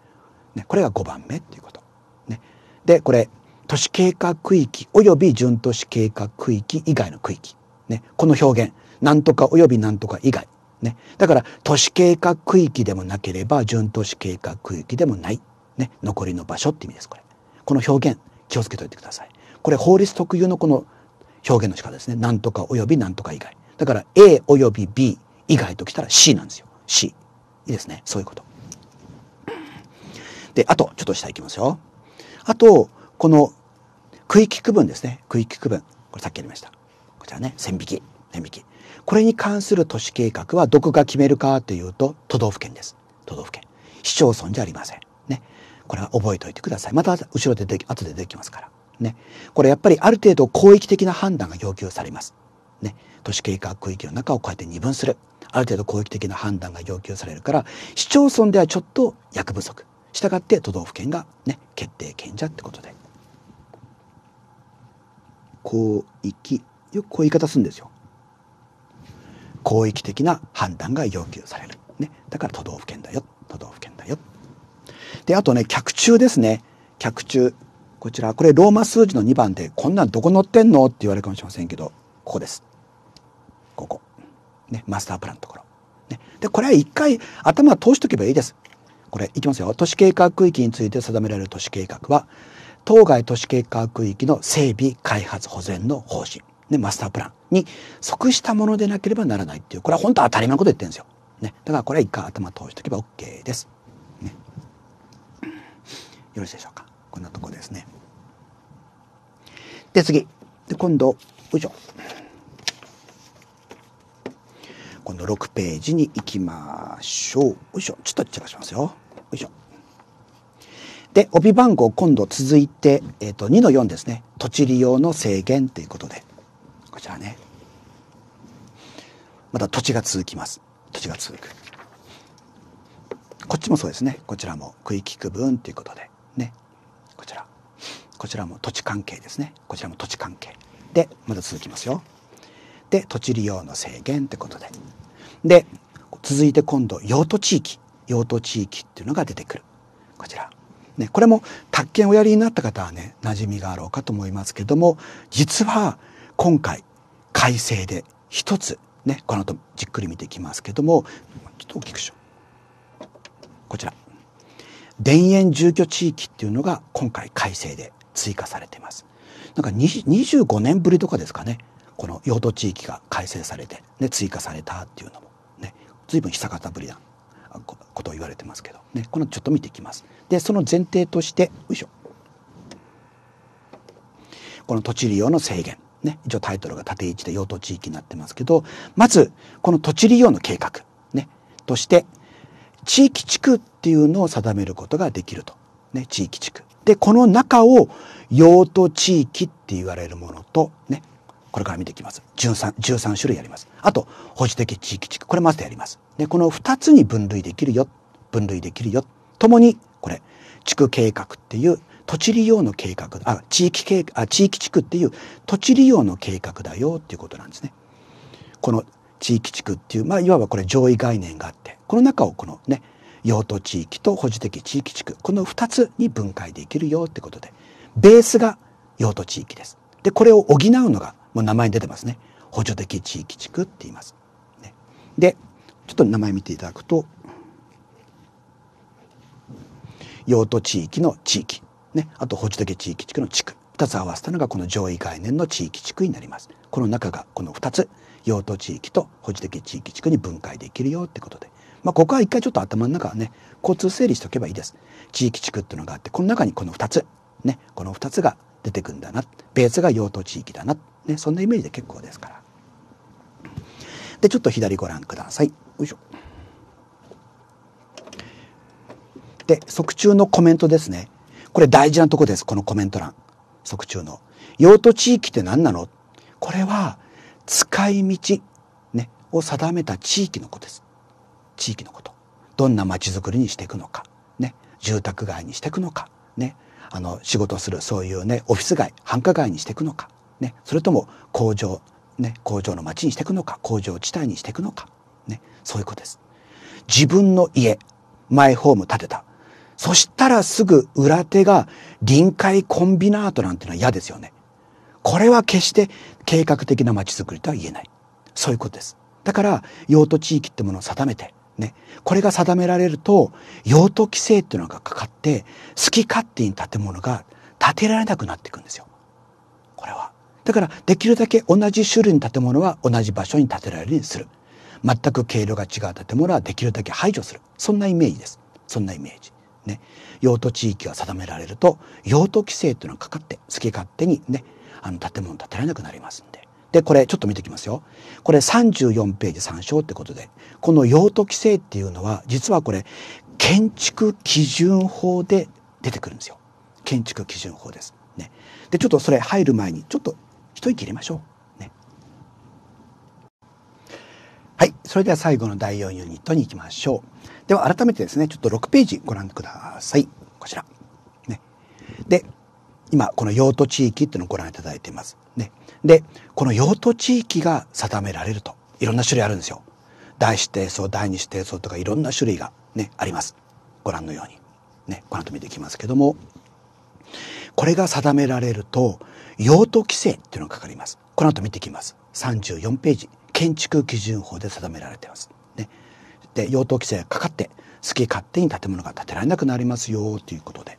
ねこれが5番目っていうこと。ね、でこれ都市計画区域及び準都市計画区域以外の区域、ね、この表現なんとか及びなんとか以外、ね、だから都市計画区域でもなければ準都市計画区域でもないね、残りの場所って意味ですこれこの表現気をつけておいてくださいこれ法律特有のこの表現の仕方ですね何とかおよび何とか以外だから A および B 以外ときたら C なんですよ C いいですねそういうことであとちょっと下いきますよあとこの区域区分ですね区域区分これさっきやりましたこちらね線引き線引きこれに関する都市計画はどこが決めるかというと都道府県です都道府県市町村じゃありませんこれは覚えておいてください。また後ろでで後でてきますから。ね。これやっぱりある程度広域的な判断が要求されます。ね。都市計画区域の中をこうやって二分する。ある程度広域的な判断が要求されるから、市町村ではちょっと役不足。したがって都道府県がね、決定権者ってことで。広域、よくこういう言い方するんですよ。広域的な判断が要求される。ね。だから都道府県だよ。都道府県だよ。で、あとね、脚中ですね。脚中。こちら、これローマ数字の2番で、こんなんどこ乗ってんのって言われるかもしれませんけど、ここです。ここ。ね、マスタープランのところ。ね、で、これは一回頭通しとけばいいです。これ、いきますよ。都市計画区域について定められる都市計画は、当該都市計画区域の整備、開発、保全の方針、ね、マスタープランに即したものでなければならないっていう、これは本当当たり前のこと言ってるんですよ。ね、だからこれは一回頭通しておけば OK です。よろしいでしょうかこんなとこですねで次で今度よいしょ今度6ページに行きましょうよいしょちょっと散らしますよよいしょで帯番号今度続いて、えーと、と2の4ですね土地利用の制限ということでこちらねまた土地が続きます土地が続くこっちもそうですねこちらも区域区分ということでねこちらこちらも土地関係ですねこちらも土地関係でまだ続きますよで土地利用の制限ってことでで続いて今度用途地域用途地域っていうのが出てくるこちらね、これも宅建おやりになった方はね馴染みがあろうかと思いますけども実は今回改正で一つねこの後じっくり見ていきますけどもちょっと大きくしようこちら田園住居地域っていうのが今回改正で追加されています。なんか25年ぶりとかですかねこの用途地域が改正されて、ね、追加されたっていうのもね随分久方ぶりなことを言われてますけど、ね、このちょっと見ていきます。でその前提としてよいしょこの土地利用の制限、ね、一応タイトルが縦位置で用途地域になってますけどまずこの土地利用の計画、ね、として地域地区っていうのを定めることができると。ね、地域地区。で、この中を用途地域って言われるものと、ね、これから見ていきます。13, 13種類あります。あと、保守的地域地区。これまずやります。で、この2つに分類できるよ。分類できるよ。ともに、これ、地区計画っていう土地利用の計画、あ、地域計あ、地域地区っていう土地利用の計画だよっていうことなんですね。この地域地区っていう、まあ、いわばこれ上位概念があってこの中をこのね用途地域と保持的地域地区この2つに分解できるよってことでベースが用途地域です。でこれを補うのがもう名前に出てますね補助的地域地区って言います。ね、でちょっと名前見ていただくと用途地域の地域、ね、あと保持的地域地区の地区2つ合わせたのがこの上位概念の地域地区になります。この中がこの2つ用途地域と保持的地域地区に分解できるよってことで。まあ、ここは一回ちょっと頭の中はね、交通整理しておけばいいです。地域地区っていうのがあって、この中にこの2つ、ね、この2つが出てくんだな。ベースが用途地域だな。ね、そんなイメージで結構ですから。で、ちょっと左ご覧ください。よいしょ。で、即中のコメントですね。これ大事なとこです。このコメント欄。即中の。用途地域って何なのこれは使い道、ね、を定めた地域のことです。地域のこと。どんな街づくりにしていくのか。ね、住宅街にしていくのか。ね、あの、仕事するそういうね、オフィス街、繁華街にしていくのか。ね、それとも工場、ね、工場の街にしていくのか、工場地帯にしていくのか。ね、そういうことです。自分の家、マイホーム建てた。そしたらすぐ裏手が臨海コンビナートなんてのは嫌ですよね。これは決して計画的なまちづくりとは言えないそういうことですだから用途地域ってものを定めてねこれが定められると用途規制っていうのがかかって好き勝手に建物が建てられなくなっていくんですよこれはだからできるだけ同じ種類の建物は同じ場所に建てられるようにする全く経路が違う建物はできるだけ排除するそんなイメージですそんなイメージね用途地域が定められると用途規制というのがかかって好き勝手にねあの建物建てられなくなりますんで。でこれちょっと見てきますよ。これ34ページ参照ってことでこの用途規制っていうのは実はこれ建築基準法で出てくるんですよ。建築基準法です。ね、でちょっとそれ入る前にちょっと一息入れましょう。ね、はいそれでは最後の第4ユニットに行きましょう。では改めてですねちょっと6ページご覧ください。こちら。ね、で今この用途地域っていうのをご覧いただいています。ね、でこの用途地域が定められるといろんな種類あるんですよ。第一定層第二指定層とかいろんな種類が、ね、あります。ご覧のように。ね、この後見ていきますけどもこれが定められると用途規制っていうのがかかります。この後見ていきます。34ページ建築基準法で定められています。ね、で用途規制がかかって好き勝手に建物が建てられなくなりますよということで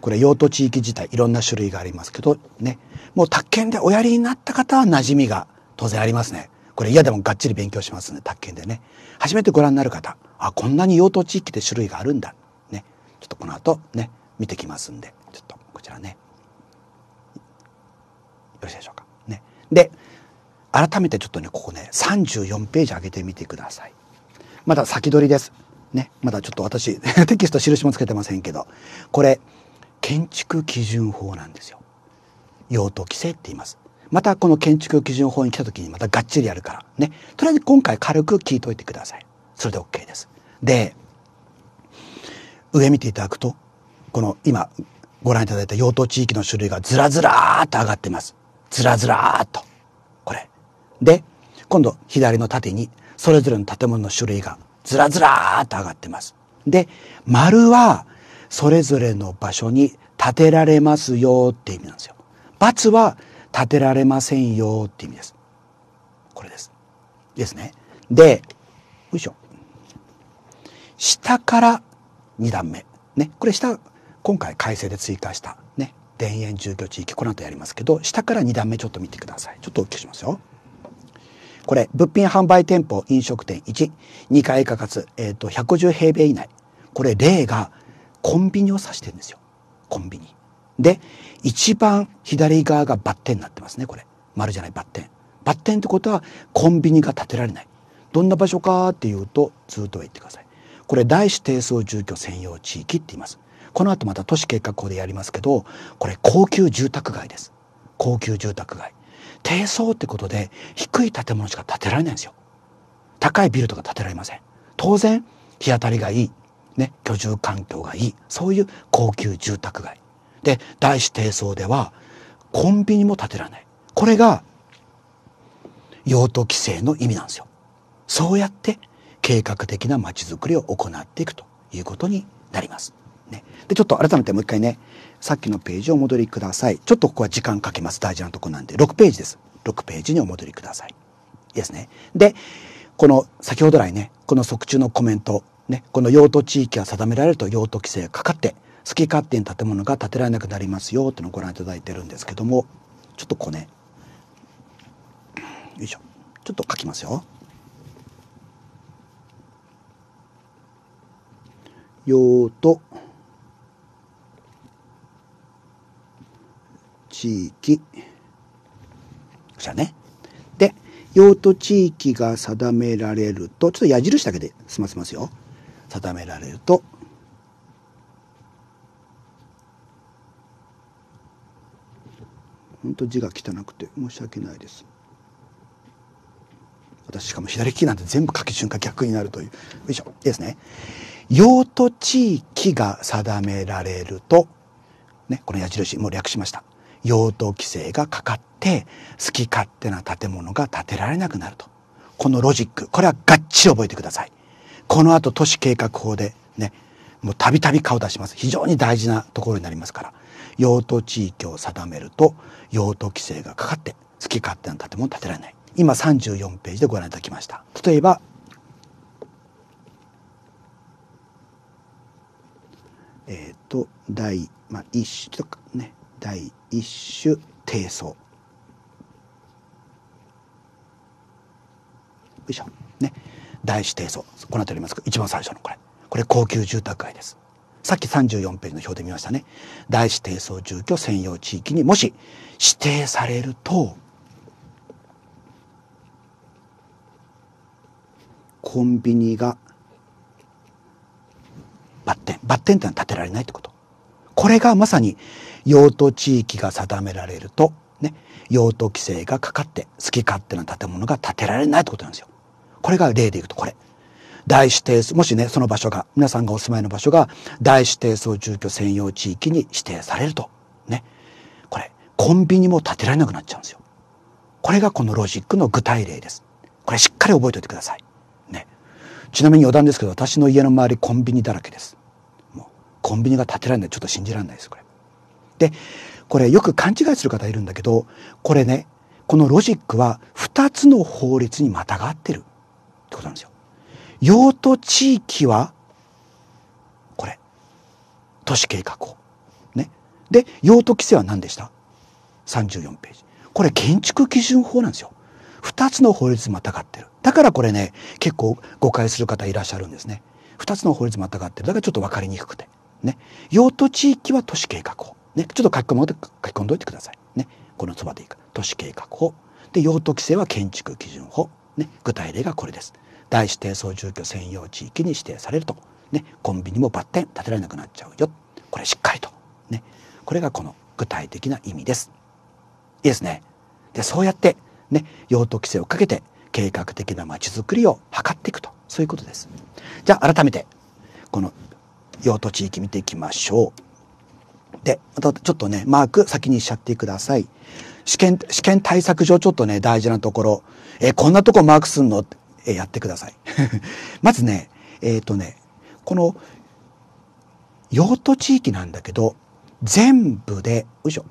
これ用途地域自体いろんな種類がありますけどねもう宅建でおやりになった方は馴染みが当然ありますねこれ嫌でもがっちり勉強しますんで宅建でね初めてご覧になる方あこんなに用途地域で種類があるんだねちょっとこの後ね見てきますんでちょっとこちらねよろしいでしょうかねで改めてちょっとねここね34ページ上げてみてくださいまだ先取りですねまだちょっと私 テキスト印もつけてませんけどこれ建築基準法なんですよ。用途規制って言います。またこの建築基準法に来た時にまたがっちりやるからね。とりあえず今回軽く聞いといてください。それで OK です。で、上見ていただくと、この今ご覧いただいた用途地域の種類がずらずらーっと上がってます。ずらずらーっと。これ。で、今度左の縦にそれぞれの建物の種類がずらずらーっと上がってます。で、丸はそれぞれの場所に建てられますよって意味なんですよ。罰は建てられませんよって意味です。これです。ですね。で、よいしょ。下から2段目。ね。これ下、今回改正で追加した、ね。田園住居地域、この後やりますけど、下から2段目ちょっと見てください。ちょっと大きくしますよ。これ、物品販売店舗、飲食店1、2階価格、えっ、ー、と、150平米以内。これ、例がコンビニを指してるんですよ。コンビニ。で、一番左側がバッテンになってますね、これ。丸じゃない、バッテン。バッテンってことは、コンビニが建てられない。どんな場所かっていうと、ずっと言ってください。これ、大四低層住居専用地域って言います。この後また都市計画法でやりますけど、これ、高級住宅街です。高級住宅街。低層ってことで、低い建物しか建てられないんですよ。高いビルとか建てられません。当然、日当たりがいい。ね、居住環境がいいそういう高級住宅街で大師低層ではコンビニも建てられないこれが用途規制の意味なんですよそうやって計画的なまちづくりを行っていくということになります。ね、でちょっと改めてもう一回ねさっきのページをお戻りくださいちょっとここは時間かけます大事なとこなんで6ページです6ページにお戻りくださいいいですねでこの先ほど来ねこの側中のコメントね、この用途地域が定められると用途規制がかかって好き勝手に建物が建てられなくなりますよっていうのをご覧いただいてるんですけどもちょっとこうねよいしょちょっと書きますよ。用途地域ちらねで用途地域が定められるとちょっと矢印だけで済ませますよ。定められると本当字が汚くて申し訳ないです私しかも左利きなんて全部書き順が逆になるというよいしょいいですね用途地域が定められるとねこの矢印もう略しました用途規制がかかって好き勝手な建物が建てられなくなるとこのロジックこれはがっちり覚えてくださいこの後都市計画法でねもうたびたび顔出します非常に大事なところになりますから用途地域を定めると用途規制がかかって好き勝手な建物を建てられない今34ページでご覧いただきました例えばえっ、ー、と第、まあ、一種とかね第一種低層よいしょね大指提層この辺りますか一番最初のこれこれ高級住宅街ですさっき34ページの表で見ましたね大指提層住居専用地域にもし指定されるとコンビニがバッテンバッテンってのは建てられないってことこれがまさに用途地域が定められるとね用途規制がかかって好き勝手な建物が建てられないってことなんですよこれが例でいくとこれ。大指定数、もしね、その場所が、皆さんがお住まいの場所が、大指定層住居専用地域に指定されると。ね。これ、コンビニも建てられなくなっちゃうんですよ。これがこのロジックの具体例です。これしっかり覚えておいてください。ね。ちなみに余談ですけど、私の家の周りコンビニだらけです。もう、コンビニが建てられない。ちょっと信じられないです、これ。で、これよく勘違いする方いるんだけど、これね、このロジックは2つの法律にまたがってる。ってことなんですよ。用途地域はこれ都市計画法。ね、で用途規制は何でした ?34 ページ。これ建築基準法なんですよ。2つの法律またがってる。だからこれね結構誤解する方いらっしゃるんですね。2つの法律またがってるだからちょっと分かりにくくて。ね、用途地域は都市計画法。ね、ちょっと書き込む書き込んどいてください。ね、このそばでいいか都市計画法。で用途規制は建築基準法。ね、具体例がこれです。第一定総住居専用地域に指定されると、ね、コンビニもバッテン建てられなくなっちゃうよこれしっかりと、ね、これがこの具体的な意味です。いいですね。でそうやって、ね、用途規制をかけて計画的なまちづくりを図っていくとそういうことです。じゃあ改めてこの用途地域見ていきましょう。で、またちょっとね、マーク先にしちゃってください。試験、試験対策上ちょっとね、大事なところ。え、こんなとこマークすんのってえやってください。まずね、えっ、ー、とね、この用途地域なんだけど、全部で、よいしょ。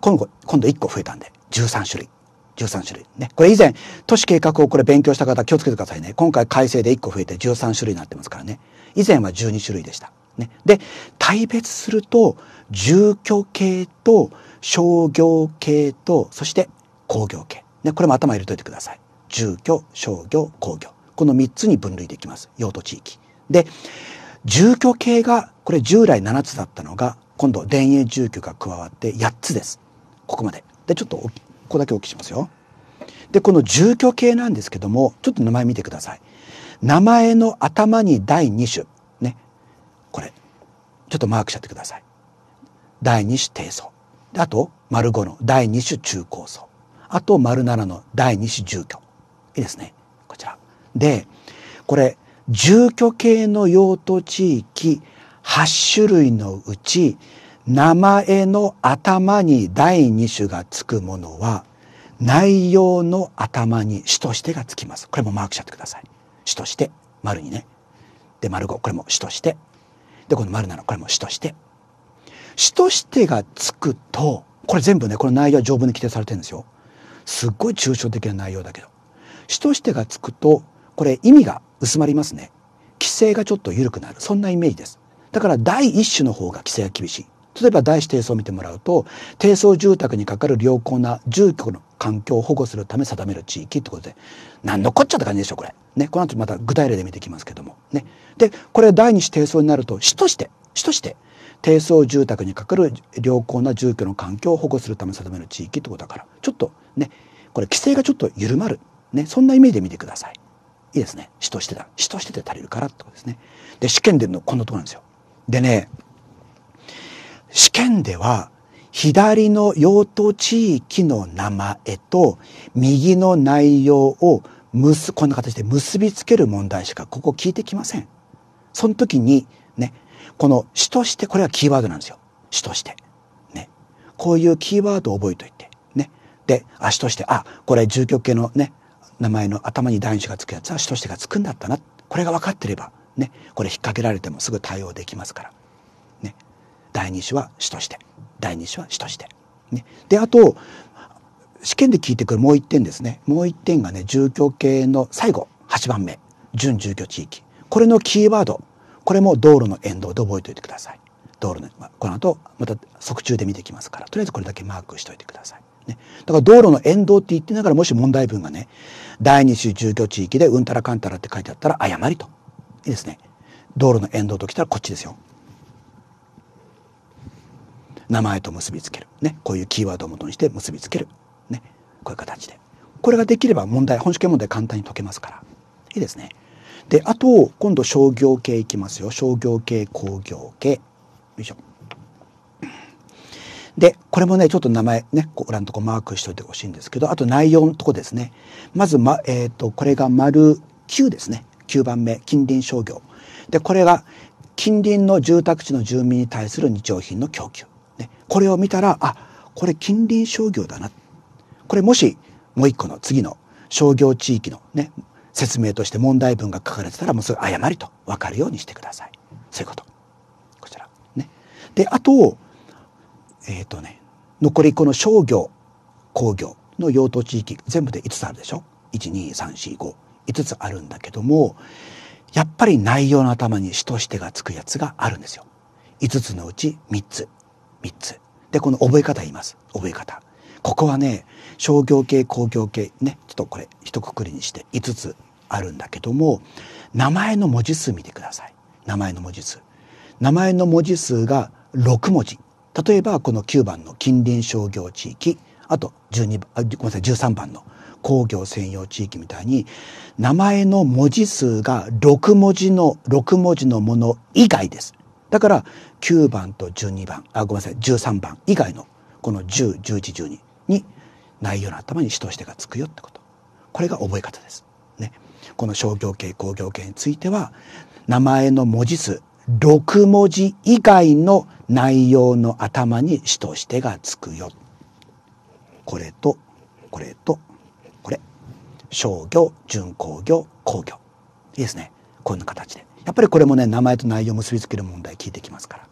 今度、今度1個増えたんで、13種類。13種類。ね。これ以前、都市計画をこれ勉強した方、気をつけてくださいね。今回改正で1個増えて13種類になってますからね。以前は12種類でした。ね。で、大別すると、住居系と商業系と、そして工業系。ね。これも頭入れといてください。住居商業工業この3つに分類できます用途地域で住居系がこれ従来7つだったのが今度田園住居が加わって8つですここまででちょっとここだけお聞きしますよでこの住居系なんですけどもちょっと名前見てください名前の頭に第2種ねこれちょっとマークしちゃってください第2種低層あと丸5の第2種中高層あと丸7の第2種住居いいですね。こちら。で、これ、住居系の用途地域8種類のうち、名前の頭に第2種がつくものは、内容の頭に主としてがつきます。これもマークしちゃってください。主として、丸にね。で、丸5、これも主として。で、この丸7、これも主として。主としてがつくと、これ全部ね、この内容は条文に規定されてるんですよ。すっごい抽象的な内容だけど。主としてがつくとこれ意味が薄まりますね規制がちょっと緩くなるそんなイメージですだから第一種の方が規制が厳しい例えば第一低層を見てもらうと低層住宅にかかる良好な住居の環境を保護するため定める地域ってことで何のこっちゃって感じでしょこれ。ね、この後また具体例で見ていきますけども。ね、でこれ第二子低層になると死として死として低層住宅にかかる良好な住居の環境を保護するため定める地域ってことだからちょっとねこれ規制がちょっと緩まるね、そんなイメージで見てください。いいですね。死としてだ。死としてで足りるからってことですね。で、試験でのこんなとこなんですよ。でね、試験では、左の用途地域の名前と右の内容をむす、こんな形で結びつける問題しかここ聞いてきません。その時にね、この主として、これはキーワードなんですよ。主として。ね。こういうキーワードを覚えといて。ね。で、足として、あ、これ住居系のね、名前の頭に男子がつくやつは主としてがつくんだったなこれが分かってればねこれ引っ掛けられてもすぐ対応できますからね第二子は主として第二子は主として。ね、であと試験で聞いてくるもう一点ですねもう一点がね住居系の最後8番目準住居地域これのキーワードこれも道路の沿道で覚えておいてください道路の、まあ、この後また速中で見てきますからとりあえずこれだけマークしておいてください、ね、だから道路の沿道って言ってながらもし問題文がね第二種住居地域でうんたらかんたらって書いてあったら誤りといいですね道路の沿道ときたらこっちですよ名前と結びつける、ね、こういうキーワードをもとにして結びつける、ね、こういう形でこれができれば問題本試験問題簡単に解けますからいいですねであと今度商業系いきますよ商業系工業系よいしょで、これもね、ちょっと名前ね、こ裏のとこマークしといてほしいんですけど、あと内容のとこですね。まず、ま、えっ、ー、と、これが丸9ですね。9番目、近隣商業。で、これが近隣の住宅地の住民に対する日用品の供給。ね、これを見たら、あ、これ近隣商業だな。これもし、もう一個の次の商業地域のね、説明として問題文が書かれてたらもうすぐ誤りと分かるようにしてください。そういうこと。こちら。ね。で、あと、えっ、ー、とね、残りこの商業、工業の用途地域、全部で5つあるでしょ ?1、2、3、4、5。5つあるんだけども、やっぱり内容の頭に主としてがつくやつがあるんですよ。5つのうち3つ。3つ。で、この覚え方言います。覚え方。ここはね、商業系、工業系、ね、ちょっとこれ、一括りにして5つあるんだけども、名前の文字数見てください。名前の文字数。名前の文字数が6文字。例えばこの9番の近隣商業地域あと12番あごめんなさい13番の工業専用地域みたいに名前の文字数が6文字の6文字のもの以外です。だから9番と12番あごめんなさい13番以外のこの101112に内容の頭に主としてがつくよってことこれが覚え方です。ね、この商業系工業系については名前の文字数6文字以外の内容の頭に詩としてがつくよ。これと、これと、これ。商業、準工業、工業。いいですね。こんな形で。やっぱりこれもね、名前と内容を結びつける問題聞いてきますから。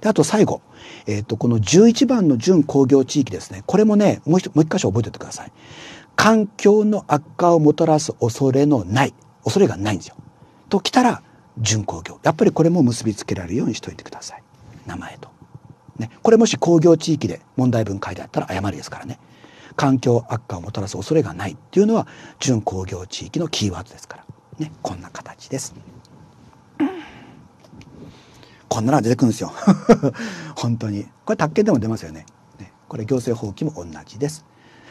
であと最後、えっ、ー、と、この11番の準工業地域ですね。これもね、もう一、もう一箇所覚えておいてください。環境の悪化をもたらす恐れのない。恐れがないんですよ。ときたら、準工業やっぱりこれも結びつけられるようにしておいてください名前と、ね、これもし工業地域で問題文書いてあったら誤りですからね環境悪化をもたらす恐れがないっていうのは準工業地域のキーワードですから、ね、こんな形です。こんなの出てくるんですよ 本当にこれ宅建でも出ますよねねこれ行政法規も同じです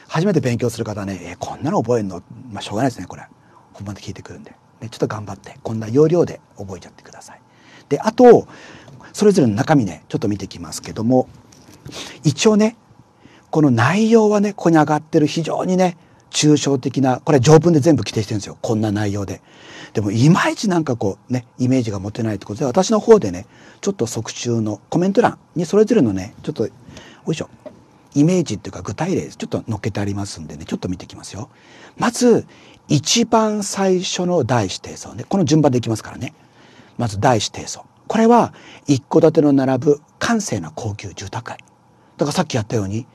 初めて勉強する方ね、えー、こんなの覚えるの、まあ、しょうがないですねこれ本番で聞いてくるんでね、ちょっと頑張ってこんな要領で覚えちゃってください。であとそれぞれの中身ねちょっと見ていきますけども一応ねこの内容はねここに上がってる非常にね抽象的なこれ条文で全部規定してるんですよこんな内容で。でもいまいちなんかこうねイメージが持てないってことで私の方でねちょっと即中のコメント欄にそれぞれのねちょっとよいしょイメージっていうか具体例ちょっと載っけてありますんでねちょっと見ていきますよ。まず一番最初の第子定層ねこの順番でいきますからねまず第子定層これは一戸建ての並ぶ閑静な高級住宅街だからさっきやったように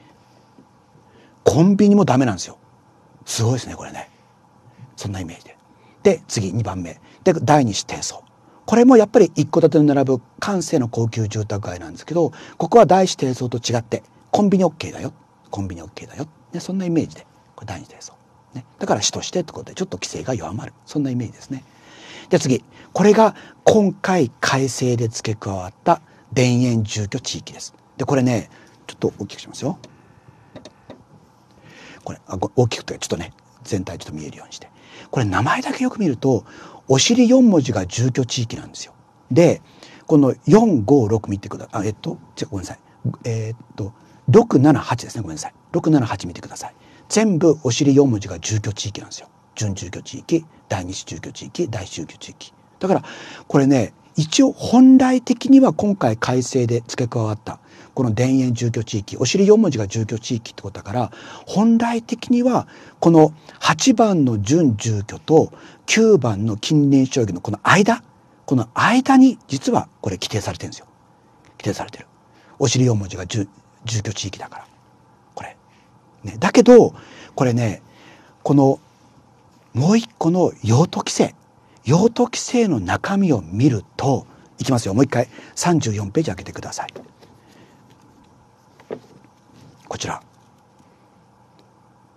コンビニもダメなんですよすごいですねこれねそんなイメージでで次2番目で第二子定層これもやっぱり一戸建ての並ぶ閑静の高級住宅街なんですけどここは第四低層と違ってコンビニ OK だよコンビニ OK だよ、ね、そんなイメージでこれ第二低層ね、だから主としてってことでちょっと規制が弱まるそんなイメージですね。で次これが今回改正で付け加わった田園住居地域です。でこれねちょっと大きくしますよ。これあ大きくというかちょっとね全体ちょっと見えるようにしてこれ名前だけよく見るとお尻4文字が住居地域なんですよ。でこの456見てくださいあえっとごめんなさいえー、っと678ですねごめんなさい678見てください。全部お尻4文字が住居地域なんですよ。準住居地域、第二次住居地域、第一住居地域。だからこれね、一応本来的には今回改正で付け加わったこの田園住居地域お尻4文字が住居地域ってことだから本来的にはこの8番の準住居と9番の近隣商業のこの間この間に実はこれ規定されてるんですよ規定されてるお尻4文字が住居地域だからね、だけどこれねこのもう一個の用途規制用途規制の中身を見るといきますよもう一回34ページ開けてください。こちら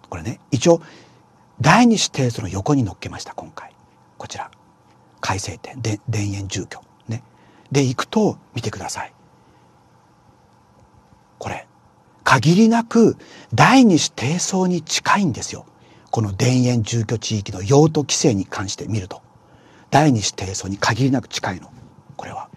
これね一応第二子提訴の横に載っけました今回こちら改正点で田園住居ねで行くと見てくださいこれ限りなく第二子低層に近いんですよこの田園住居地域の用途規制に関して見ると第二子低層に限りなく近いのこれは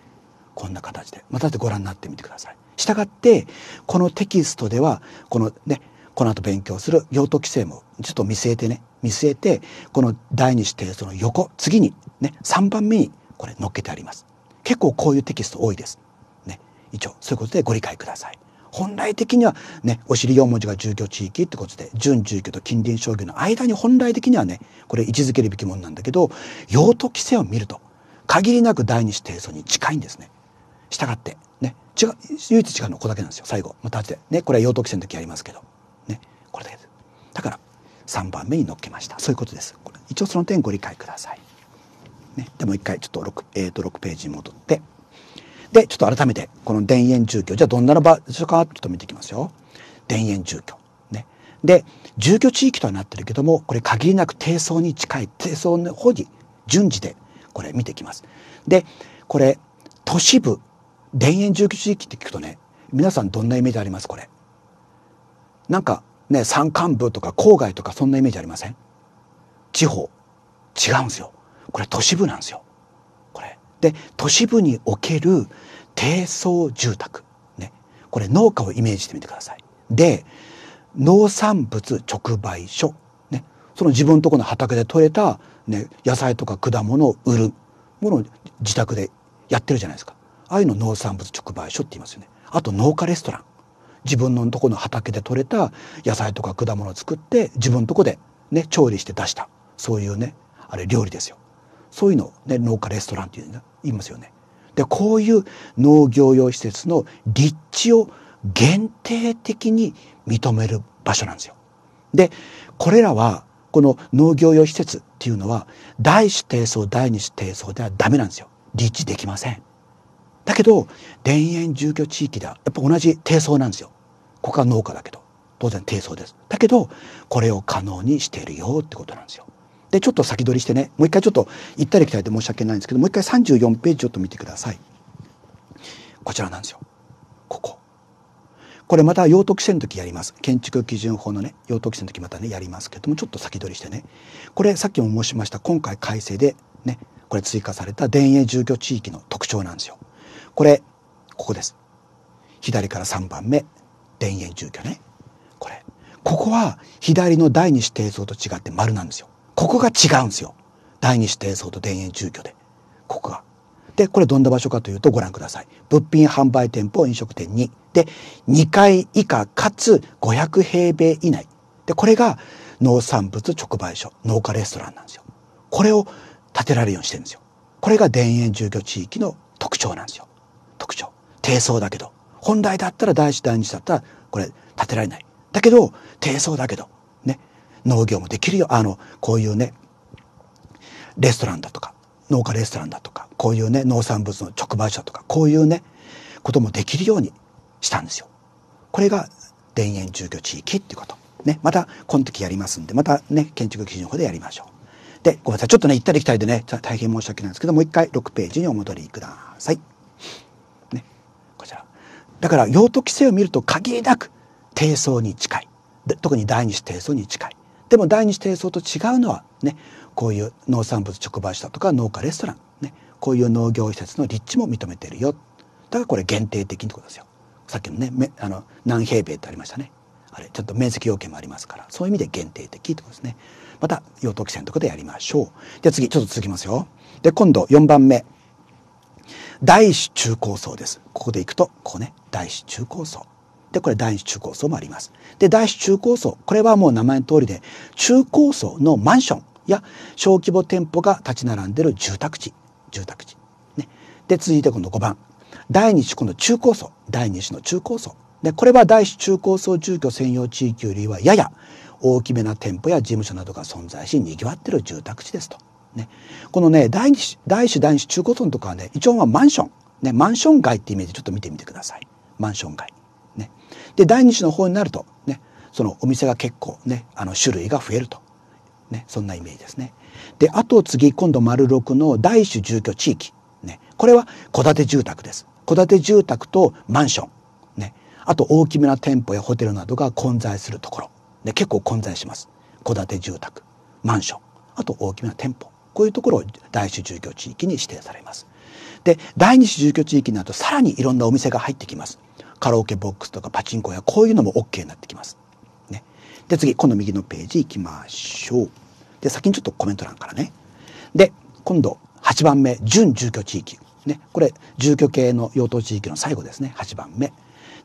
こんな形でまたご覧になってみてください。したがってこのテキストではこのねこの後勉強する用途規制もちょっと見据えてね見据えてこの第二子低層の横次にね3番目にこれ乗っけてあります結構こういうテキスト多いですね一応そういうことでご理解ください本来的にはね、お尻4文字が住居地域ってことで、準住居と近隣商業の間に本来的にはね、これ位置づけるべきものなんだけど、用途規制を見ると、限りなく第二子低層に近いんですね。したがって、ね、違う、唯一違うのここだけなんですよ、最後。また後で。ね、これは用途規制の時やりますけど。ね、これだけです。だから、3番目に乗っけました。そういうことです。一応その点ご理解ください。ね、でも一回ちょっと 6,、えー、と6ページに戻って。で、ちょっと改めて、この田園住居、じゃあどんな場所か、ちょっと見ていきますよ。田園住居。ね。で、住居地域とはなってるけども、これ限りなく低層に近い、低層の方に順次で、これ見ていきます。で、これ、都市部、田園住居地域って聞くとね、皆さんどんなイメージありますこれ。なんか、ね、山間部とか郊外とかそんなイメージありません地方。違うんですよ。これ都市部なんですよ。で都市部における低層住宅、ね、これ農家をイメージしてみてください。で農産物直売所、ね、その自分のとこの畑で採れた、ね、野菜とか果物を売るものを自宅でやってるじゃないですか。ああいうの農産物直売所って言いますよね。あと農家レストラン。自分のとこの畑で採れた野菜とか果物を作って自分のとこでね調理して出したそういうねあれ料理ですよそういうのを、ね、農家レストランっていうんだ言いますよね。でこういう農業用施設の立地を限定的に認める場所なんですよ。でこれらはこの農業用施設っていうのは第一低層第二低層ではダメなんですよ。立地できません。だけど田園住居地域ではやっぱ同じ低層なんですよ。ここは農家だけど当然低層です。だけどこれを可能にしているよってことなんですよ。でちょっと先取りしてねもう一回ちょっと行ったり来たりで申し訳ないんですけどもう一回34ページちょっと見てくださいこちらなんですよこここれまた用途規制の時やります建築基準法のね用途規制の時またねやりますけどもちょっと先取りしてねこれさっきも申しました今回改正でねこれ追加された田園住居地域の特徴なんですよこれここです左から3番目田園住居ねこれここは左の第二指定像と違って丸なんですよここが違うんですよ。第二子低層と田園住居で。ここが。で、これどんな場所かというとご覧ください。物品販売店舗飲食店2。で、2階以下かつ500平米以内。で、これが農産物直売所、農家レストランなんですよ。これを建てられるようにしてるんですよ。これが田園住居地域の特徴なんですよ。特徴。低層だけど。本来だったら第一第二だったらこれ建てられない。だけど、低層だけど。農業もできるよあのこういうねレストランだとか農家レストランだとかこういうね農産物の直売所とかこういうねこともできるようにしたんですよ。これが田園住居地域っていうこと。ね、またこの時やりますんでまたね建築基準法でやりましょう。でごめんなさいちょっとね行ったり来たりでね大変申し訳ないんですけどもう一回6ページにお戻りください。ねこちら。だから用途規制を見ると限りなく低層に近い特に第二種低層に近いでも第二次低層と違うのはねこういう農産物直売所とか農家レストラン、ね、こういう農業施設の立地も認めてるよだからこれ限定的ってことですよさっきのねあの何平米ってありましたねあれちょっと面積要件もありますからそういう意味で限定的ってことですねまた用途規制のとこでやりましょうじゃあ次ちょっと続きますよで今度4番目大種中高層ですここでいくとここね大種中高層でこれ第一中高層もあります。で第一中高層これはもう名前の通りで中高層のマンションや小規模店舗が立ち並んでる住宅地住宅地。ね、で続いてこの5番第二種この中高層第二種の中高層でこれは第一中高層住居専用地域よりはやや大きめな店舗や事務所などが存在しにぎわってる住宅地ですと。ね、このね第一第一第二中高層のとこはね一応はマンション、ね、マンション街ってイメージちょっと見てみてくださいマンション街。ね、で第2種の方になると、ね、そのお店が結構、ね、あの種類が増えると、ね、そんなイメージですね。であと次今度丸6の第1種住居地域、ね、これは戸建て住宅です。戸建て住宅とマンション、ね、あと大きめな店舗やホテルなどが混在するところ、ね、結構混在します。戸建て住宅マンションあと大きめな店舗こういうところを第一住居地域に指定されます。で第二種住居地域になるとさらにいろんなお店が入ってきます。カラオケボックスとかパチンコやこういうのも OK になってきます。ね、で次この右のページ行きましょう。で先にちょっとコメント欄からね。で今度8番目準住居地域。ね、これ住居系の用途地域の最後ですね8番目。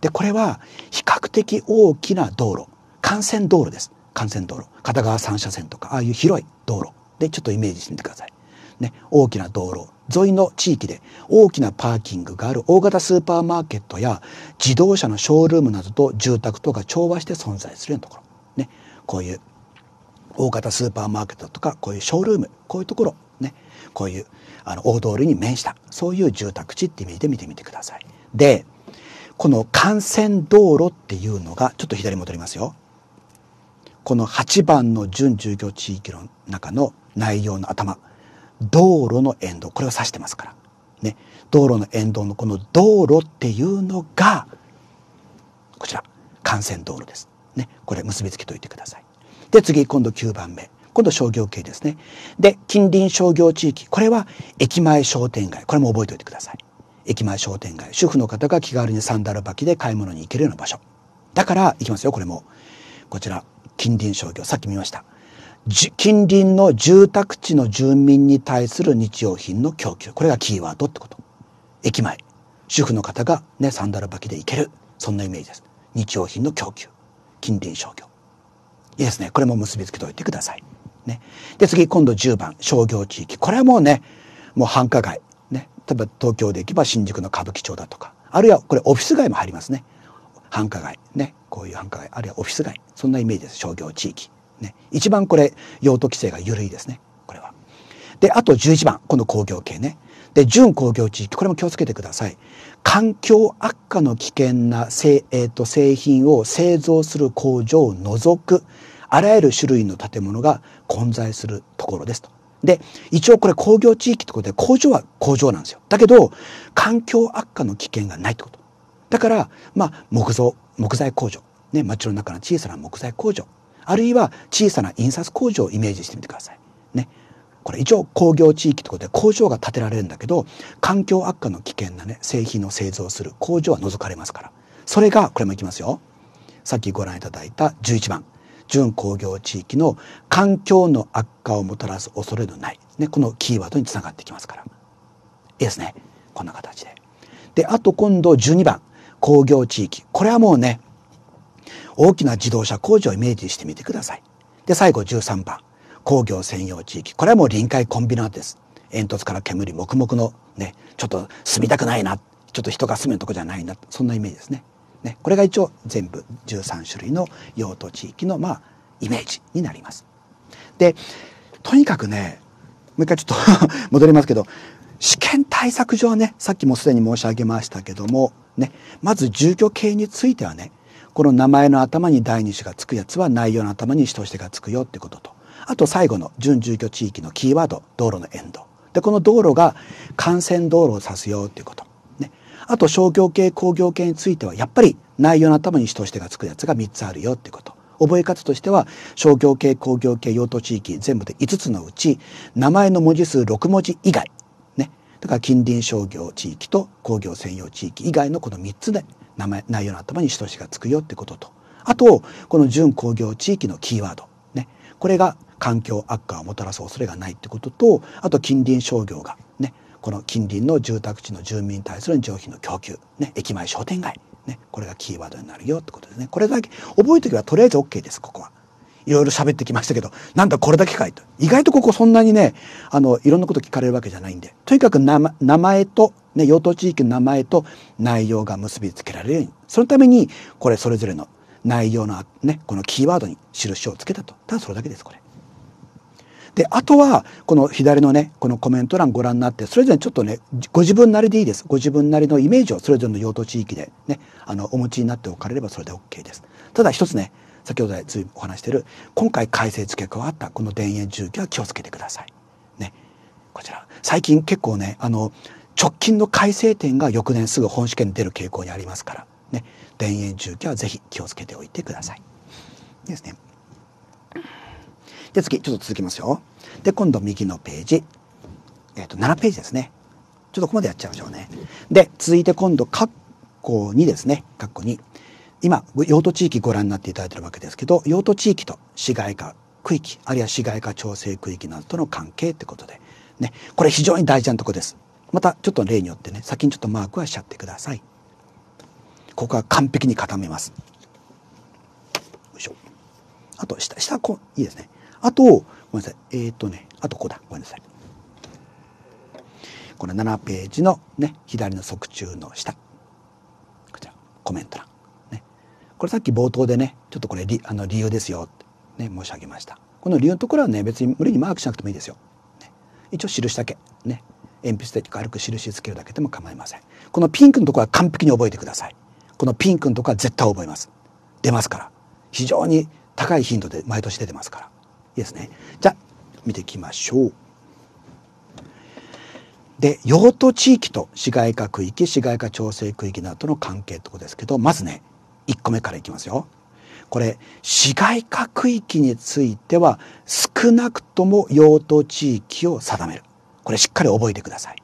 でこれは比較的大きな道路幹線道路です幹線道路片側3車線とかああいう広い道路でちょっとイメージしてみてください。ね、大きな道路沿いの地域で大きなパーキングがある大型スーパーマーケットや自動車のショールームなどと住宅とか調和して存在するようなところ、ね、こういう大型スーパーマーケットとかこういうショールームこういうところ、ね、こういうあの大通りに面したそういう住宅地って意味で見てみてください。でこの幹線道路っていうのがちょっと左戻りますよ。この8番の準住居地域の中の内容の頭道路の沿道これを指してますから、ね、道路の沿道のこの道路っていうのがこちら幹線道路です、ね、これ結びつけといてくださいで次今度9番目今度商業系ですねで近隣商業地域これは駅前商店街これも覚えておいてください駅前商店街主婦の方が気軽にサンダル履きで買い物に行けるような場所だから行きますよこれもこちら近隣商業さっき見ました近隣の住宅地の住民に対する日用品の供給これがキーワードってこと駅前主婦の方がねサンダル履きで行けるそんなイメージです日用品の供給近隣商業いいですねこれも結びつけておいてくださいねで次今度10番商業地域これはもうねもう繁華街ね例えば東京で行けば新宿の歌舞伎町だとかあるいはこれオフィス街も入りますね繁華街ねこういう繁華街あるいはオフィス街そんなイメージです商業地域ね、一番これ用途規制が緩いですねこれは。であと11番この工業系ね。で準工業地域これも気をつけてください。環境悪化の危険な製,、えーと、製品を製造する工場を除くあらゆる種類の建物が混在するところですと。で一応これ工業地域ってことで工場は工場なんですよ。だけど環境悪化の危険がないってこと。だから、まあ、木造木材工場、ね、町の中の小さな木材工場あるいは小さな印刷工場をイメージしてみてください。ね。これ一応工業地域ということで工場が建てられるんだけど環境悪化の危険なね製品の製造する工場は除かれますからそれがこれもいきますよさっきご覧いただいた11番準工業地域の環境の悪化をもたらす恐れのない、ね、このキーワードにつながってきますからいいですねこんな形で。であと今度12番工業地域これはもうね大きな自動車工場をイメージしてみてください。で、最後13番。工業専用地域。これはもう臨海コンビナートです。煙突から煙、黙々のね、ちょっと住みたくないな。ちょっと人が住むとこじゃないな。そんなイメージですね。ね、これが一応全部13種類の用途地域の、まあ、イメージになります。で、とにかくね、もう一回ちょっと 戻りますけど、試験対策上ね、さっきもすでに申し上げましたけども、ね、まず住居系についてはね、この名前の頭に第二種がつくやつは内容の頭に一てがつくよってこととあと最後の準住居地域のキーワード道路のエンドでこの道路が幹線道路を指すよっていうこと、ね、あと商業系工業系についてはやっぱり内容の頭に一てがつくやつが3つあるよってこと覚え方としては商業系工業系用途地域全部で5つのうち名前の文字数6文字以外ねだから近隣商業地域と工業専用地域以外のこの3つで名前内容の頭にししがつくよってこととあとこの準工業地域のキーワード、ね、これが環境悪化をもたらす恐れがないってこととあと近隣商業が、ね、この近隣の住宅地の住民に対する上品の供給、ね、駅前商店街、ね、これがキーワードになるよってことですねこれだけ覚えておけばとりあえず OK ですここは。いろいろ喋ってきましたけど、なんだこれだけかいと。意外とここそんなにね、あの、いろんなこと聞かれるわけじゃないんで、とにかく名前と、ね、用途地域の名前と内容が結びつけられるように、そのために、これそれぞれの内容のね、このキーワードに印をつけたと。ただそれだけです、これ。で、あとは、この左のね、このコメント欄ご覧になって、それぞれちょっとね、ご自分なりでいいです。ご自分なりのイメージをそれぞれの用途地域でね、あの、お持ちになっておかれればそれで OK です。ただ一つね、先ほどずいお話している今回改正付け加わったこの田園住居は気をつけてください。ね、こちら最近結構ねあの直近の改正点が翌年すぐ本試験に出る傾向にありますから、ね、田園住居はぜひ気をつけておいてください。ですね。で次ちょっと続きますよ。で今度右のページ、えー、と7ページですね。ちょっとここまでやっちゃいましょうね。で続いて今度括弧2ですね括弧2。今用途地域ご覧になっていただいているわけですけど用途地域と市街化区域あるいは市街化調整区域などとの関係ってことで、ね、これ非常に大事なとこです。またちょっと例によってね先にちょっとマークはしちゃってください。ここは完璧に固めます。よいしょ。あと下下こういいですね。あとごめんなさいえー、っとねあとここだごめんなさい。この7ページのね左の側中の下こちらコメント欄。これさっき冒頭でねちょっとこれ理あの理由ですよね、申し上げましたこの理由のところはね別に無理にマークしなくてもいいですよ、ね、一応印だけね鉛筆で軽く印つけるだけでも構いませんこのピンクのところは完璧に覚えてくださいこのピンクのところは絶対覚えます出ますから非常に高い頻度で毎年出てますからいいですねじゃあ見ていきましょうで用途地域と市街化区域市街化調整区域などとの関係とてことですけどまずね1個目からいきますよ。これ市街化区域については少なくとも用途地域を定めるこれしっかり覚えてください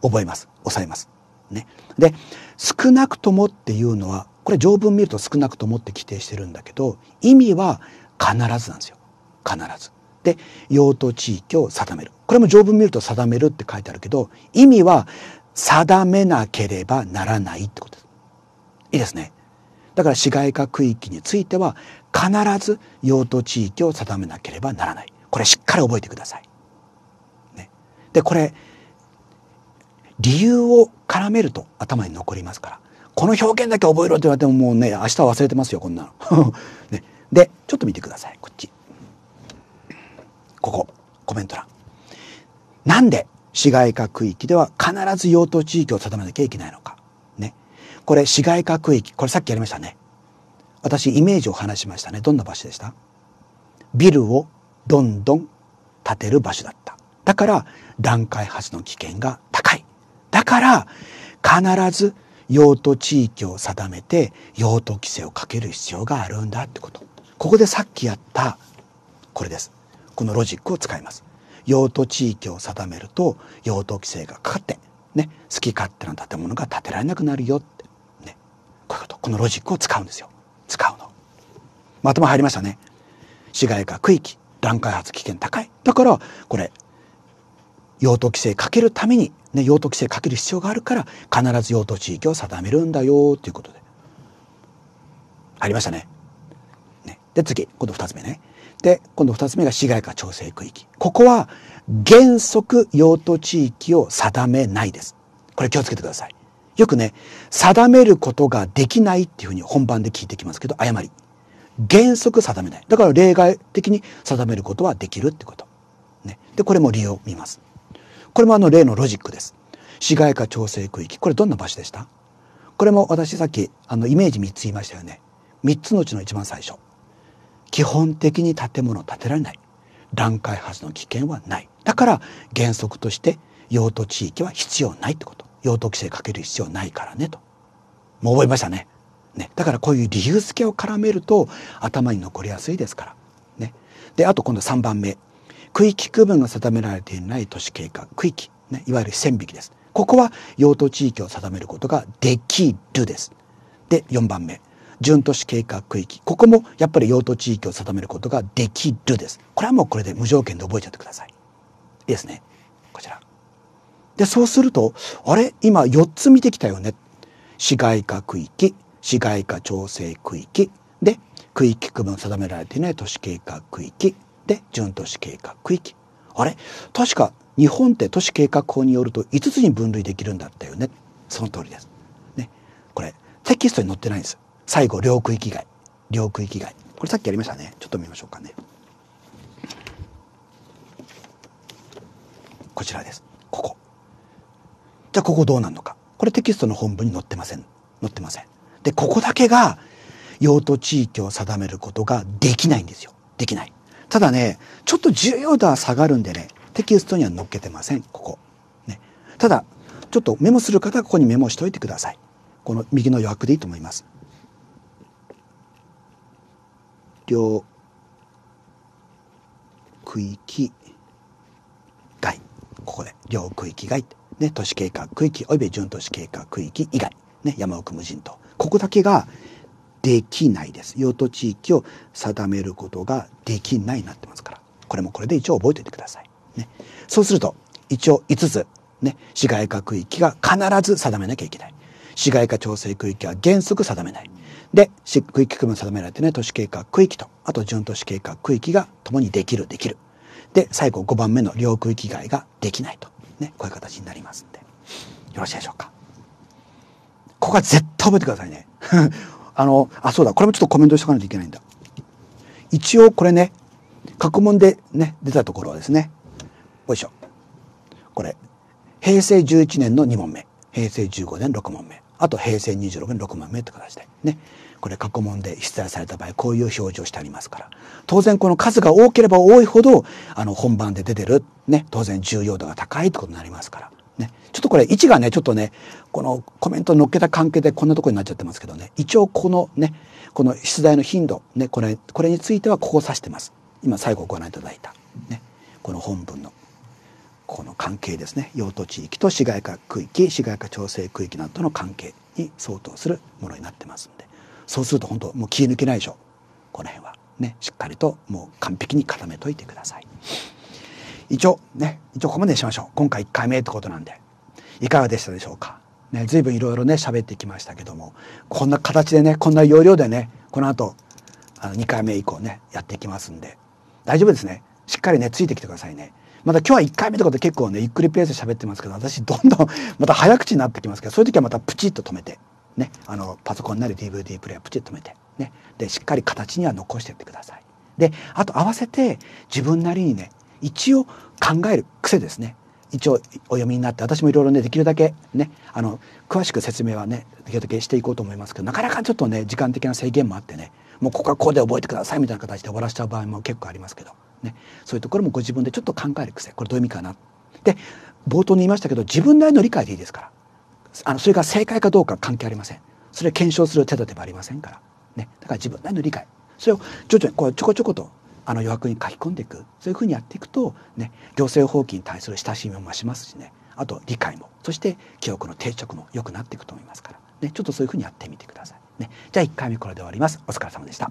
覚えます押さえます、ね、で少なくともっていうのはこれ条文見ると少なくともって規定してるんだけど意味は必ずなんですよ必ずで用途地域を定めるこれも条文見ると定めるって書いてあるけど意味は定めなければならないってことですいいですねだから市街化区域については必ず用途地域を定めなければならないこれしっかり覚えてください。ね、でこれ理由を絡めると頭に残りますからこの表現だけ覚えろって言われてももうね明日忘れてますよこんなの。ね、でちょっと見てくださいこっち。ここコメント欄。なんで市街化区域では必ず用途地域を定めなきゃいけないのか。これ市街化区域これさっきやりましたね私イメージを話しましたねどんな場所でしたビルをどんどん建てる場所だっただから段階発の危険が高いだから必ず用途地域を定めて用途規制をかける必要があるんだってことここでさっきやったこれですこのロジックを使います用途地域を定めると用途規制がかかってね好き勝手な建物が建てられなくなるよことこのロジックを使うんですよ使うのまとも入りましたね市街化区域乱開発危険高いだからこれ用途規制かけるために、ね、用途規制かける必要があるから必ず用途地域を定めるんだよということでありましたね。ねで次今度2つ目ね。で今度2つ目が市街化調整区域ここは原則用途地域を定めないです。これ気をつけてください。よくね、定めることができないっていうふうに本番で聞いてきますけど、誤り。原則定めない。だから例外的に定めることはできるってこと。ね。で、これも理由を見ます。これもあの例のロジックです。市街化調整区域。これどんな場所でしたこれも私さっき、あの、イメージ3つ言いましたよね。3つのうちの一番最初。基本的に建物を建てられない。乱開発の危険はない。だから原則として用途地域は必要ないってこと。用途規制かける必要ないからねともう覚えましたねねだからこういう理由付けを絡めると頭に残りやすいですからねであと今度3番目区域区分が定められていない都市計画区域、ね、いわゆる線引きですここは用途地域を定めることができるですで4番目準都市計画区域ここもやっぱり用途地域を定めることができるですこれはもうこれで無条件で覚えちゃってくださいいいですねで、そうすると、あれ今4つ見てきたよね。市街化区域、市街化調整区域、で、区域区分定められていない都市計画区域、で、準都市計画区域。あれ確か日本って都市計画法によると5つに分類できるんだったよね。その通りです。ね。これ、テキストに載ってないんです。最後、領区域外。領区域外。これさっきやりましたね。ちょっと見ましょうかね。こちらです。ここ。じゃあここどうなるのかこれテキストの本文に載ってません載ってませんでここだけが用途地域を定めることができないんですよできないただねちょっと重要度は下がるんでねテキストには載っけてませんここ、ね、ただちょっとメモする方はここにメモしといてくださいこの右の余白でいいと思います両区域外ここで両区域外ってね、都市計画区域及び準都市計画区域以外、ね、山奥無人島。ここだけができないです。用途地域を定めることができないになってますから。これもこれで一応覚えておいてください。ね。そうすると、一応5つ、ね、市街化区域が必ず定めなきゃいけない。市街化調整区域は原則定めない。で、区域区分定められてね、都市計画区域と、あと準都市計画区域が共にできる、できる。で、最後5番目の領区域外ができないと。ね、こういう形になりますんで。よろしいでしょうか。ここは絶対覚えてくださいね。あの、あ、そうだ。これもちょっとコメントしとかないといけないんだ。一応これね、過問でね、出たところはですね、よいしょ。これ、平成11年の2問目、平成15年6問目、あと平成26年6問目って形でね、これ過去問で出題された場合こういう表示をしてありますから当然この数が多ければ多いほどあの本番で出てる、ね、当然重要度が高いってことになりますから。ね、ちょっとこれ位置がねちょっとねこのコメント載っけた関係でこんなとこになっちゃってますけどね一応このねこの出題の頻度、ね、これこれについてはここを指してます今最後ご覧いただいた、ね、この本文のこの関係ですね用途地域と市街化区域市街化調整区域などとの関係に相当するものになってます。そうすると本当もう消え抜けないでしょこの辺はねしっかりともう完璧に固めといてください一応ね一応ここまでしましょう今回1回目ってことなんでいかがでしたでしょうかね随分いろいろね喋ってきましたけどもこんな形でねこんな要領でねこの後あの2回目以降ねやっていきますんで大丈夫ですねしっかりねついてきてくださいねまた今日は1回目ってことで結構ねゆっくりペースで喋ってますけど私どんどんまた早口になってきますけどそういう時はまたプチッと止めてね、あのパソコンなり DVD プレイヤープチッと止めて、ね、でしっかり形には残してってください。であと合わせて自分なりにね一応考える癖ですね一応お読みになって私もいろいろねできるだけねあの詳しく説明はねできるだけしていこうと思いますけどなかなかちょっとね時間的な制限もあってねもうここはこうで覚えてくださいみたいな形で終わらせちゃう場合も結構ありますけど、ね、そういうところもご自分でちょっと考える癖これどういう意味かなで冒頭に言いましたけど自分なりの理解でいいですからあのそれが正解かどうか関係ありませんそれ検証する手立てもありませんから、ね、だから自分なりの理解それを徐々にこうちょこちょことあの余白に書き込んでいくそういうふうにやっていくと、ね、行政放棄に対する親しみも増しますしねあと理解もそして記憶の定着も良くなっていくと思いますから、ね、ちょっとそういうふうにやってみてください。ね、じゃあ1回目これで終わります。お疲れ様でした。